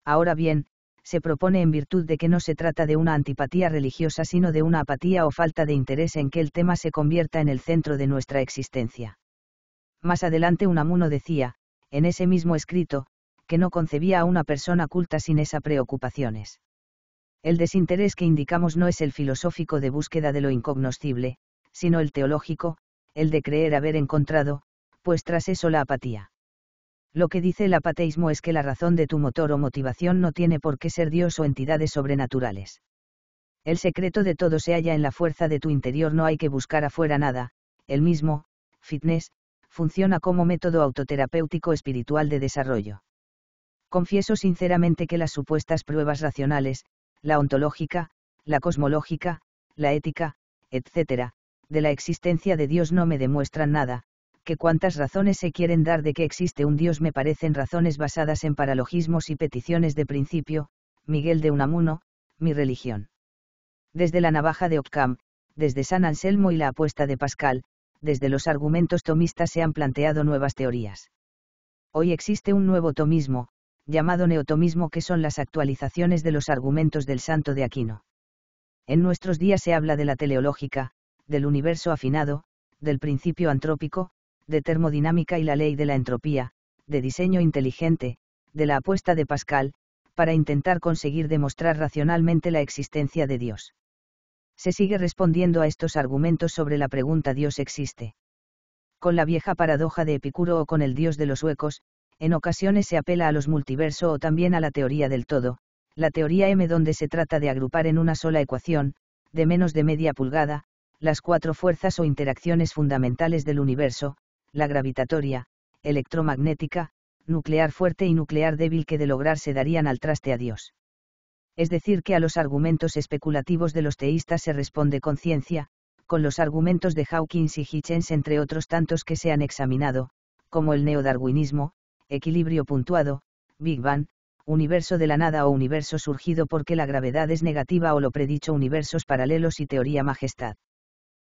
Ahora bien, se propone en virtud de que no se trata de una antipatía religiosa sino de una apatía o falta de interés en que el tema se convierta en el centro de nuestra existencia. Más adelante Unamuno decía, en ese mismo escrito, que no concebía a una persona culta sin esas preocupaciones. El desinterés que indicamos no es el filosófico de búsqueda de lo incognoscible, sino el teológico, el de creer haber encontrado, pues tras eso la apatía. Lo que dice el apateísmo es que la razón de tu motor o motivación no tiene por qué ser Dios o entidades sobrenaturales. El secreto de todo se halla en la fuerza de tu interior, no hay que buscar afuera nada, el mismo, fitness, funciona como método autoterapéutico espiritual de desarrollo. Confieso sinceramente que las supuestas pruebas racionales, la ontológica, la cosmológica, la ética, etc., de la existencia de Dios no me demuestran nada, que cuantas razones se quieren dar de que existe un Dios me parecen razones basadas en paralogismos y peticiones de principio, Miguel de Unamuno, mi religión. Desde la navaja de Occam, desde San Anselmo y la apuesta de Pascal, desde los argumentos tomistas se han planteado nuevas teorías. Hoy existe un nuevo tomismo, llamado neotomismo que son las actualizaciones de los argumentos del santo de Aquino. En nuestros días se habla de la teleológica, del universo afinado, del principio antrópico, de termodinámica y la ley de la entropía, de diseño inteligente, de la apuesta de Pascal, para intentar conseguir demostrar racionalmente la existencia de Dios. Se sigue respondiendo a estos argumentos sobre la pregunta ¿Dios existe? Con la vieja paradoja de Epicuro o con el Dios de los huecos, en ocasiones se apela a los multiverso o también a la teoría del todo, la teoría M donde se trata de agrupar en una sola ecuación, de menos de media pulgada, las cuatro fuerzas o interacciones fundamentales del universo, la gravitatoria, electromagnética, nuclear fuerte y nuclear débil que de lograr se darían al traste a Dios. Es decir, que a los argumentos especulativos de los teístas se responde con ciencia, con los argumentos de Hawkins y Hitchens entre otros tantos que se han examinado, como el neodarwinismo, equilibrio puntuado, Big Bang, universo de la nada o universo surgido porque la gravedad es negativa o lo predicho universos paralelos y teoría majestad.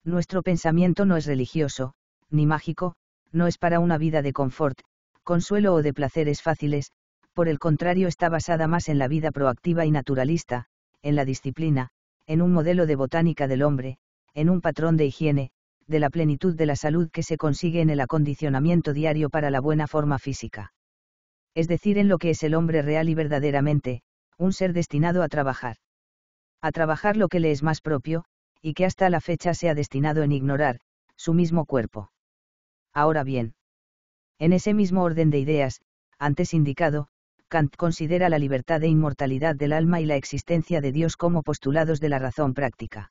Nuestro pensamiento no es religioso, ni mágico, no es para una vida de confort, consuelo o de placeres fáciles, por el contrario está basada más en la vida proactiva y naturalista, en la disciplina, en un modelo de botánica del hombre, en un patrón de higiene, de la plenitud de la salud que se consigue en el acondicionamiento diario para la buena forma física. Es decir, en lo que es el hombre real y verdaderamente, un ser destinado a trabajar. A trabajar lo que le es más propio, y que hasta la fecha se ha destinado en ignorar, su mismo cuerpo. Ahora bien. En ese mismo orden de ideas, antes indicado, Kant considera la libertad e inmortalidad del alma y la existencia de Dios como postulados de la razón práctica.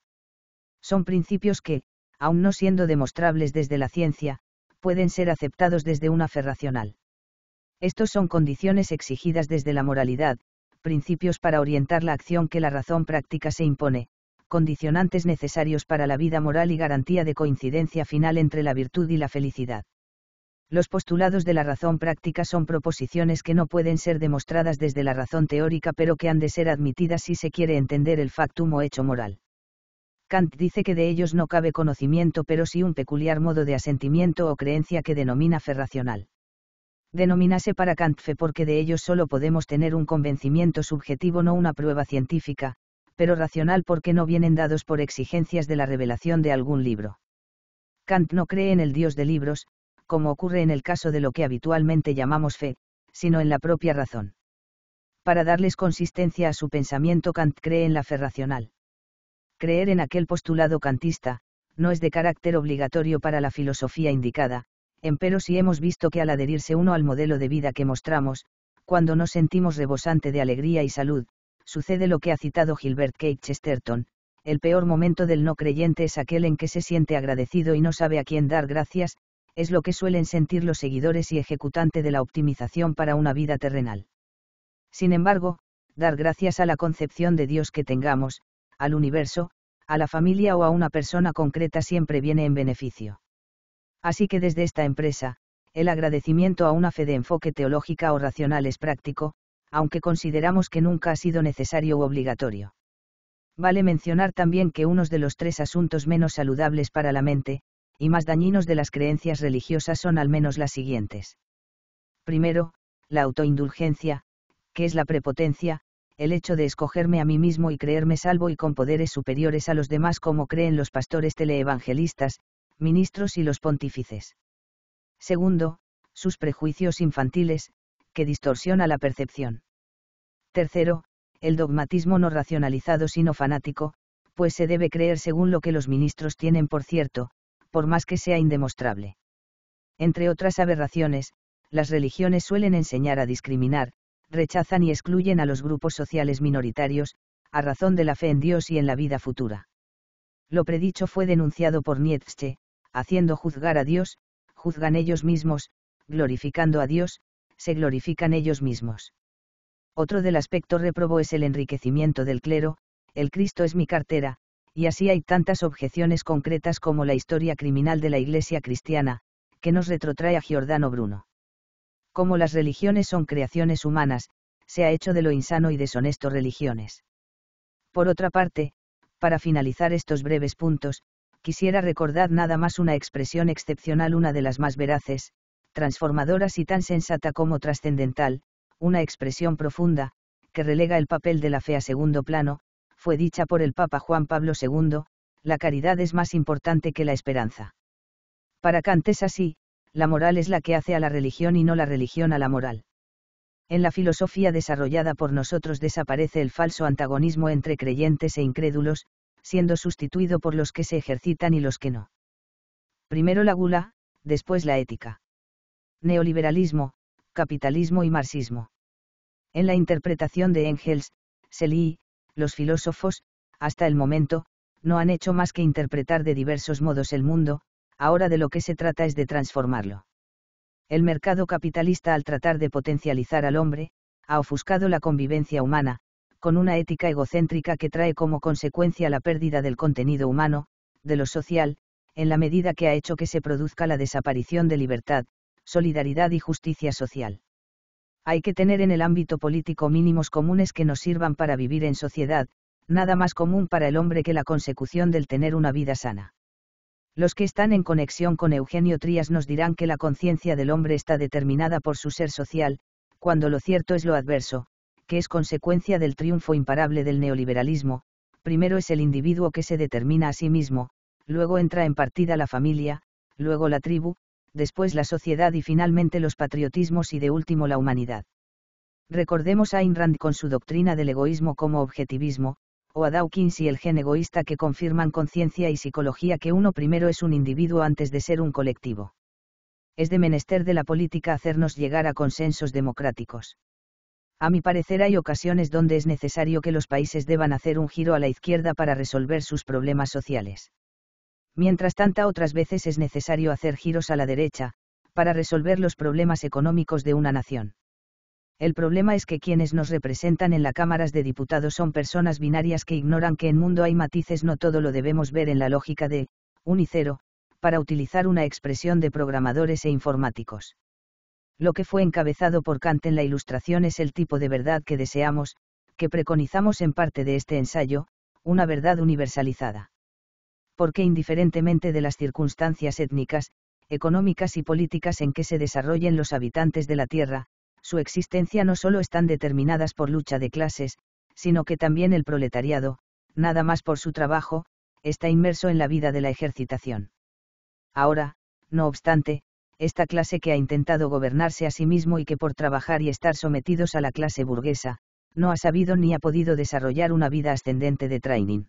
Son principios que, aun no siendo demostrables desde la ciencia, pueden ser aceptados desde una fe racional. Estos son condiciones exigidas desde la moralidad, principios para orientar la acción que la razón práctica se impone, condicionantes necesarios para la vida moral y garantía de coincidencia final entre la virtud y la felicidad. Los postulados de la razón práctica son proposiciones que no pueden ser demostradas desde la razón teórica pero que han de ser admitidas si se quiere entender el factum o hecho moral. Kant dice que de ellos no cabe conocimiento pero sí un peculiar modo de asentimiento o creencia que denomina fe racional. Denominase para Kant fe porque de ellos solo podemos tener un convencimiento subjetivo no una prueba científica, pero racional porque no vienen dados por exigencias de la revelación de algún libro. Kant no cree en el Dios de libros, como ocurre en el caso de lo que habitualmente llamamos fe, sino en la propia razón. Para darles consistencia a su pensamiento Kant cree en la fe racional Creer en aquel postulado cantista, no es de carácter obligatorio para la filosofía indicada, empero si hemos visto que al adherirse uno al modelo de vida que mostramos, cuando nos sentimos rebosante de alegría y salud, sucede lo que ha citado Gilbert k Chesterton, el peor momento del no creyente es aquel en que se siente agradecido y no sabe a quién dar gracias, es lo que suelen sentir los seguidores y ejecutante de la optimización para una vida terrenal. Sin embargo, dar gracias a la concepción de Dios que tengamos, al universo, a la familia o a una persona concreta siempre viene en beneficio. Así que desde esta empresa, el agradecimiento a una fe de enfoque teológica o racional es práctico, aunque consideramos que nunca ha sido necesario u obligatorio. Vale mencionar también que unos de los tres asuntos menos saludables para la mente, y más dañinos de las creencias religiosas son al menos las siguientes. Primero, la autoindulgencia, que es la prepotencia, el hecho de escogerme a mí mismo y creerme salvo y con poderes superiores a los demás como creen los pastores teleevangelistas, ministros y los pontífices. Segundo, sus prejuicios infantiles, que distorsiona la percepción. Tercero, el dogmatismo no racionalizado sino fanático, pues se debe creer según lo que los ministros tienen por cierto, por más que sea indemostrable. Entre otras aberraciones, las religiones suelen enseñar a discriminar, rechazan y excluyen a los grupos sociales minoritarios, a razón de la fe en Dios y en la vida futura. Lo predicho fue denunciado por Nietzsche, haciendo juzgar a Dios, juzgan ellos mismos, glorificando a Dios, se glorifican ellos mismos. Otro del aspecto reprobó es el enriquecimiento del clero, el Cristo es mi cartera, y así hay tantas objeciones concretas como la historia criminal de la Iglesia cristiana, que nos retrotrae a Giordano Bruno como las religiones son creaciones humanas, se ha hecho de lo insano y deshonesto religiones. Por otra parte, para finalizar estos breves puntos, quisiera recordar nada más una expresión excepcional, una de las más veraces, transformadoras y tan sensata como trascendental, una expresión profunda, que relega el papel de la fe a segundo plano, fue dicha por el Papa Juan Pablo II, la caridad es más importante que la esperanza. Para Kant es así, la moral es la que hace a la religión y no la religión a la moral. En la filosofía desarrollada por nosotros desaparece el falso antagonismo entre creyentes e incrédulos, siendo sustituido por los que se ejercitan y los que no. Primero la gula, después la ética. Neoliberalismo, capitalismo y marxismo. En la interpretación de Engels, Selye, los filósofos, hasta el momento, no han hecho más que interpretar de diversos modos el mundo, ahora de lo que se trata es de transformarlo. El mercado capitalista al tratar de potencializar al hombre, ha ofuscado la convivencia humana, con una ética egocéntrica que trae como consecuencia la pérdida del contenido humano, de lo social, en la medida que ha hecho que se produzca la desaparición de libertad, solidaridad y justicia social. Hay que tener en el ámbito político mínimos comunes que nos sirvan para vivir en sociedad, nada más común para el hombre que la consecución del tener una vida sana. Los que están en conexión con Eugenio Trías nos dirán que la conciencia del hombre está determinada por su ser social, cuando lo cierto es lo adverso, que es consecuencia del triunfo imparable del neoliberalismo, primero es el individuo que se determina a sí mismo, luego entra en partida la familia, luego la tribu, después la sociedad y finalmente los patriotismos y de último la humanidad. Recordemos a Ayn Rand con su doctrina del egoísmo como objetivismo, o a Dawkins y el gen egoísta que confirman con ciencia y psicología que uno primero es un individuo antes de ser un colectivo. Es de menester de la política hacernos llegar a consensos democráticos. A mi parecer hay ocasiones donde es necesario que los países deban hacer un giro a la izquierda para resolver sus problemas sociales. Mientras tanta otras veces es necesario hacer giros a la derecha, para resolver los problemas económicos de una nación el problema es que quienes nos representan en las cámaras de diputados son personas binarias que ignoran que en mundo hay matices, no todo lo debemos ver en la lógica de cero, para utilizar una expresión de programadores e informáticos. Lo que fue encabezado por Kant en la Ilustración es el tipo de verdad que deseamos, que preconizamos en parte de este ensayo, una verdad universalizada. Porque indiferentemente de las circunstancias étnicas, económicas y políticas en que se desarrollen los habitantes de la Tierra, su existencia no solo están determinadas por lucha de clases, sino que también el proletariado, nada más por su trabajo, está inmerso en la vida de la ejercitación. Ahora, no obstante, esta clase que ha intentado gobernarse a sí mismo y que por trabajar y estar sometidos a la clase burguesa, no ha sabido ni ha podido desarrollar una vida ascendente de training.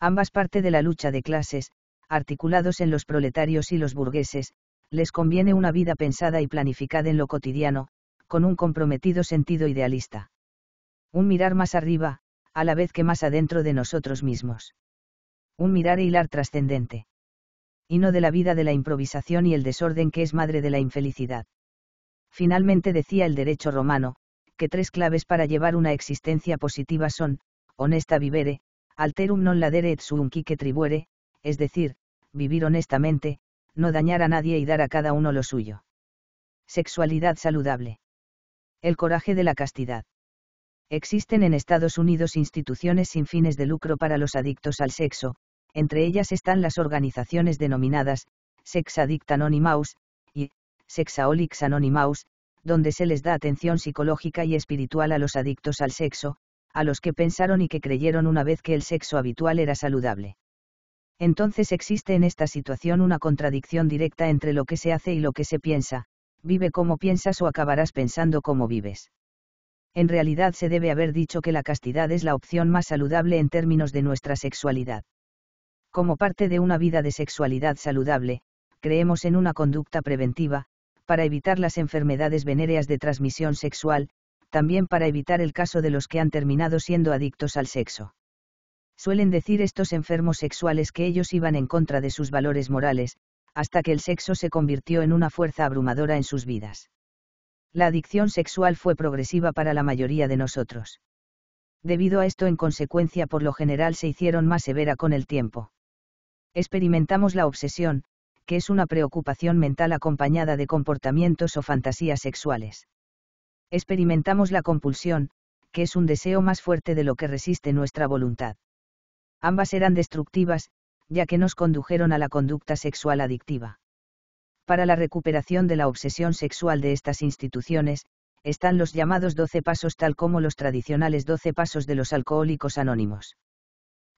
Ambas partes de la lucha de clases, articulados en los proletarios y los burgueses, les conviene una vida pensada y planificada en lo cotidiano, con un comprometido sentido idealista. Un mirar más arriba, a la vez que más adentro de nosotros mismos. Un mirar e hilar trascendente. Y no de la vida de la improvisación y el desorden que es madre de la infelicidad. Finalmente decía el derecho romano, que tres claves para llevar una existencia positiva son, honesta vivere, alterum non ladere et suum quique tribuere, es decir, vivir honestamente, no dañar a nadie y dar a cada uno lo suyo. Sexualidad saludable. El coraje de la castidad. Existen en Estados Unidos instituciones sin fines de lucro para los adictos al sexo, entre ellas están las organizaciones denominadas Sex Addict Anonymous y Sexaholics Anonymous, donde se les da atención psicológica y espiritual a los adictos al sexo, a los que pensaron y que creyeron una vez que el sexo habitual era saludable. Entonces existe en esta situación una contradicción directa entre lo que se hace y lo que se piensa, vive como piensas o acabarás pensando como vives. En realidad se debe haber dicho que la castidad es la opción más saludable en términos de nuestra sexualidad. Como parte de una vida de sexualidad saludable, creemos en una conducta preventiva, para evitar las enfermedades venéreas de transmisión sexual, también para evitar el caso de los que han terminado siendo adictos al sexo. Suelen decir estos enfermos sexuales que ellos iban en contra de sus valores morales, hasta que el sexo se convirtió en una fuerza abrumadora en sus vidas. La adicción sexual fue progresiva para la mayoría de nosotros. Debido a esto en consecuencia por lo general se hicieron más severa con el tiempo. Experimentamos la obsesión, que es una preocupación mental acompañada de comportamientos o fantasías sexuales. Experimentamos la compulsión, que es un deseo más fuerte de lo que resiste nuestra voluntad. Ambas eran destructivas, ya que nos condujeron a la conducta sexual adictiva. Para la recuperación de la obsesión sexual de estas instituciones, están los llamados 12 pasos tal como los tradicionales 12 pasos de los alcohólicos anónimos.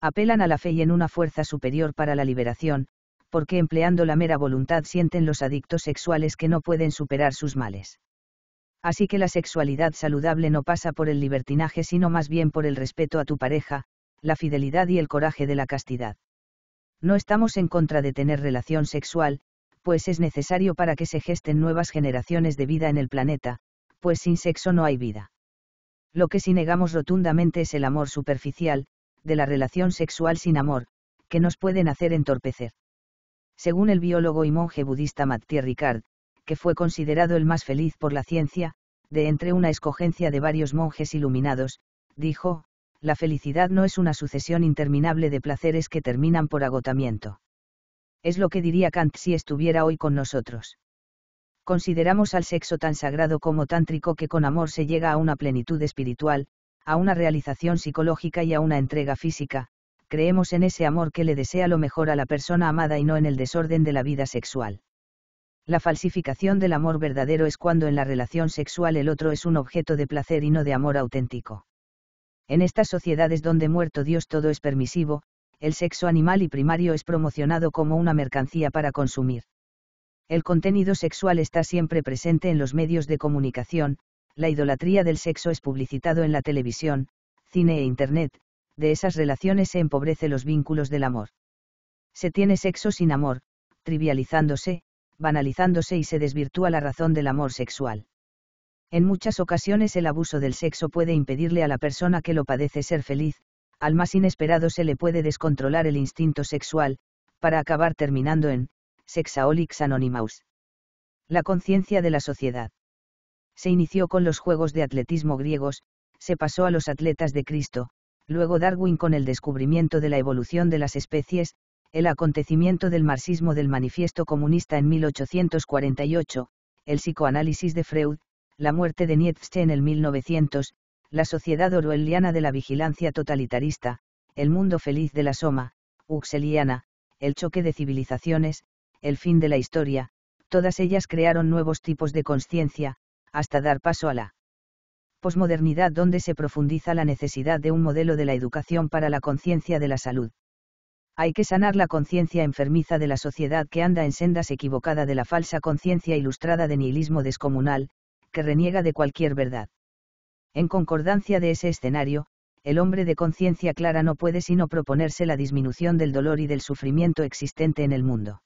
Apelan a la fe y en una fuerza superior para la liberación, porque empleando la mera voluntad sienten los adictos sexuales que no pueden superar sus males. Así que la sexualidad saludable no pasa por el libertinaje sino más bien por el respeto a tu pareja, la fidelidad y el coraje de la castidad. No estamos en contra de tener relación sexual, pues es necesario para que se gesten nuevas generaciones de vida en el planeta, pues sin sexo no hay vida. Lo que sí negamos rotundamente es el amor superficial, de la relación sexual sin amor, que nos pueden hacer entorpecer. Según el biólogo y monje budista Mathieu Ricard, que fue considerado el más feliz por la ciencia, de entre una escogencia de varios monjes iluminados, dijo, la felicidad no es una sucesión interminable de placeres que terminan por agotamiento. Es lo que diría Kant si estuviera hoy con nosotros. Consideramos al sexo tan sagrado como tántrico que con amor se llega a una plenitud espiritual, a una realización psicológica y a una entrega física, creemos en ese amor que le desea lo mejor a la persona amada y no en el desorden de la vida sexual. La falsificación del amor verdadero es cuando en la relación sexual el otro es un objeto de placer y no de amor auténtico. En estas sociedades donde muerto Dios todo es permisivo, el sexo animal y primario es promocionado como una mercancía para consumir. El contenido sexual está siempre presente en los medios de comunicación, la idolatría del sexo es publicitado en la televisión, cine e Internet, de esas relaciones se empobrece los vínculos del amor. Se tiene sexo sin amor, trivializándose, banalizándose y se desvirtúa la razón del amor sexual. En muchas ocasiones el abuso del sexo puede impedirle a la persona que lo padece ser feliz, al más inesperado se le puede descontrolar el instinto sexual, para acabar terminando en Sexaolics Anonymous. La conciencia de la sociedad. Se inició con los juegos de atletismo griegos, se pasó a los atletas de Cristo, luego Darwin con el descubrimiento de la evolución de las especies, el acontecimiento del marxismo del manifiesto comunista en 1848, el psicoanálisis de Freud, la muerte de Nietzsche en el 1900, la sociedad orwelliana de la vigilancia totalitarista, el mundo feliz de la soma, Uxeliana, el choque de civilizaciones, el fin de la historia, todas ellas crearon nuevos tipos de conciencia, hasta dar paso a la posmodernidad donde se profundiza la necesidad de un modelo de la educación para la conciencia de la salud. Hay que sanar la conciencia enfermiza de la sociedad que anda en sendas equivocadas de la falsa conciencia ilustrada de nihilismo descomunal, que reniega de cualquier verdad. En concordancia de ese escenario, el hombre de conciencia clara no puede sino proponerse la disminución del dolor y del sufrimiento existente en el mundo.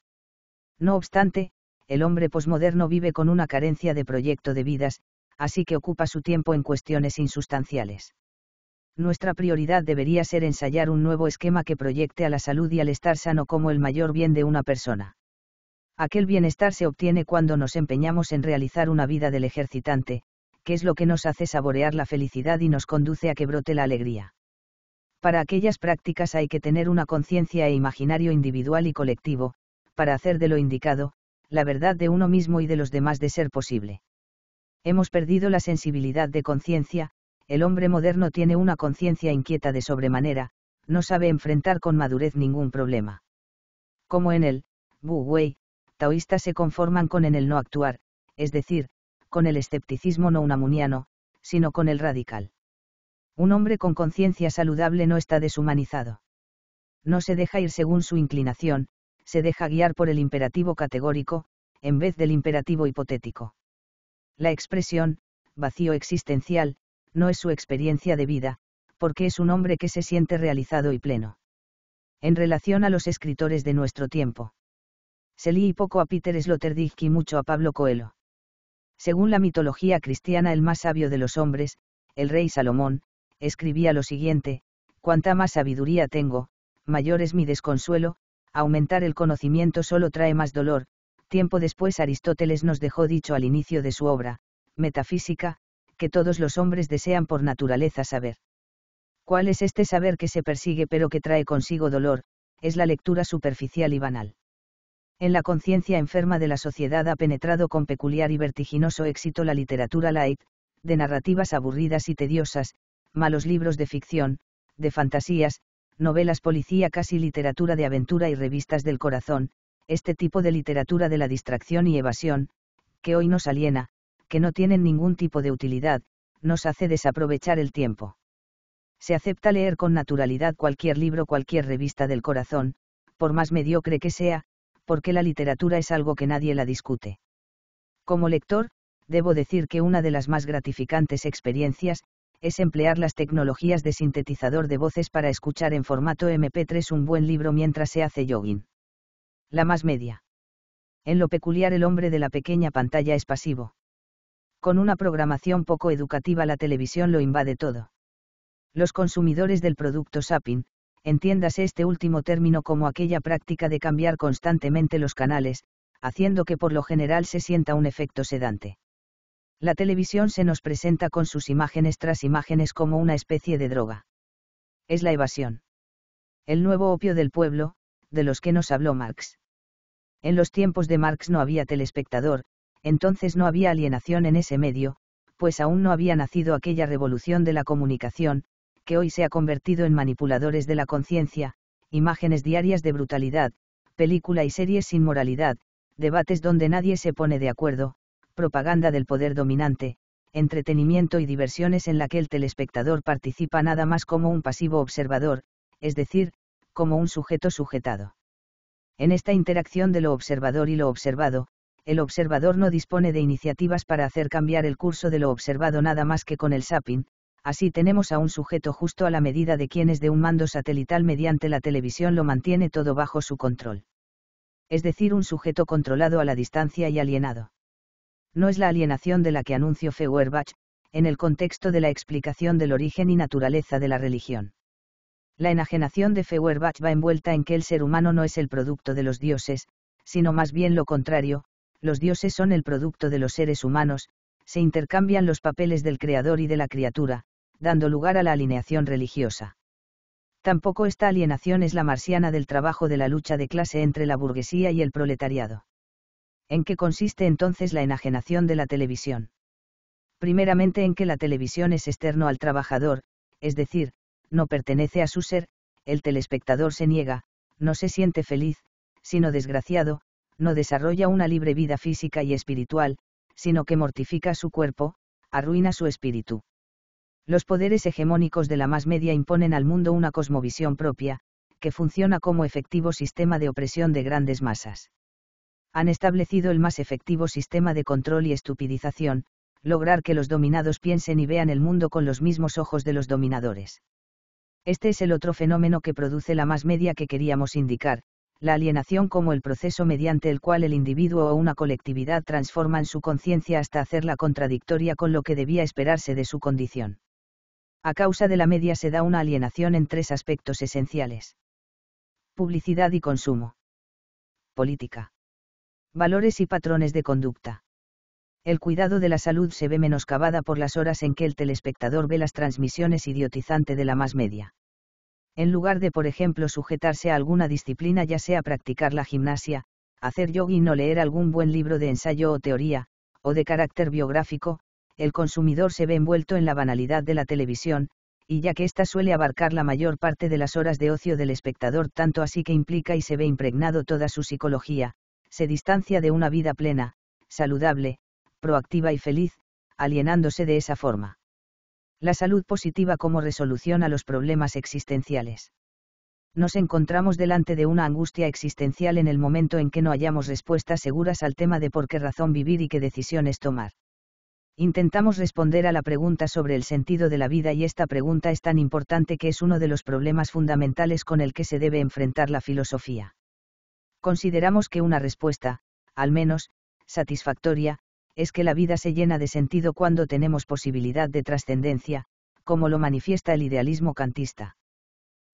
No obstante, el hombre posmoderno vive con una carencia de proyecto de vidas, así que ocupa su tiempo en cuestiones insustanciales. Nuestra prioridad debería ser ensayar un nuevo esquema que proyecte a la salud y al estar sano como el mayor bien de una persona. Aquel bienestar se obtiene cuando nos empeñamos en realizar una vida del ejercitante, que es lo que nos hace saborear la felicidad y nos conduce a que brote la alegría. Para aquellas prácticas hay que tener una conciencia e imaginario individual y colectivo, para hacer de lo indicado, la verdad de uno mismo y de los demás de ser posible. Hemos perdido la sensibilidad de conciencia, el hombre moderno tiene una conciencia inquieta de sobremanera, no sabe enfrentar con madurez ningún problema. Como en el, Wu taoístas se conforman con en el no actuar, es decir, con el escepticismo no unamuniano, sino con el radical. Un hombre con conciencia saludable no está deshumanizado. No se deja ir según su inclinación, se deja guiar por el imperativo categórico, en vez del imperativo hipotético. La expresión, vacío existencial, no es su experiencia de vida, porque es un hombre que se siente realizado y pleno. En relación a los escritores de nuestro tiempo. Se lee poco a Peter Sloterdijk y mucho a Pablo Coelho. Según la mitología cristiana, el más sabio de los hombres, el rey Salomón, escribía lo siguiente, cuanta más sabiduría tengo, mayor es mi desconsuelo, aumentar el conocimiento solo trae más dolor, tiempo después Aristóteles nos dejó dicho al inicio de su obra, Metafísica, que todos los hombres desean por naturaleza saber. ¿Cuál es este saber que se persigue pero que trae consigo dolor? Es la lectura superficial y banal en la conciencia enferma de la sociedad ha penetrado con peculiar y vertiginoso éxito la literatura light, de narrativas aburridas y tediosas, malos libros de ficción, de fantasías, novelas policía, casi literatura de aventura y revistas del corazón, este tipo de literatura de la distracción y evasión, que hoy nos aliena, que no tienen ningún tipo de utilidad, nos hace desaprovechar el tiempo. Se acepta leer con naturalidad cualquier libro, cualquier revista del corazón, por más mediocre que sea, porque la literatura es algo que nadie la discute. Como lector, debo decir que una de las más gratificantes experiencias, es emplear las tecnologías de sintetizador de voces para escuchar en formato MP3 un buen libro mientras se hace jogging. La más media. En lo peculiar el hombre de la pequeña pantalla es pasivo. Con una programación poco educativa la televisión lo invade todo. Los consumidores del producto Sapin, entiéndase este último término como aquella práctica de cambiar constantemente los canales, haciendo que por lo general se sienta un efecto sedante. La televisión se nos presenta con sus imágenes tras imágenes como una especie de droga. Es la evasión. El nuevo opio del pueblo, de los que nos habló Marx. En los tiempos de Marx no había telespectador, entonces no había alienación en ese medio, pues aún no había nacido aquella revolución de la comunicación, que hoy se ha convertido en manipuladores de la conciencia, imágenes diarias de brutalidad, película y series sin moralidad, debates donde nadie se pone de acuerdo, propaganda del poder dominante, entretenimiento y diversiones en la que el telespectador participa nada más como un pasivo observador, es decir, como un sujeto sujetado. En esta interacción de lo observador y lo observado, el observador no dispone de iniciativas para hacer cambiar el curso de lo observado nada más que con el sapping, así tenemos a un sujeto justo a la medida de quienes de un mando satelital mediante la televisión lo mantiene todo bajo su control. Es decir, un sujeto controlado a la distancia y alienado. No es la alienación de la que anunció Feuerbach, en el contexto de la explicación del origen y naturaleza de la religión. La enajenación de Feuerbach va envuelta en que el ser humano no es el producto de los dioses, sino más bien lo contrario, los dioses son el producto de los seres humanos, se intercambian los papeles del creador y de la criatura, dando lugar a la alineación religiosa. Tampoco esta alienación es la marciana del trabajo de la lucha de clase entre la burguesía y el proletariado. ¿En qué consiste entonces la enajenación de la televisión? Primeramente en que la televisión es externo al trabajador, es decir, no pertenece a su ser, el telespectador se niega, no se siente feliz, sino desgraciado, no desarrolla una libre vida física y espiritual, sino que mortifica su cuerpo, arruina su espíritu. Los poderes hegemónicos de la más media imponen al mundo una cosmovisión propia, que funciona como efectivo sistema de opresión de grandes masas. Han establecido el más efectivo sistema de control y estupidización, lograr que los dominados piensen y vean el mundo con los mismos ojos de los dominadores. Este es el otro fenómeno que produce la más media que queríamos indicar, la alienación como el proceso mediante el cual el individuo o una colectividad transforman su conciencia hasta hacerla contradictoria con lo que debía esperarse de su condición a causa de la media se da una alienación en tres aspectos esenciales. Publicidad y consumo. Política. Valores y patrones de conducta. El cuidado de la salud se ve menoscabada por las horas en que el telespectador ve las transmisiones idiotizante de la más media. En lugar de, por ejemplo, sujetarse a alguna disciplina, ya sea practicar la gimnasia, hacer yoga y no leer algún buen libro de ensayo o teoría, o de carácter biográfico, el consumidor se ve envuelto en la banalidad de la televisión, y ya que ésta suele abarcar la mayor parte de las horas de ocio del espectador, tanto así que implica y se ve impregnado toda su psicología, se distancia de una vida plena, saludable, proactiva y feliz, alienándose de esa forma. La salud positiva como resolución a los problemas existenciales. Nos encontramos delante de una angustia existencial en el momento en que no hallamos respuestas seguras al tema de por qué razón vivir y qué decisiones tomar intentamos responder a la pregunta sobre el sentido de la vida y esta pregunta es tan importante que es uno de los problemas fundamentales con el que se debe enfrentar la filosofía. Consideramos que una respuesta, al menos, satisfactoria, es que la vida se llena de sentido cuando tenemos posibilidad de trascendencia, como lo manifiesta el idealismo cantista.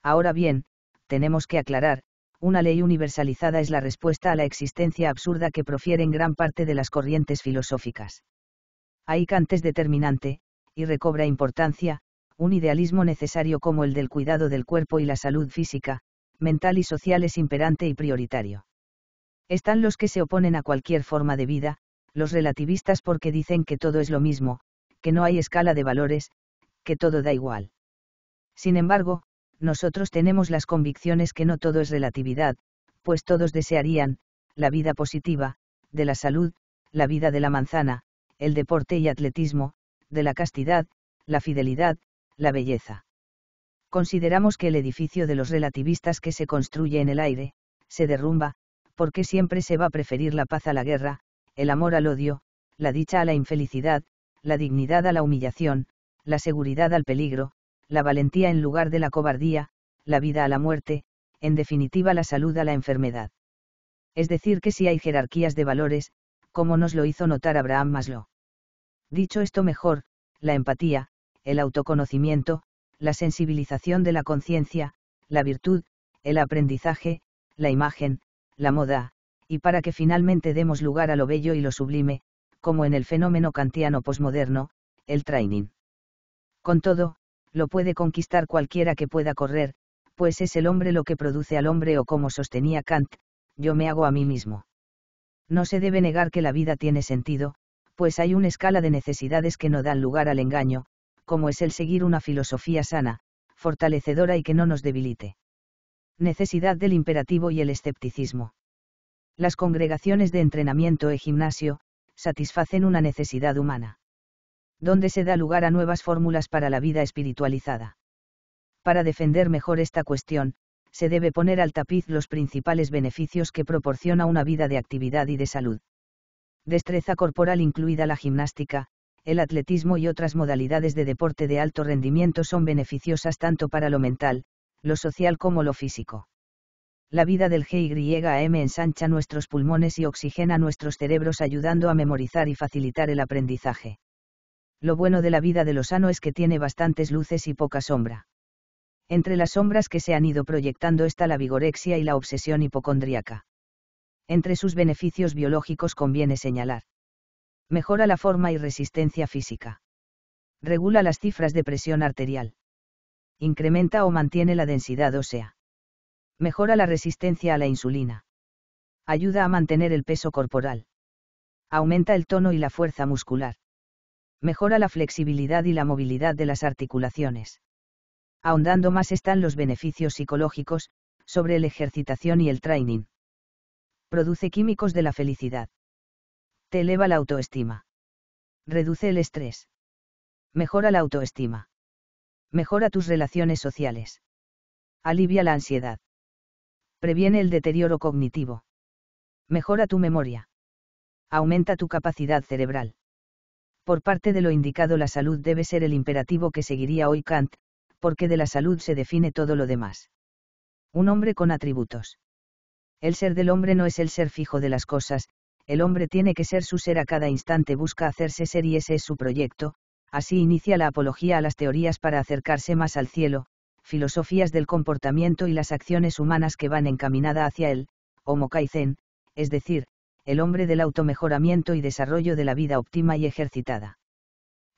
Ahora bien, tenemos que aclarar, una ley universalizada es la respuesta a la existencia absurda que profieren gran parte de las corrientes filosóficas ahí Kant es determinante, y recobra importancia, un idealismo necesario como el del cuidado del cuerpo y la salud física, mental y social es imperante y prioritario. Están los que se oponen a cualquier forma de vida, los relativistas porque dicen que todo es lo mismo, que no hay escala de valores, que todo da igual. Sin embargo, nosotros tenemos las convicciones que no todo es relatividad, pues todos desearían, la vida positiva, de la salud, la vida de la manzana, el deporte y atletismo, de la castidad, la fidelidad, la belleza. Consideramos que el edificio de los relativistas que se construye en el aire, se derrumba, porque siempre se va a preferir la paz a la guerra, el amor al odio, la dicha a la infelicidad, la dignidad a la humillación, la seguridad al peligro, la valentía en lugar de la cobardía, la vida a la muerte, en definitiva la salud a la enfermedad. Es decir, que si hay jerarquías de valores, como nos lo hizo notar Abraham Maslow. Dicho esto mejor, la empatía, el autoconocimiento, la sensibilización de la conciencia, la virtud, el aprendizaje, la imagen, la moda, y para que finalmente demos lugar a lo bello y lo sublime, como en el fenómeno kantiano posmoderno, el training. Con todo, lo puede conquistar cualquiera que pueda correr, pues es el hombre lo que produce al hombre o como sostenía Kant, yo me hago a mí mismo. No se debe negar que la vida tiene sentido, pues hay una escala de necesidades que no dan lugar al engaño, como es el seguir una filosofía sana, fortalecedora y que no nos debilite. Necesidad del imperativo y el escepticismo. Las congregaciones de entrenamiento e gimnasio, satisfacen una necesidad humana. Donde se da lugar a nuevas fórmulas para la vida espiritualizada. Para defender mejor esta cuestión, se debe poner al tapiz los principales beneficios que proporciona una vida de actividad y de salud. Destreza corporal incluida la gimnástica, el atletismo y otras modalidades de deporte de alto rendimiento son beneficiosas tanto para lo mental, lo social como lo físico. La vida del GYAM ensancha nuestros pulmones y oxigena nuestros cerebros ayudando a memorizar y facilitar el aprendizaje. Lo bueno de la vida de los sano es que tiene bastantes luces y poca sombra. Entre las sombras que se han ido proyectando está la vigorexia y la obsesión hipocondríaca. Entre sus beneficios biológicos conviene señalar. Mejora la forma y resistencia física. Regula las cifras de presión arterial. Incrementa o mantiene la densidad ósea. Mejora la resistencia a la insulina. Ayuda a mantener el peso corporal. Aumenta el tono y la fuerza muscular. Mejora la flexibilidad y la movilidad de las articulaciones ahondando más están los beneficios psicológicos, sobre el ejercitación y el training. Produce químicos de la felicidad. Te eleva la autoestima. Reduce el estrés. Mejora la autoestima. Mejora tus relaciones sociales. Alivia la ansiedad. Previene el deterioro cognitivo. Mejora tu memoria. Aumenta tu capacidad cerebral. Por parte de lo indicado la salud debe ser el imperativo que seguiría hoy Kant, porque de la salud se define todo lo demás. Un hombre con atributos. El ser del hombre no es el ser fijo de las cosas, el hombre tiene que ser su ser a cada instante, busca hacerse ser y ese es su proyecto, así inicia la apología a las teorías para acercarse más al cielo, filosofías del comportamiento y las acciones humanas que van encaminada hacia él, Homo Kaizen, es decir, el hombre del automejoramiento y desarrollo de la vida óptima y ejercitada.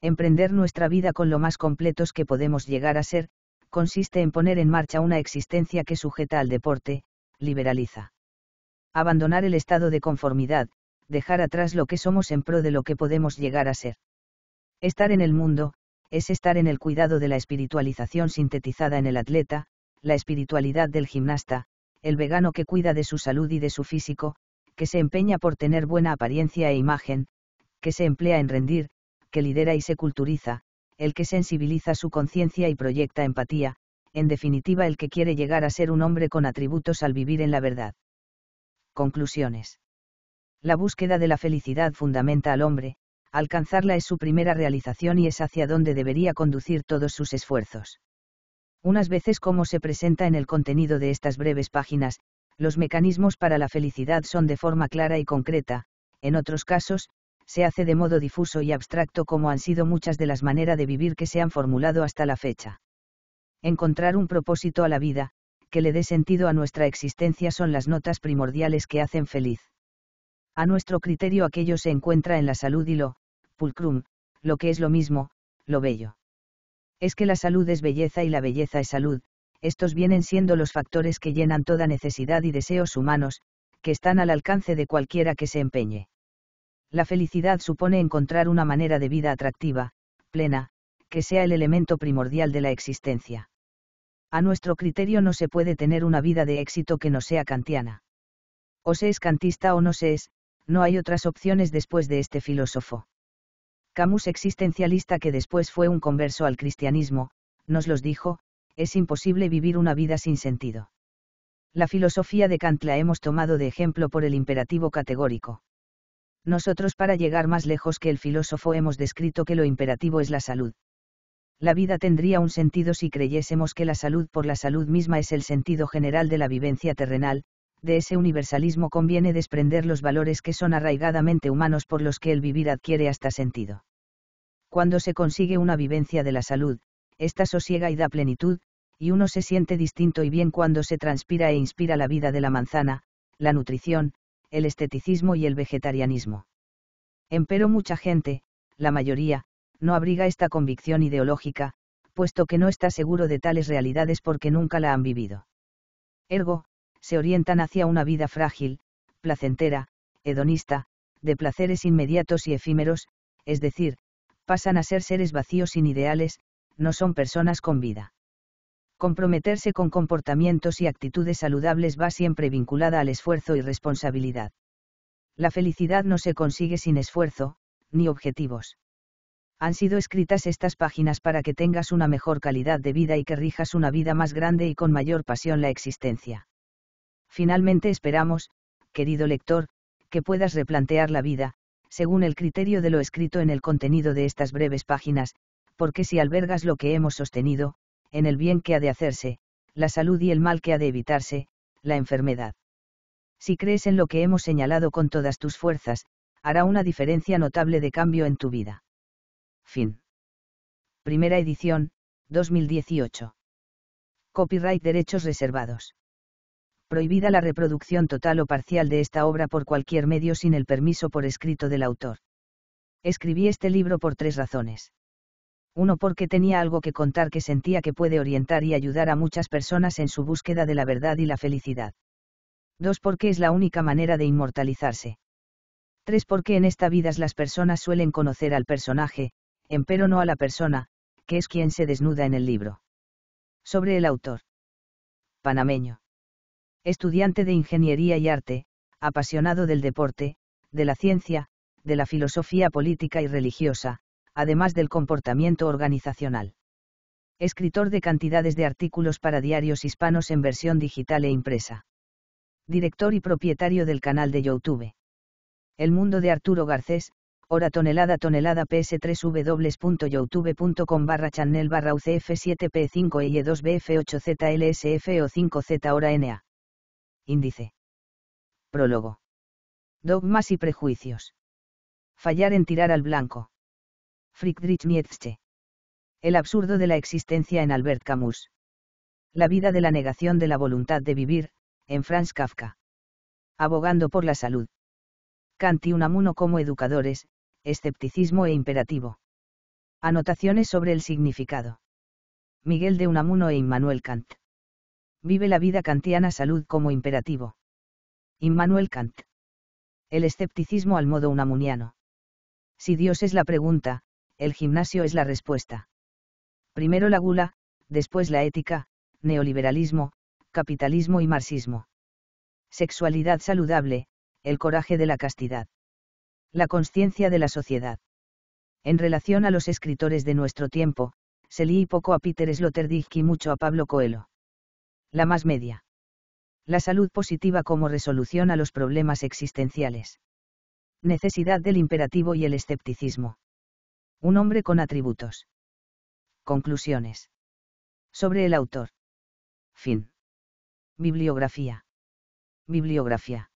Emprender nuestra vida con lo más completos que podemos llegar a ser, consiste en poner en marcha una existencia que sujeta al deporte, liberaliza. Abandonar el estado de conformidad, dejar atrás lo que somos en pro de lo que podemos llegar a ser. Estar en el mundo, es estar en el cuidado de la espiritualización sintetizada en el atleta, la espiritualidad del gimnasta, el vegano que cuida de su salud y de su físico, que se empeña por tener buena apariencia e imagen, que se emplea en rendir, lidera y se culturiza, el que sensibiliza su conciencia y proyecta empatía, en definitiva el que quiere llegar a ser un hombre con atributos al vivir en la verdad. Conclusiones. La búsqueda de la felicidad fundamenta al hombre, alcanzarla es su primera realización y es hacia donde debería conducir todos sus esfuerzos. Unas veces como se presenta en el contenido de estas breves páginas, los mecanismos para la felicidad son de forma clara y concreta, en otros casos, se hace de modo difuso y abstracto como han sido muchas de las maneras de vivir que se han formulado hasta la fecha. Encontrar un propósito a la vida, que le dé sentido a nuestra existencia son las notas primordiales que hacen feliz. A nuestro criterio aquello se encuentra en la salud y lo, pulcrum, lo que es lo mismo, lo bello. Es que la salud es belleza y la belleza es salud, estos vienen siendo los factores que llenan toda necesidad y deseos humanos, que están al alcance de cualquiera que se empeñe la felicidad supone encontrar una manera de vida atractiva, plena, que sea el elemento primordial de la existencia. A nuestro criterio no se puede tener una vida de éxito que no sea kantiana. O se es kantista o no se es, no hay otras opciones después de este filósofo. Camus existencialista que después fue un converso al cristianismo, nos los dijo, es imposible vivir una vida sin sentido. La filosofía de Kant la hemos tomado de ejemplo por el imperativo categórico. Nosotros para llegar más lejos que el filósofo hemos descrito que lo imperativo es la salud. La vida tendría un sentido si creyésemos que la salud por la salud misma es el sentido general de la vivencia terrenal, de ese universalismo conviene desprender los valores que son arraigadamente humanos por los que el vivir adquiere hasta sentido. Cuando se consigue una vivencia de la salud, esta sosiega y da plenitud, y uno se siente distinto y bien cuando se transpira e inspira la vida de la manzana, la nutrición, el esteticismo y el vegetarianismo. Empero mucha gente, la mayoría, no abriga esta convicción ideológica, puesto que no está seguro de tales realidades porque nunca la han vivido. Ergo, se orientan hacia una vida frágil, placentera, hedonista, de placeres inmediatos y efímeros, es decir, pasan a ser seres vacíos sin ideales, no son personas con vida. Comprometerse con comportamientos y actitudes saludables va siempre vinculada al esfuerzo y responsabilidad. La felicidad no se consigue sin esfuerzo, ni objetivos. Han sido escritas estas páginas para que tengas una mejor calidad de vida y que rijas una vida más grande y con mayor pasión la existencia. Finalmente esperamos, querido lector, que puedas replantear la vida, según el criterio de lo escrito en el contenido de estas breves páginas, porque si albergas lo que hemos sostenido, en el bien que ha de hacerse, la salud y el mal que ha de evitarse, la enfermedad. Si crees en lo que hemos señalado con todas tus fuerzas, hará una diferencia notable de cambio en tu vida. Fin. Primera edición, 2018. Copyright Derechos Reservados. Prohibida la reproducción total o parcial de esta obra por cualquier medio sin el permiso por escrito del autor. Escribí este libro por tres razones uno porque tenía algo que contar que sentía que puede orientar y ayudar a muchas personas en su búsqueda de la verdad y la felicidad. Dos porque es la única manera de inmortalizarse. Tres porque en esta vida las personas suelen conocer al personaje, empero no a la persona, que es quien se desnuda en el libro. Sobre el autor. Panameño. Estudiante de ingeniería y arte, apasionado del deporte, de la ciencia, de la filosofía política y religiosa, además del comportamiento organizacional. Escritor de cantidades de artículos para diarios hispanos en versión digital e impresa. Director y propietario del canal de YouTube. El mundo de Arturo Garcés, hora tonelada tonelada ps3w.youtube.com barra channel barra ucf 7 p 5 e 2 bf 8 zlsfo o 5z hora na. Índice. Prólogo. Dogmas y prejuicios. Fallar en tirar al blanco. Friedrich Nietzsche. El absurdo de la existencia en Albert Camus. La vida de la negación de la voluntad de vivir, en Franz Kafka. Abogando por la salud. Kant y Unamuno como educadores, escepticismo e imperativo. Anotaciones sobre el significado. Miguel de Unamuno e Immanuel Kant. Vive la vida kantiana salud como imperativo. Immanuel Kant. El escepticismo al modo unamuniano. Si Dios es la pregunta, el gimnasio es la respuesta. Primero la gula, después la ética, neoliberalismo, capitalismo y marxismo. Sexualidad saludable, el coraje de la castidad. La conciencia de la sociedad. En relación a los escritores de nuestro tiempo, se lee poco a Peter Sloterdijk y mucho a Pablo Coelho. La más media. La salud positiva como resolución a los problemas existenciales. Necesidad del imperativo y el escepticismo. Un hombre con atributos. Conclusiones. Sobre el autor. Fin. Bibliografía. Bibliografía.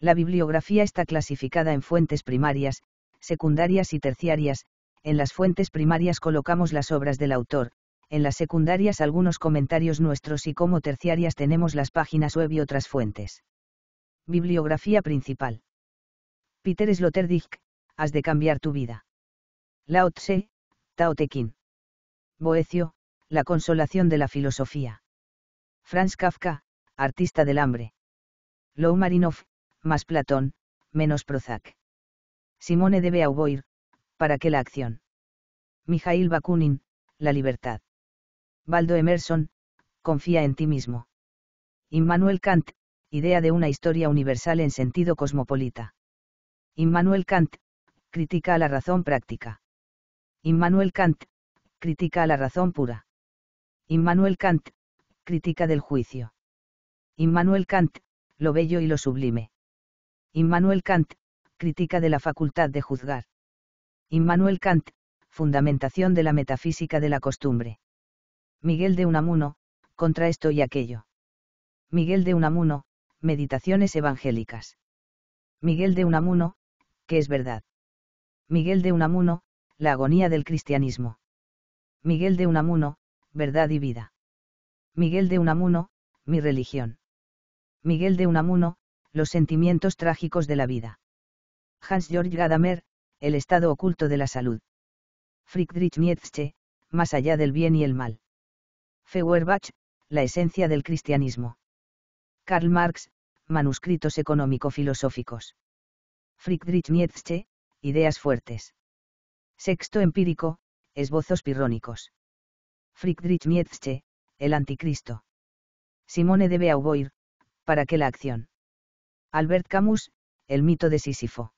La bibliografía está clasificada en fuentes primarias, secundarias y terciarias, en las fuentes primarias colocamos las obras del autor, en las secundarias algunos comentarios nuestros y como terciarias tenemos las páginas web y otras fuentes. Bibliografía principal. Peter Sloterdijk, Has de cambiar tu vida. Lao Tse, Tao Te Ching. Boecio, La consolación de la filosofía. Franz Kafka, Artista del hambre. Marinov, más Platón, menos Prozac. Simone de Beauvoir, ¿para qué la acción? Mijail Bakunin, La libertad. Baldo Emerson, Confía en ti mismo. Immanuel Kant, Idea de una historia universal en sentido cosmopolita. Immanuel Kant, Critica a la razón práctica. Immanuel Kant, crítica a la razón pura. Immanuel Kant, crítica del juicio. Immanuel Kant, lo bello y lo sublime. Immanuel Kant, crítica de la facultad de juzgar. Immanuel Kant, fundamentación de la metafísica de la costumbre. Miguel de Unamuno, contra esto y aquello. Miguel de Unamuno, meditaciones evangélicas. Miguel de Unamuno, que es verdad. Miguel de Unamuno, la agonía del cristianismo. Miguel de Unamuno, verdad y vida. Miguel de Unamuno, mi religión. Miguel de Unamuno, los sentimientos trágicos de la vida. Hans-Georg Gadamer, el estado oculto de la salud. Friedrich Nietzsche, más allá del bien y el mal. Feuerbach, la esencia del cristianismo. Karl Marx, manuscritos económico-filosóficos. Friedrich Nietzsche, ideas fuertes. Sexto empírico, esbozos pirrónicos. Friedrich Nietzsche, el anticristo. Simone de Beauvoir, ¿para qué la acción? Albert Camus, el mito de Sísifo.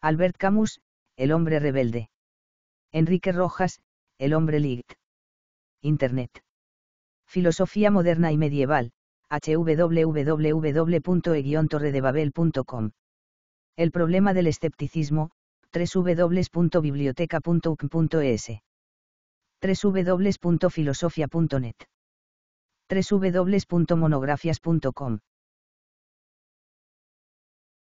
Albert Camus, el hombre rebelde. Enrique Rojas, el hombre ligt. Internet. Filosofía moderna y medieval, www.e-torredebabel.com. El problema del escepticismo, www.biblioteca.uc.es e www.filosofia.net www.monografias.com